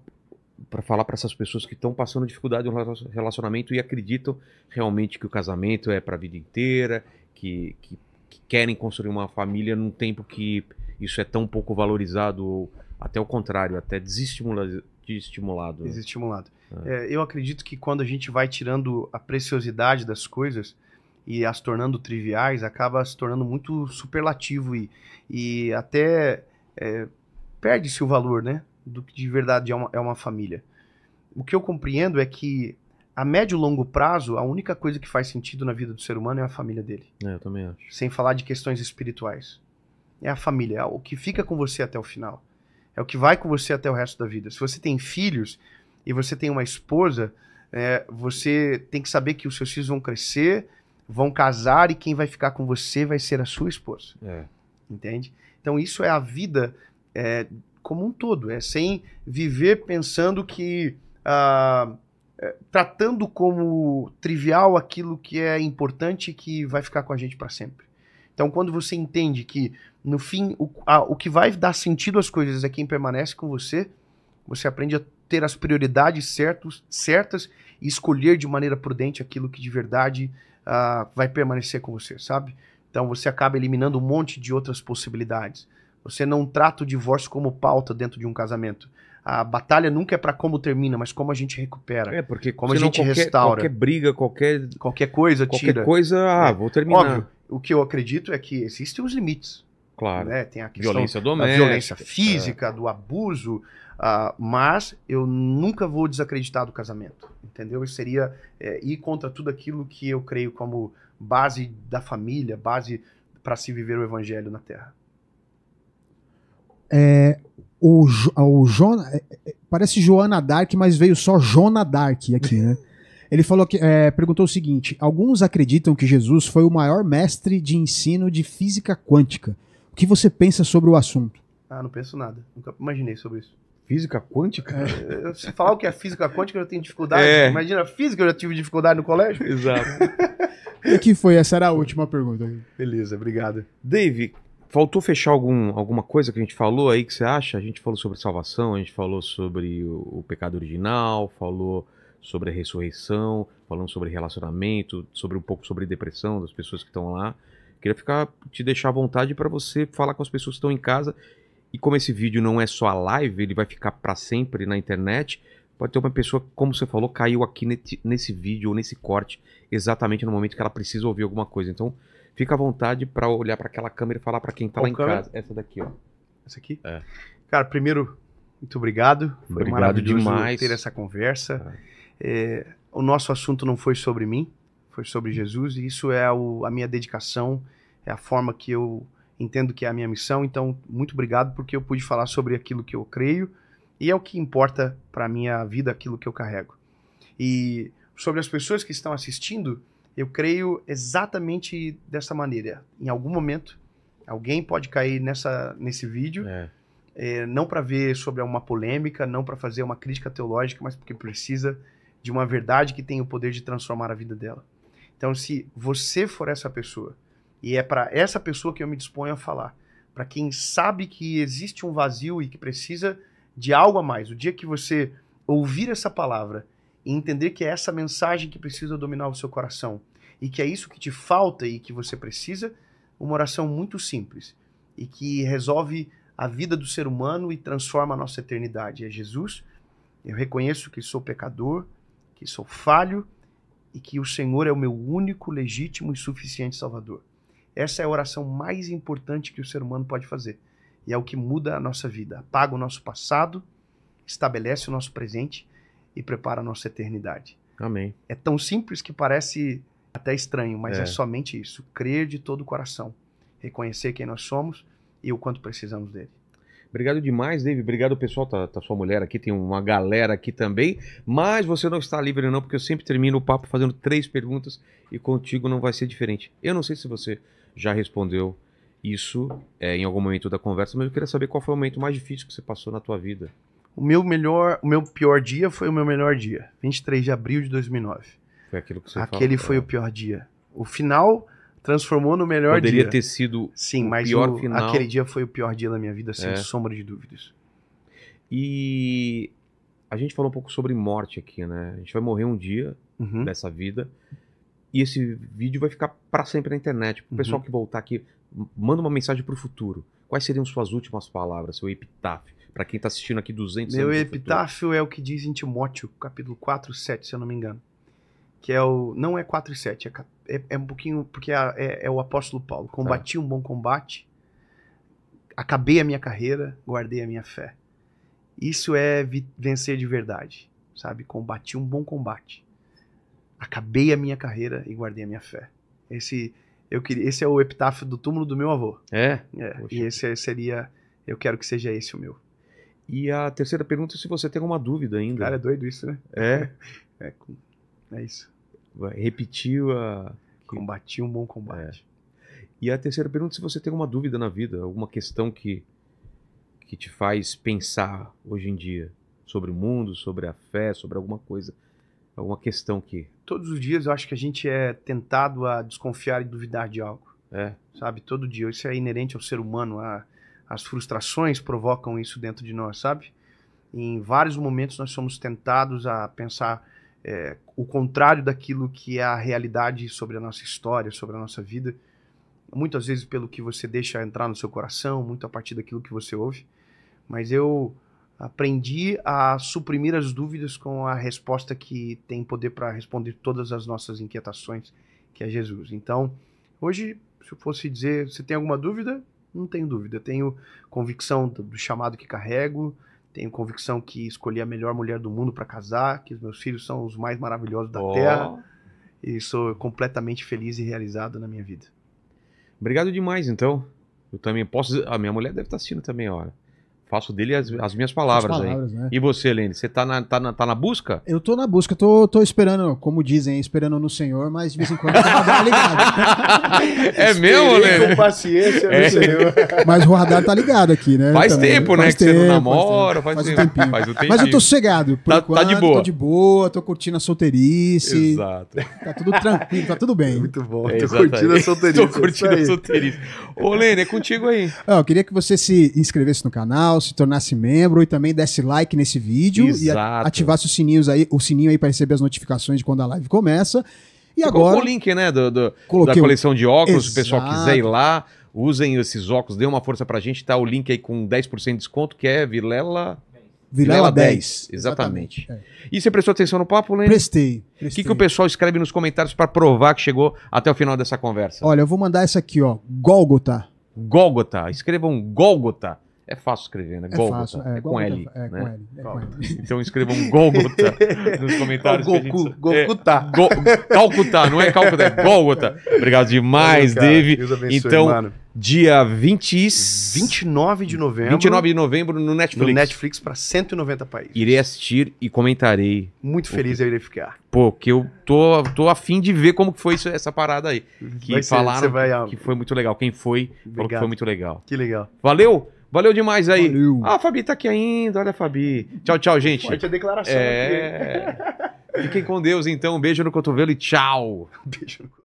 para falar para essas pessoas que estão passando dificuldade no relacionamento e acreditam realmente que o casamento é para a vida inteira, que, que, que, querem construir uma família num tempo que isso é tão pouco valorizado ou até o contrário, até desestimulado de estimulado né? Desestimulado. É. É, eu acredito que quando a gente vai tirando a preciosidade das coisas e as tornando triviais, acaba se tornando muito superlativo e, e até é, perde-se o valor né, do que de verdade é uma, é uma família. O que eu compreendo é que a médio e longo prazo, a única coisa que faz sentido na vida do ser humano é a família dele. É, eu também acho. Sem falar de questões espirituais. É a família, é o que fica com você até o final. É o que vai com você até o resto da vida. Se você tem filhos e você tem uma esposa, é, você tem que saber que os seus filhos vão crescer, vão casar e quem vai ficar com você vai ser a sua esposa. É. Entende? Então isso é a vida é, como um todo. É sem viver pensando que. Ah, é, tratando como trivial aquilo que é importante e que vai ficar com a gente para sempre. Então, quando você entende que no fim, o, a, o que vai dar sentido às coisas é quem permanece com você. Você aprende a ter as prioridades certos, certas e escolher de maneira prudente aquilo que de verdade uh, vai permanecer com você, sabe? Então você acaba eliminando um monte de outras possibilidades. Você não trata o divórcio como pauta dentro de um casamento. A batalha nunca é para como termina, mas como a gente recupera. É, porque como a gente qualquer, restaura. Qualquer briga, qualquer. Qualquer coisa, qualquer tira. Qualquer coisa, ah, é. vou terminar. Óbvio, o que eu acredito é que existem os limites. Claro. Né? Tem a questão violência doméstica, da violência é. física, é. do abuso, uh, mas eu nunca vou desacreditar do casamento, entendeu? Isso seria é, ir contra tudo aquilo que eu creio como base da família, base para se viver o evangelho na Terra. É, o, ah, o Jonas, é, é, parece Joana Dark, mas veio só Jona Dark aqui, né? [laughs] Ele falou que é, perguntou o seguinte: alguns acreditam que Jesus foi o maior mestre de ensino de física quântica o que você pensa sobre o assunto? Ah, não penso nada. Nunca imaginei sobre isso. Física quântica? É, se falar o que é física quântica, eu tenho dificuldade. É. Imagina, física eu já tive dificuldade no colégio. Exato. e [laughs] que foi? Essa era a última pergunta. Beleza, obrigado. Dave, faltou fechar algum, alguma coisa que a gente falou aí que você acha? A gente falou sobre salvação, a gente falou sobre o, o pecado original, falou sobre a ressurreição, falamos sobre relacionamento, sobre um pouco sobre depressão das pessoas que estão lá. Queria ficar te deixar à vontade para você falar com as pessoas que estão em casa. E como esse vídeo não é só a live, ele vai ficar para sempre na internet. Pode ter uma pessoa, como você falou, caiu aqui nesse vídeo ou nesse corte, exatamente no momento que ela precisa ouvir alguma coisa. Então, fica à vontade para olhar para aquela câmera e falar para quem está lá câmera? em casa. Essa daqui, ó. Essa aqui? É. Cara, primeiro, muito obrigado. Foi obrigado maravilhoso demais. ter essa conversa. É. É, o nosso assunto não foi sobre mim, foi sobre Jesus, e isso é o, a minha dedicação é a forma que eu entendo que é a minha missão. Então, muito obrigado porque eu pude falar sobre aquilo que eu creio e é o que importa para minha vida, aquilo que eu carrego. E sobre as pessoas que estão assistindo, eu creio exatamente dessa maneira. Em algum momento, alguém pode cair nessa, nesse vídeo. É. É, não para ver sobre uma polêmica, não para fazer uma crítica teológica, mas porque precisa de uma verdade que tem o poder de transformar a vida dela. Então, se você for essa pessoa, e é para essa pessoa que eu me disponho a falar. Para quem sabe que existe um vazio e que precisa de algo a mais. O dia que você ouvir essa palavra e entender que é essa mensagem que precisa dominar o seu coração e que é isso que te falta e que você precisa, uma oração muito simples e que resolve a vida do ser humano e transforma a nossa eternidade. É Jesus, eu reconheço que sou pecador, que sou falho e que o Senhor é o meu único, legítimo e suficiente Salvador. Essa é a oração mais importante que o ser humano pode fazer. E é o que muda a nossa vida. Apaga o nosso passado, estabelece o nosso presente e prepara a nossa eternidade. Amém. É tão simples que parece até estranho, mas é, é somente isso. Crer de todo o coração, reconhecer quem nós somos e o quanto precisamos dele. Obrigado demais, David. Obrigado, pessoal. Tá, tá, sua mulher aqui, tem uma galera aqui também. Mas você não está livre, não, porque eu sempre termino o papo fazendo três perguntas e contigo não vai ser diferente. Eu não sei se você já respondeu isso é, em algum momento da conversa, mas eu queria saber qual foi o momento mais difícil que você passou na tua vida. O meu melhor, o meu pior dia foi o meu melhor dia, 23 de abril de 2009. Foi aquilo que você Aquele falou, foi é. o pior dia. O final transformou no melhor Poderia dia. Poderia ter sido Sim, o mas pior o, final. aquele dia foi o pior dia da minha vida, sem é. sombra de dúvidas. E a gente falou um pouco sobre morte aqui, né? A gente vai morrer um dia uhum. dessa vida. E esse vídeo vai ficar para sempre na internet. O uhum. pessoal que voltar aqui, manda uma mensagem para o futuro. Quais seriam suas últimas palavras, seu epitáfio? Para quem está assistindo aqui 200 Meu epitáfio é o que diz em Timóteo, capítulo 4, 7, se eu não me engano. Que é o. Não é 4 e 7, é, é, é um pouquinho. Porque é, é, é o apóstolo Paulo. Combati tá. um bom combate, acabei a minha carreira, guardei a minha fé. Isso é vencer de verdade, sabe? Combati um bom combate Acabei a minha carreira e guardei a minha fé. Esse, eu queria, esse é o epitáfio do túmulo do meu avô. É? é e esse seria. Eu quero que seja esse o meu. E a terceira pergunta é se você tem alguma dúvida ainda. Cara, é doido isso, né? É. [laughs] É, é isso. Repetiu a. Combati um bom combate. É. E a terceira pergunta é se você tem alguma dúvida na vida, alguma questão que, que te faz pensar hoje em dia sobre o mundo, sobre a fé, sobre alguma coisa alguma questão que. Todos os dias eu acho que a gente é tentado a desconfiar e duvidar de algo. É. Sabe? Todo dia. Isso é inerente ao ser humano. A, as frustrações provocam isso dentro de nós, sabe? Em vários momentos nós somos tentados a pensar é, o contrário daquilo que é a realidade sobre a nossa história, sobre a nossa vida. Muitas vezes pelo que você deixa entrar no seu coração, muito a partir daquilo que você ouve. Mas eu Aprendi a suprimir as dúvidas com a resposta que tem poder para responder todas as nossas inquietações, que é Jesus. Então, hoje, se eu fosse dizer, você tem alguma dúvida? Não tenho dúvida. Tenho convicção do chamado que carrego, tenho convicção que escolhi a melhor mulher do mundo para casar, que os meus filhos são os mais maravilhosos da oh. terra, e sou completamente feliz e realizado na minha vida. Obrigado demais, então. Eu também posso. A minha mulher deve estar tá assistindo também, olha faço dele as, as minhas palavras, as palavras aí. Né? E você, Lene, você tá na, tá na, tá na busca? Eu tô na busca, tô, tô esperando, como dizem, esperando no Senhor, mas de vez em quando tá ligado. [laughs] é mesmo, Lene? Com paciência é. no Senhor. [laughs] Mas o radar tá ligado aqui, né? Faz também. tempo, né? Faz que tempo, você não namora, faz, faz, tempo. um faz um tempinho. Mas eu tô sossegado, por tá, enquanto, tá de boa. tô de boa, tô curtindo a solteirice. Exato. Tá tudo tranquilo, tá tudo bem. Muito bom, é, tô curtindo a [laughs] solteirice. tô é curtindo a solteirice. Ô, Lene, é contigo aí. Eu queria que você se inscrevesse no canal, canal, se tornasse membro e também desse like nesse vídeo Exato. e ativasse os sininhos aí, o sininho aí para receber as notificações de quando a live começa. E Você agora. o link, né? Do, do da coleção de óculos, Exato. se o pessoal quiser ir lá. Usem esses óculos, dê uma força pra gente, tá? O link aí com 10% de desconto, que é Vilela. Vilela 10. 10. Exatamente. Exatamente. É. E você prestou atenção no papo, Lênin? Prestei. O que, que o pessoal escreve nos comentários para provar que chegou até o final dessa conversa? Olha, eu vou mandar essa aqui, ó. Gólgota. Gólgota. Escrevam Gólgota. É fácil escrever, né? É Golgotha. Fácil, é, é com L. É, é, né? com L, é com L. [laughs] Então escrevam Golgota [laughs] nos comentários. Goku, é que a gente... Golgotá. É, go... Calcutá, não é Calcutá, é Golgota. Obrigado demais, Valeu, Dave. Deus abençoe, então, mano. dia 20... 29 de novembro. 29 de novembro no Netflix. No Netflix para 190 países. Irei assistir e comentarei. Muito feliz eu irei ficar. Pô, que eu tô, tô afim de ver como foi isso, essa parada aí. Que vai falaram ser, vai, que foi muito legal. Quem foi, Obrigado. falou que foi muito legal. Que legal. Valeu! Valeu demais aí. Valeu. Ah, a Fabi tá aqui ainda. Olha a Fabi. Tchau, tchau, gente. Forte a declaração é... aqui. Fiquem com Deus, então. Um beijo no cotovelo e tchau. [laughs] Beijo no cotovelo.